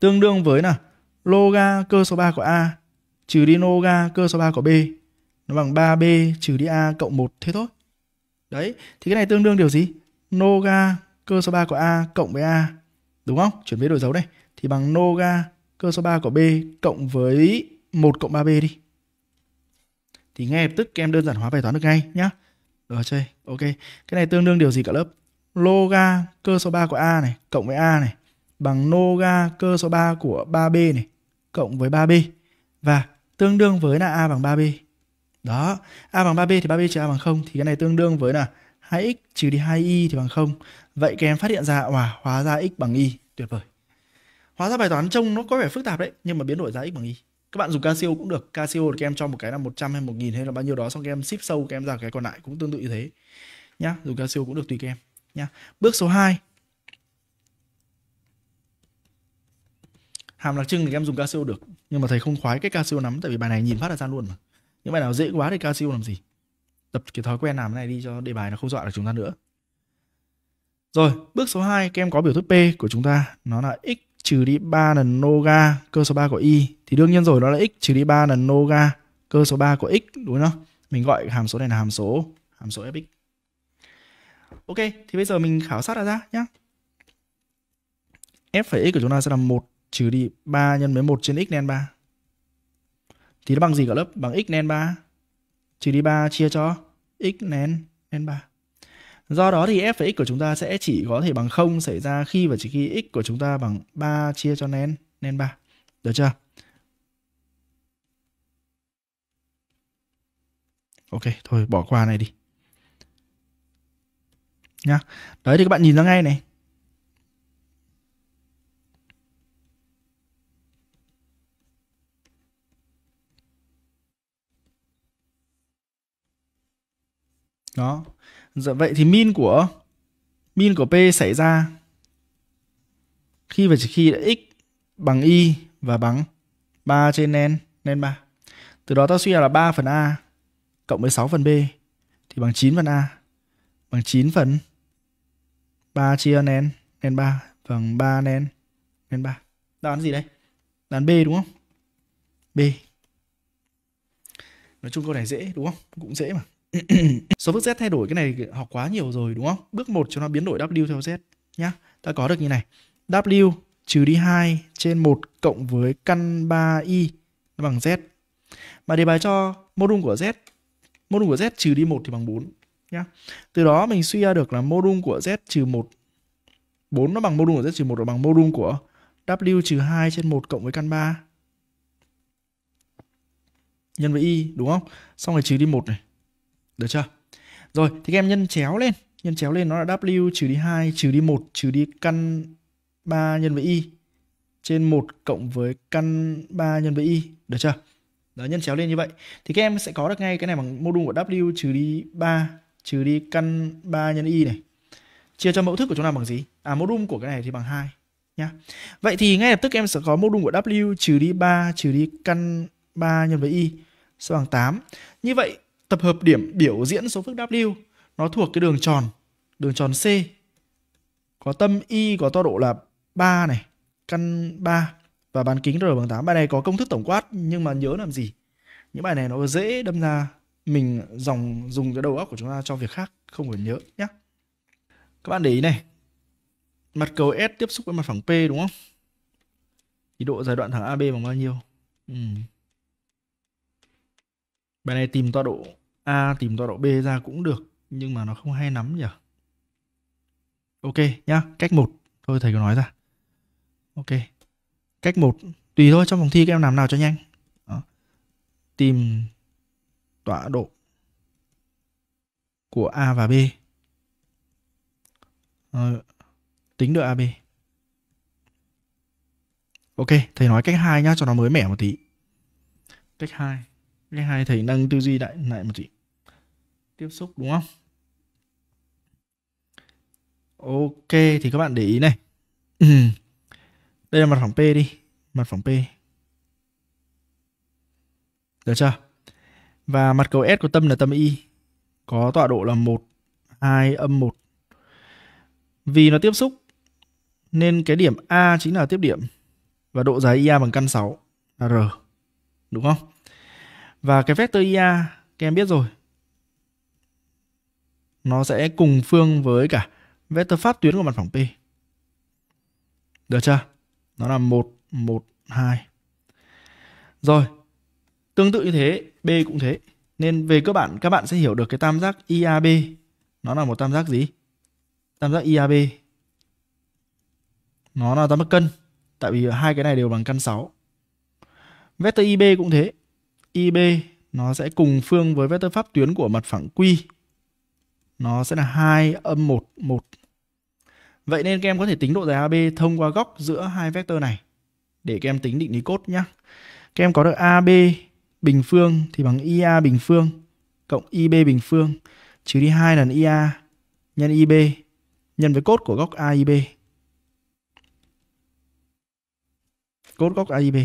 Tương đương với là loga cơ số 3 của A trừ đi loga cơ số 3 của B. Nó bằng 3B trừ đi A cộng 1 thế thôi. Đấy, thì cái này tương đương điều gì? Noga cơ số 3 của A cộng với A. Đúng không? Chuyển biến đổi dấu đây Thì bằng Noga cơ số 3 của B cộng với 1 cộng 3B đi thì ngay lập tức các em đơn giản hóa bài toán được ngay nhá. Rồi chơi. Ok. Cái này tương đương điều gì cả lớp? Loga cơ số 3 của A này cộng với A này bằng noga cơ số 3 của 3B này cộng với 3B và tương đương với là A bằng 3B. Đó, A bằng 3B thì 3B trừ A bằng 0 thì cái này tương đương với là 2x trừ đi 2y thì bằng 0. Vậy các em phát hiện ra wow, hóa ra x bằng y, tuyệt vời. Hóa ra bài toán trông nó có vẻ phức tạp đấy, nhưng mà biến đổi ra x bằng y các bạn dùng Casio cũng được Casio thì các em cho một cái là 100 hay 1000 hay là bao nhiêu đó xong các em ship sâu các em ra cái còn lại cũng tương tự như thế nhá dùng Casio cũng được tùy các em nhá bước số 2 hàm đặc trưng thì các em dùng Casio được nhưng mà thầy không khoái cái Casio lắm tại vì bài này nhìn phát là ra luôn mà những bài nào dễ quá thì Casio làm gì tập cái thói quen làm cái này đi cho đề bài nó không dọa được chúng ta nữa rồi bước số 2 các em có biểu thức P của chúng ta nó là x trừ đi 3 lần noga cơ số 3 của y thì đương nhiên rồi nó là x trừ đi 3 lần noga cơ số 3 của x đúng không? Mình gọi hàm số này là hàm số hàm số fx. Ok, thì bây giờ mình khảo sát đã ra nhá. f(x) của chúng ta sẽ là 1 trừ đi 3 nhân với 1 trên x nen 3. Thì nó bằng gì cả lớp? Bằng x nen 3 trừ đi 3 chia cho x nen nen 3. Do đó thì f x của chúng ta sẽ chỉ có thể bằng 0 xảy ra khi và chỉ khi x của chúng ta bằng 3 chia cho nen, nen 3. Được chưa? Ok, thôi bỏ qua này đi. Nhá. Đấy thì các bạn nhìn ra ngay này. Đó, Dạ vậy thì min của min của P xảy ra khi và chỉ khi x bằng y và bằng 3 trên n n 3. Từ đó ta suy ra là 3 phần a cộng với 6 phần b thì bằng 9 phần a bằng 9 phần 3 chia n n 3 bằng 3 n n 3. đoán gì đây? đoán B đúng không? B. Nói chung câu này dễ đúng không? Cũng dễ mà. số phức z thay đổi cái này học quá nhiều rồi đúng không? Bước 1 cho nó biến đổi W theo z nhá. Ta có được như này. W trừ đi 2 trên 1 cộng với căn 3i nó bằng z. Mà đề bài cho modulum của z, modulum của z trừ đi 1 thì bằng 4 nhá. Từ đó mình suy ra được là modulum của z trừ 1 4 nó bằng modulum của z trừ 1 nó bằng modulum của W trừ 2 trên 1 cộng với căn 3 nhân với y đúng không? Xong rồi trừ đi 1 này. Được chưa? Rồi, thì các em nhân chéo lên. Nhân chéo lên nó là W trừ đi 2 trừ đi 1 trừ đi căn 3 nhân với Y. Trên 1 cộng với căn 3 nhân với Y. Được chưa? Đó, nhân chéo lên như vậy. Thì các em sẽ có được ngay cái này bằng mô của W trừ đi 3 trừ đi căn 3 nhân Y này. Chia cho mẫu thức của chúng ta bằng gì? À, mô của cái này thì bằng 2. Nhá. Vậy thì ngay lập tức em sẽ có mô của W trừ đi 3 trừ đi căn 3 nhân với Y sẽ bằng 8. Như vậy Tập hợp điểm biểu diễn số phức W nó thuộc cái đường tròn, đường tròn C. Có tâm Y có tọa độ là 3 này, căn 3 và bán kính R bằng 8. Bài này có công thức tổng quát nhưng mà nhớ làm gì? Những bài này nó dễ đâm ra mình dòng dùng cái đầu óc của chúng ta cho việc khác, không phải nhớ nhé. Các bạn để ý này. Mặt cầu S tiếp xúc với mặt phẳng P đúng không? Thì độ dài đoạn thẳng AB bằng bao nhiêu? Ừ. Bài này tìm tọa độ A tìm tọa độ B ra cũng được nhưng mà nó không hay lắm nhỉ. Ok nhá, cách 1 thôi thầy có nói ra. Ok. Cách 1 tùy thôi trong phòng thi các em làm nào cho nhanh. Đó. Tìm tọa độ của A và B. À, tính được AB. Ok, thầy nói cách 2 nhá cho nó mới mẻ một tí. Cách 2. Cách 2 thầy nâng tư duy lại lại một tí tiếp xúc đúng không ok thì các bạn để ý này đây là mặt phẳng p đi mặt phẳng p được chưa và mặt cầu s của tâm là tâm y có tọa độ là 1 2 âm 1 vì nó tiếp xúc nên cái điểm A chính là tiếp điểm và độ dài IA bằng căn 6 là R đúng không? Và cái vector IA các em biết rồi nó sẽ cùng phương với cả vectơ pháp tuyến của mặt phẳng P. Được chưa? Nó là 1, 1, 2. Rồi, tương tự như thế, B cũng thế. Nên về cơ bản các bạn sẽ hiểu được cái tam giác IAB. Nó là một tam giác gì? Tam giác IAB. Nó là tam giác cân. Tại vì hai cái này đều bằng căn 6. Vector IB cũng thế. IB nó sẽ cùng phương với vectơ pháp tuyến của mặt phẳng Q nó sẽ là 2 âm 1, 1. Vậy nên các em có thể tính độ dài AB thông qua góc giữa hai vector này để các em tính định lý cốt nhá Các em có được AB bình phương thì bằng IA bình phương cộng IB bình phương trừ đi 2 lần IA nhân IB nhân với cốt của góc AIB. Cốt góc AIB.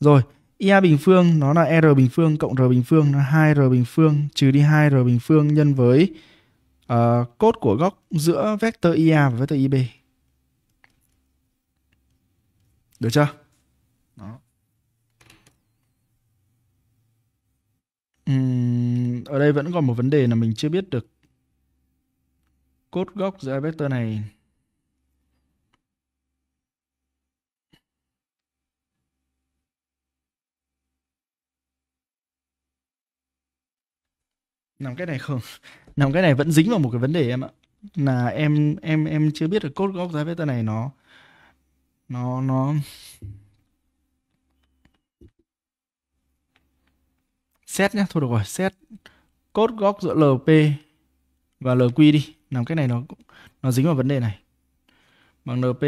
Rồi, IA bình phương nó là R bình phương cộng R bình phương là 2R bình phương trừ đi 2R bình phương nhân với uh, cốt của góc giữa vector IA và vector IB. Được chưa? Đó. Uhm, ở đây vẫn còn một vấn đề là mình chưa biết được cốt góc giữa vector này làm cái này không làm cái này vẫn dính vào một cái vấn đề em ạ là em em em chưa biết được cốt gốc giá vector này nó nó nó xét nhá thôi được rồi xét cốt góc giữa lp và lq đi làm cái này nó nó dính vào vấn đề này bằng np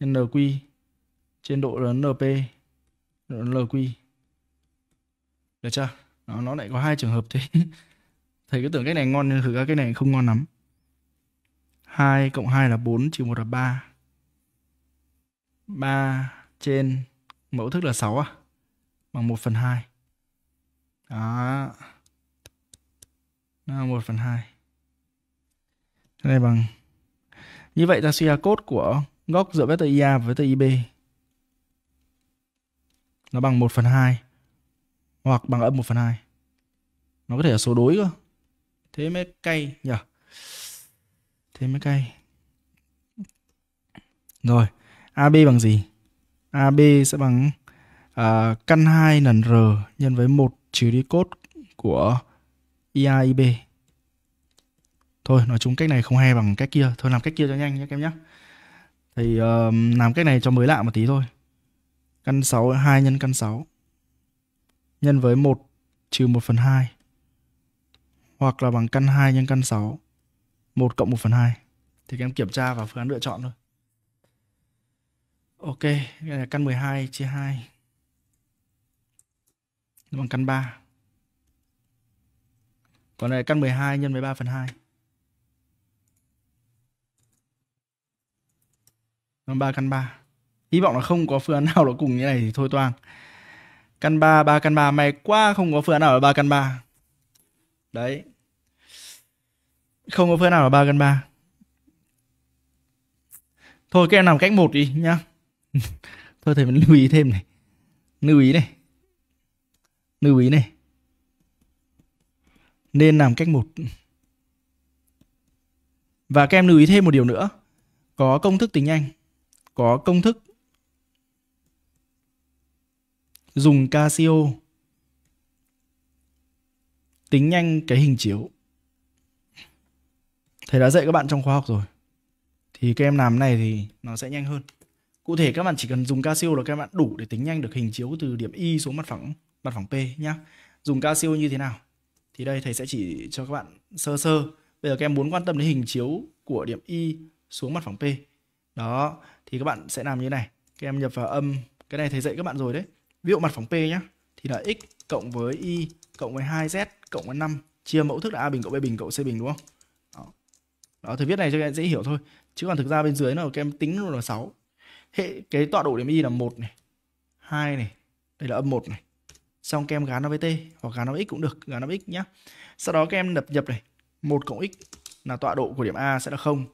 nhân lq trên độ lớn np lq được chưa nó nó lại có hai trường hợp thế thầy cứ tưởng cái này ngon nhưng thực ra cái này không ngon lắm 2 cộng 2 là 4 trừ 1 là 3 3 trên mẫu thức là 6 à bằng 1 phần 2 đó nó 1 phần 2 cái này bằng như vậy ta suy ra cốt của góc giữa vector IA và vector IB nó bằng 1 phần 2 hoặc bằng âm 1 phần 2. Nó có thể là số đối cơ. Thế mới cay nhỉ? Dạ. Thế mới cay. Rồi, AB bằng gì? AB sẽ bằng à, căn 2 lần R nhân với 1 trừ đi cốt của IA IB. Thôi, nói chung cách này không hay bằng cách kia. Thôi làm cách kia cho nhanh nhé các em nhé. Thì uh, làm cách này cho mới lạ một tí thôi. Căn 6, 2 nhân căn 6 nhân với 1 trừ 1 phần 2 hoặc là bằng căn 2 nhân căn 6 1 cộng 1 phần 2 thì các em kiểm tra và phương án lựa chọn thôi. Ok, cái này là căn 12 chia 2 bằng căn 3. Còn này căn 12 nhân với 13 phần 2. Bằng 3 căn 3. Hy vọng là không có phương án nào nó cùng như này thì thôi toang. Căn 3, 3 căn 3 mày quá không có phương án nào ở 3 căn 3 Đấy Không có phương án nào ở 3 căn 3 Thôi các em làm cách một đi nhá Thôi thầy mình lưu ý thêm này Lưu ý này Lưu ý này Nên làm cách một Và các em lưu ý thêm một điều nữa Có công thức tính nhanh Có công thức dùng Casio tính nhanh cái hình chiếu. Thầy đã dạy các bạn trong khóa học rồi. Thì các em làm này thì nó sẽ nhanh hơn. Cụ thể các bạn chỉ cần dùng Casio là các bạn đủ để tính nhanh được hình chiếu từ điểm Y xuống mặt phẳng mặt phẳng P nhá. Dùng Casio như thế nào? Thì đây thầy sẽ chỉ cho các bạn sơ sơ. Bây giờ các em muốn quan tâm đến hình chiếu của điểm Y xuống mặt phẳng P. Đó, thì các bạn sẽ làm như thế này. Các em nhập vào âm, cái này thầy dạy các bạn rồi đấy ví dụ mặt phẳng P nhé thì là x cộng với y cộng với 2z cộng với 5 chia mẫu thức là a bình cộng b bình cộng c bình đúng không đó, đó thì viết này cho các em dễ hiểu thôi chứ còn thực ra bên dưới nó các em tính luôn là 6 hệ cái tọa độ điểm y là một này hai này đây là âm một này xong các em gán nó với t hoặc gán nó với x cũng được gán nó với x nhé. sau đó các em đập nhập này một cộng x là tọa độ của điểm a sẽ là không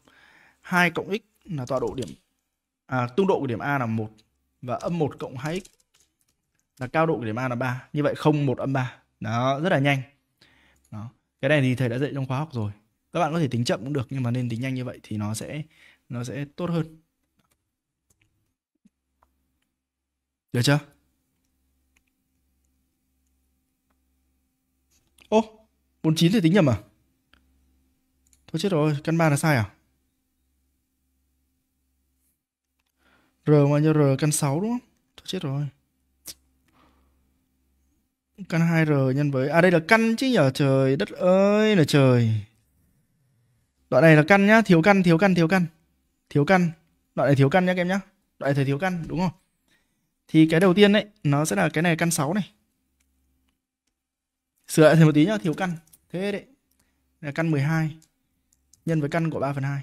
hai cộng x là tọa độ điểm à, tung độ của điểm a là một và âm một cộng 2x là cao độ của điểm A là 3 như vậy không một âm 3 đó rất là nhanh đó. cái này thì thầy đã dạy trong khóa học rồi các bạn có thể tính chậm cũng được nhưng mà nên tính nhanh như vậy thì nó sẽ nó sẽ tốt hơn được chưa ô 49 thì tính nhầm à thôi chết rồi căn ba là sai à r mà như r căn 6 đúng không thôi chết rồi căn 2r nhân với à đây là căn chứ nhở trời đất ơi là trời đoạn này là căn nhá thiếu căn thiếu căn thiếu căn thiếu căn đoạn này thiếu căn nhá các em nhá đoạn này thời thiếu căn đúng không thì cái đầu tiên đấy nó sẽ là cái này căn 6 này sửa lại thêm một tí nhá thiếu căn thế đấy là căn 12 nhân với căn của 3 phần 2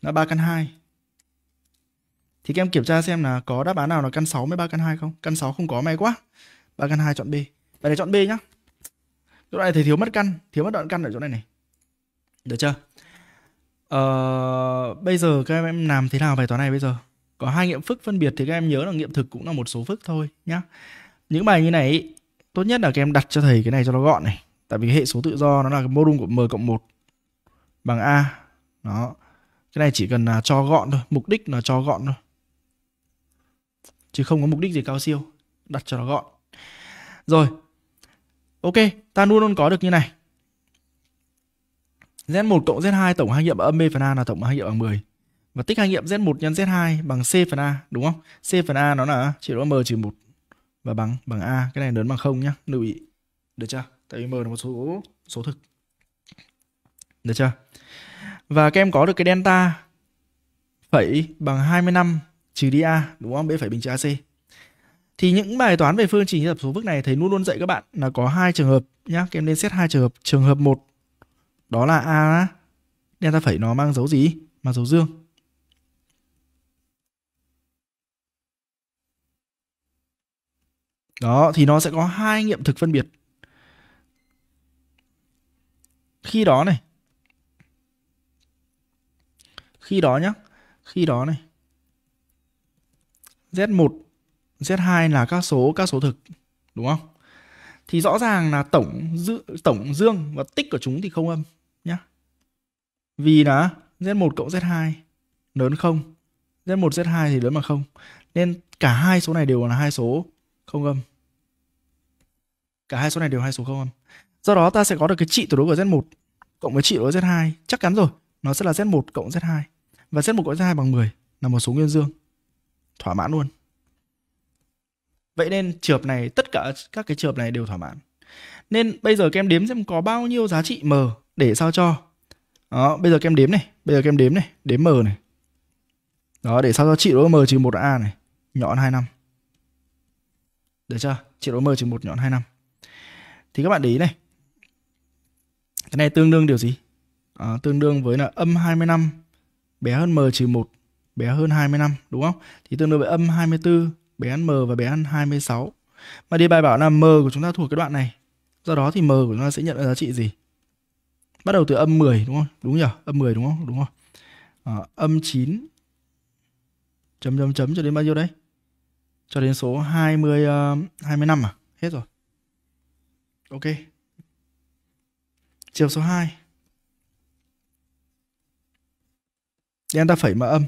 là 3 căn 2 thì các em kiểm tra xem là có đáp án nào là căn 6 với 3 căn 2 không căn 6 không có may quá 3 căn 2 chọn B bài này chọn B nhá chỗ này thầy thiếu mất căn thiếu mất đoạn căn ở chỗ này này được chưa ờ, bây giờ các em làm thế nào bài toán này bây giờ có hai nghiệm phức phân biệt thì các em nhớ là nghiệm thực cũng là một số phức thôi nhá những bài như này tốt nhất là các em đặt cho thầy cái này cho nó gọn này tại vì hệ số tự do nó là cái modulus của m cộng 1 bằng a đó cái này chỉ cần là cho gọn thôi mục đích là cho gọn thôi chứ không có mục đích gì cao siêu đặt cho nó gọn rồi ok ta luôn luôn có được như này Z1 cộng Z2 tổng hai nghiệm âm B phần A là tổng hai nghiệm bằng 10 và tích hai nghiệm Z1 nhân Z2 bằng C phần A đúng không? C phần A nó là chỉ có M trừ 1 và bằng bằng A, cái này lớn bằng 0 nhá, lưu ý. Được chưa? Tại vì M là một số số thực. Được chưa? Và các em có được cái delta phẩy bằng 25 trừ đi A, đúng không? B phải bình trừ AC. Thì những bài toán về phương trình lập số vức này thầy luôn luôn dạy các bạn là có hai trường hợp nhá, các em nên xét hai trường hợp. Trường hợp 1 đó là A delta phẩy nó mang dấu gì? Mang dấu dương. Đó, thì nó sẽ có hai nghiệm thực phân biệt. Khi đó này. Khi đó nhá. Khi đó này. Z1, Z2 là các số các số thực đúng không? Thì rõ ràng là tổng dư, tổng dương và tích của chúng thì không âm nhá. Vì là Z1 cộng Z2 lớn không Z1 Z2 thì lớn mà không Nên cả hai số này đều là hai số không âm Cả hai số này đều hai số không âm Do đó ta sẽ có được cái trị tuyệt đối của Z1 Cộng với trị đối Z2 Chắc chắn rồi Nó sẽ là Z1 cộng Z2 Và Z1 cộng Z2 bằng 10 Là một số nguyên dương thỏa mãn luôn vậy nên trường này tất cả các cái trường này đều thỏa mãn nên bây giờ kem đếm xem có bao nhiêu giá trị m để sao cho đó bây giờ kem đếm này bây giờ kem đếm này đếm m này đó để sao cho trị độ m trừ một a này nhọn hai năm được chưa trị độ m trừ một nhọn hai năm thì các bạn để ý này cái này tương đương điều gì à, tương đương với là âm 25 bé hơn m trừ 1 bé hơn năm đúng không? Thì tương đương với âm 24 bé ăn m và bé ăn 26. Mà đề bài bảo là m của chúng ta thuộc cái đoạn này. Do đó thì m của chúng ta sẽ nhận được giá trị gì? Bắt đầu từ âm 10 đúng không? Đúng nhỉ? Âm 10 đúng không? Đúng không? À, âm 9 chấm chấm chấm cho đến bao nhiêu đấy? Cho đến số 20 uh, 25 à? Hết rồi. Ok. Chiều số 2. Delta phẩy mà âm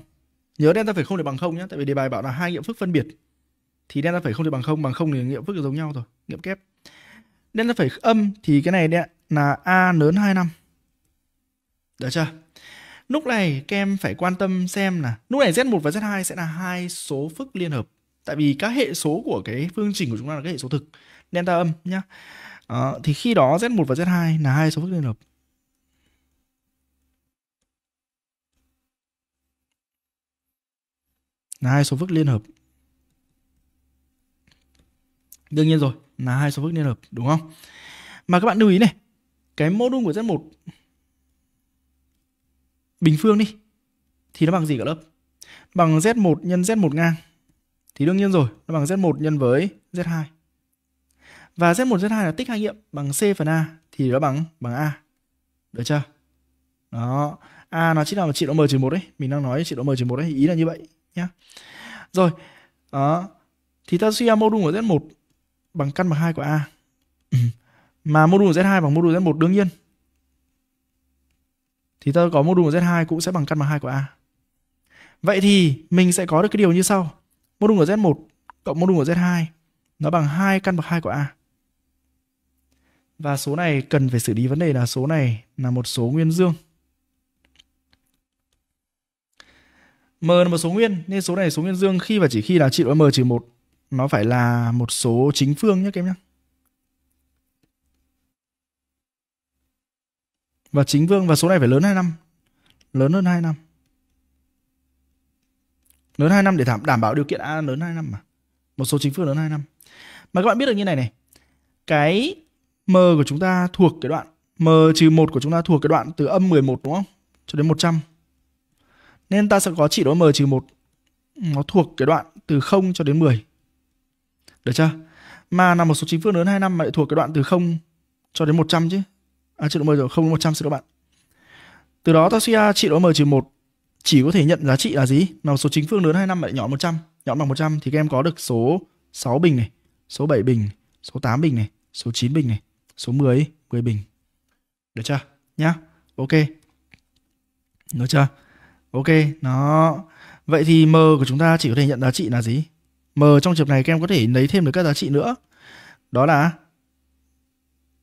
Nhớ delta phẩy không để bằng không nhé, tại vì đề bài bảo là hai nghiệm phức phân biệt. Thì delta phẩy không để bằng không, bằng không thì nghiệm phức giống nhau rồi, nghiệm kép. Delta phẩy âm thì cái này đấy là a lớn năm. Được chưa? Lúc này các em phải quan tâm xem là lúc này Z1 và Z2 sẽ là hai số phức liên hợp. Tại vì các hệ số của cái phương trình của chúng ta là các hệ số thực delta âm nhá. À, thì khi đó Z1 và Z2 là hai số phức liên hợp. là hai số phức liên hợp đương nhiên rồi là hai số phức liên hợp đúng không mà các bạn lưu ý này cái mô đun của Z1 bình phương đi thì nó bằng gì cả lớp bằng Z1 nhân Z1 ngang thì đương nhiên rồi nó bằng Z1 nhân với Z2 và Z1 Z2 là tích hai nghiệm bằng C phần A thì nó bằng bằng A được chưa đó A nó chính là trị độ m trừ một đấy mình đang nói trị độ m trừ một đấy ý là như vậy nhá rồi đó ờ, thì ta suy ra module của z1 bằng căn bậc 2 của a mà module của z2 bằng module z1 đương nhiên thì ta có module của z2 cũng sẽ bằng căn bậc 2 của a vậy thì mình sẽ có được cái điều như sau module của z1 cộng module của z2 nó bằng hai căn bậc 2 của a và số này cần phải xử lý vấn đề là số này là một số nguyên dương M là một số nguyên nên số này số nguyên dương khi và chỉ khi là trị độ M trừ 1 nó phải là một số chính phương nhé các em nhé. Và chính phương và số này phải lớn 2 năm. Lớn hơn 2 năm. Lớn 2 năm để đảm bảo điều kiện A lớn 2 năm mà. Một số chính phương lớn 2 năm. Mà các bạn biết được như này này. Cái M của chúng ta thuộc cái đoạn M trừ 1 của chúng ta thuộc cái đoạn từ âm 11 đúng không? Cho đến 100. Nên ta sẽ có trị độ m trừ 1 nó thuộc cái đoạn từ 0 cho đến 10. Được chưa? Mà là một số chính phương lớn 2 năm mà lại thuộc cái đoạn từ 0 cho đến 100 chứ. À trị độ m rồi, 0 đến 100 xin các bạn. Từ đó ta suy ra trị độ m trừ 1 chỉ có thể nhận giá trị là gì? Là một số chính phương lớn 2 năm mà lại nhỏ 100. Nhỏ bằng 100 thì các em có được số 6 bình này, số 7 bình, số 8 bình này, số 9 bình này, số 10, 10 bình. Được chưa? Nhá. Ok. Được chưa? Ok, nó Vậy thì M của chúng ta chỉ có thể nhận giá trị là gì? M trong trường này các em có thể lấy thêm được các giá trị nữa. Đó là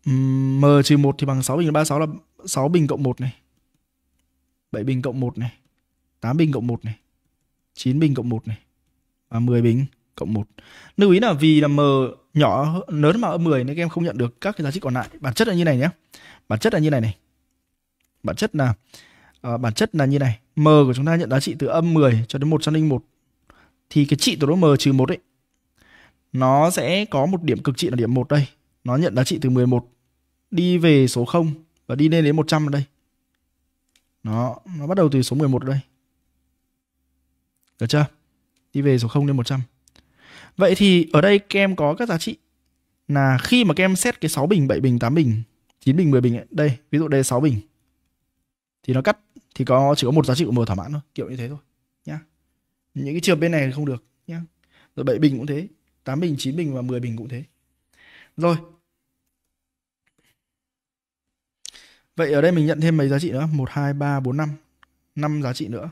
M trừ 1 thì bằng 6 bình 36 là 6 bình cộng 1 này. 7 bình cộng 1 này. 8 bình cộng 1 này. 9 bình cộng 1 này. Và 10 bình cộng 1. Lưu ý là vì là M nhỏ lớn mà ở 10 nên các em không nhận được các cái giá trị còn lại. Bản chất là như này nhé. Bản chất là như này này. Bản chất là à, bản chất là như này m của chúng ta nhận giá trị từ âm 10 cho đến 101 thì cái trị của nó m trừ 1 ấy nó sẽ có một điểm cực trị là điểm 1 đây nó nhận giá trị từ 11 đi về số 0 và đi lên đến 100 ở đây nó nó bắt đầu từ số 11 ở đây được chưa đi về số 0 đến 100 vậy thì ở đây các em có các giá trị là khi mà các em xét cái 6 bình 7 bình 8 bình 9 bình 10 bình ấy. đây ví dụ đây 6 bình thì nó cắt thì có chỉ có một giá trị của m thỏa mãn thôi kiểu như thế thôi nhá những cái trường bên này không được nhá rồi bảy bình cũng thế 8 bình 9 bình và 10 bình cũng thế rồi vậy ở đây mình nhận thêm mấy giá trị nữa 1 2 3 4 5 5 giá trị nữa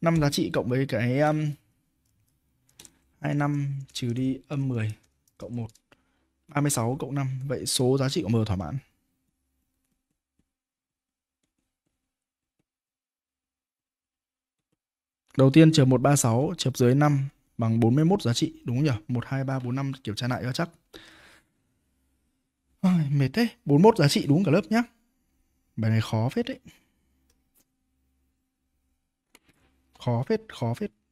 5 giá trị cộng với cái um, 25 trừ đi âm 10 cộng 1 36 cộng 5 vậy số giá trị của m thỏa mãn Đầu tiên trừ 136 chập dưới 5 bằng 41 giá trị đúng không nhỉ? 1 2 3 4 5 kiểm tra lại cho chắc. Ôi, à, mệt thế, 41 giá trị đúng cả lớp nhá. Bài này khó phết đấy. Khó phết, khó phết.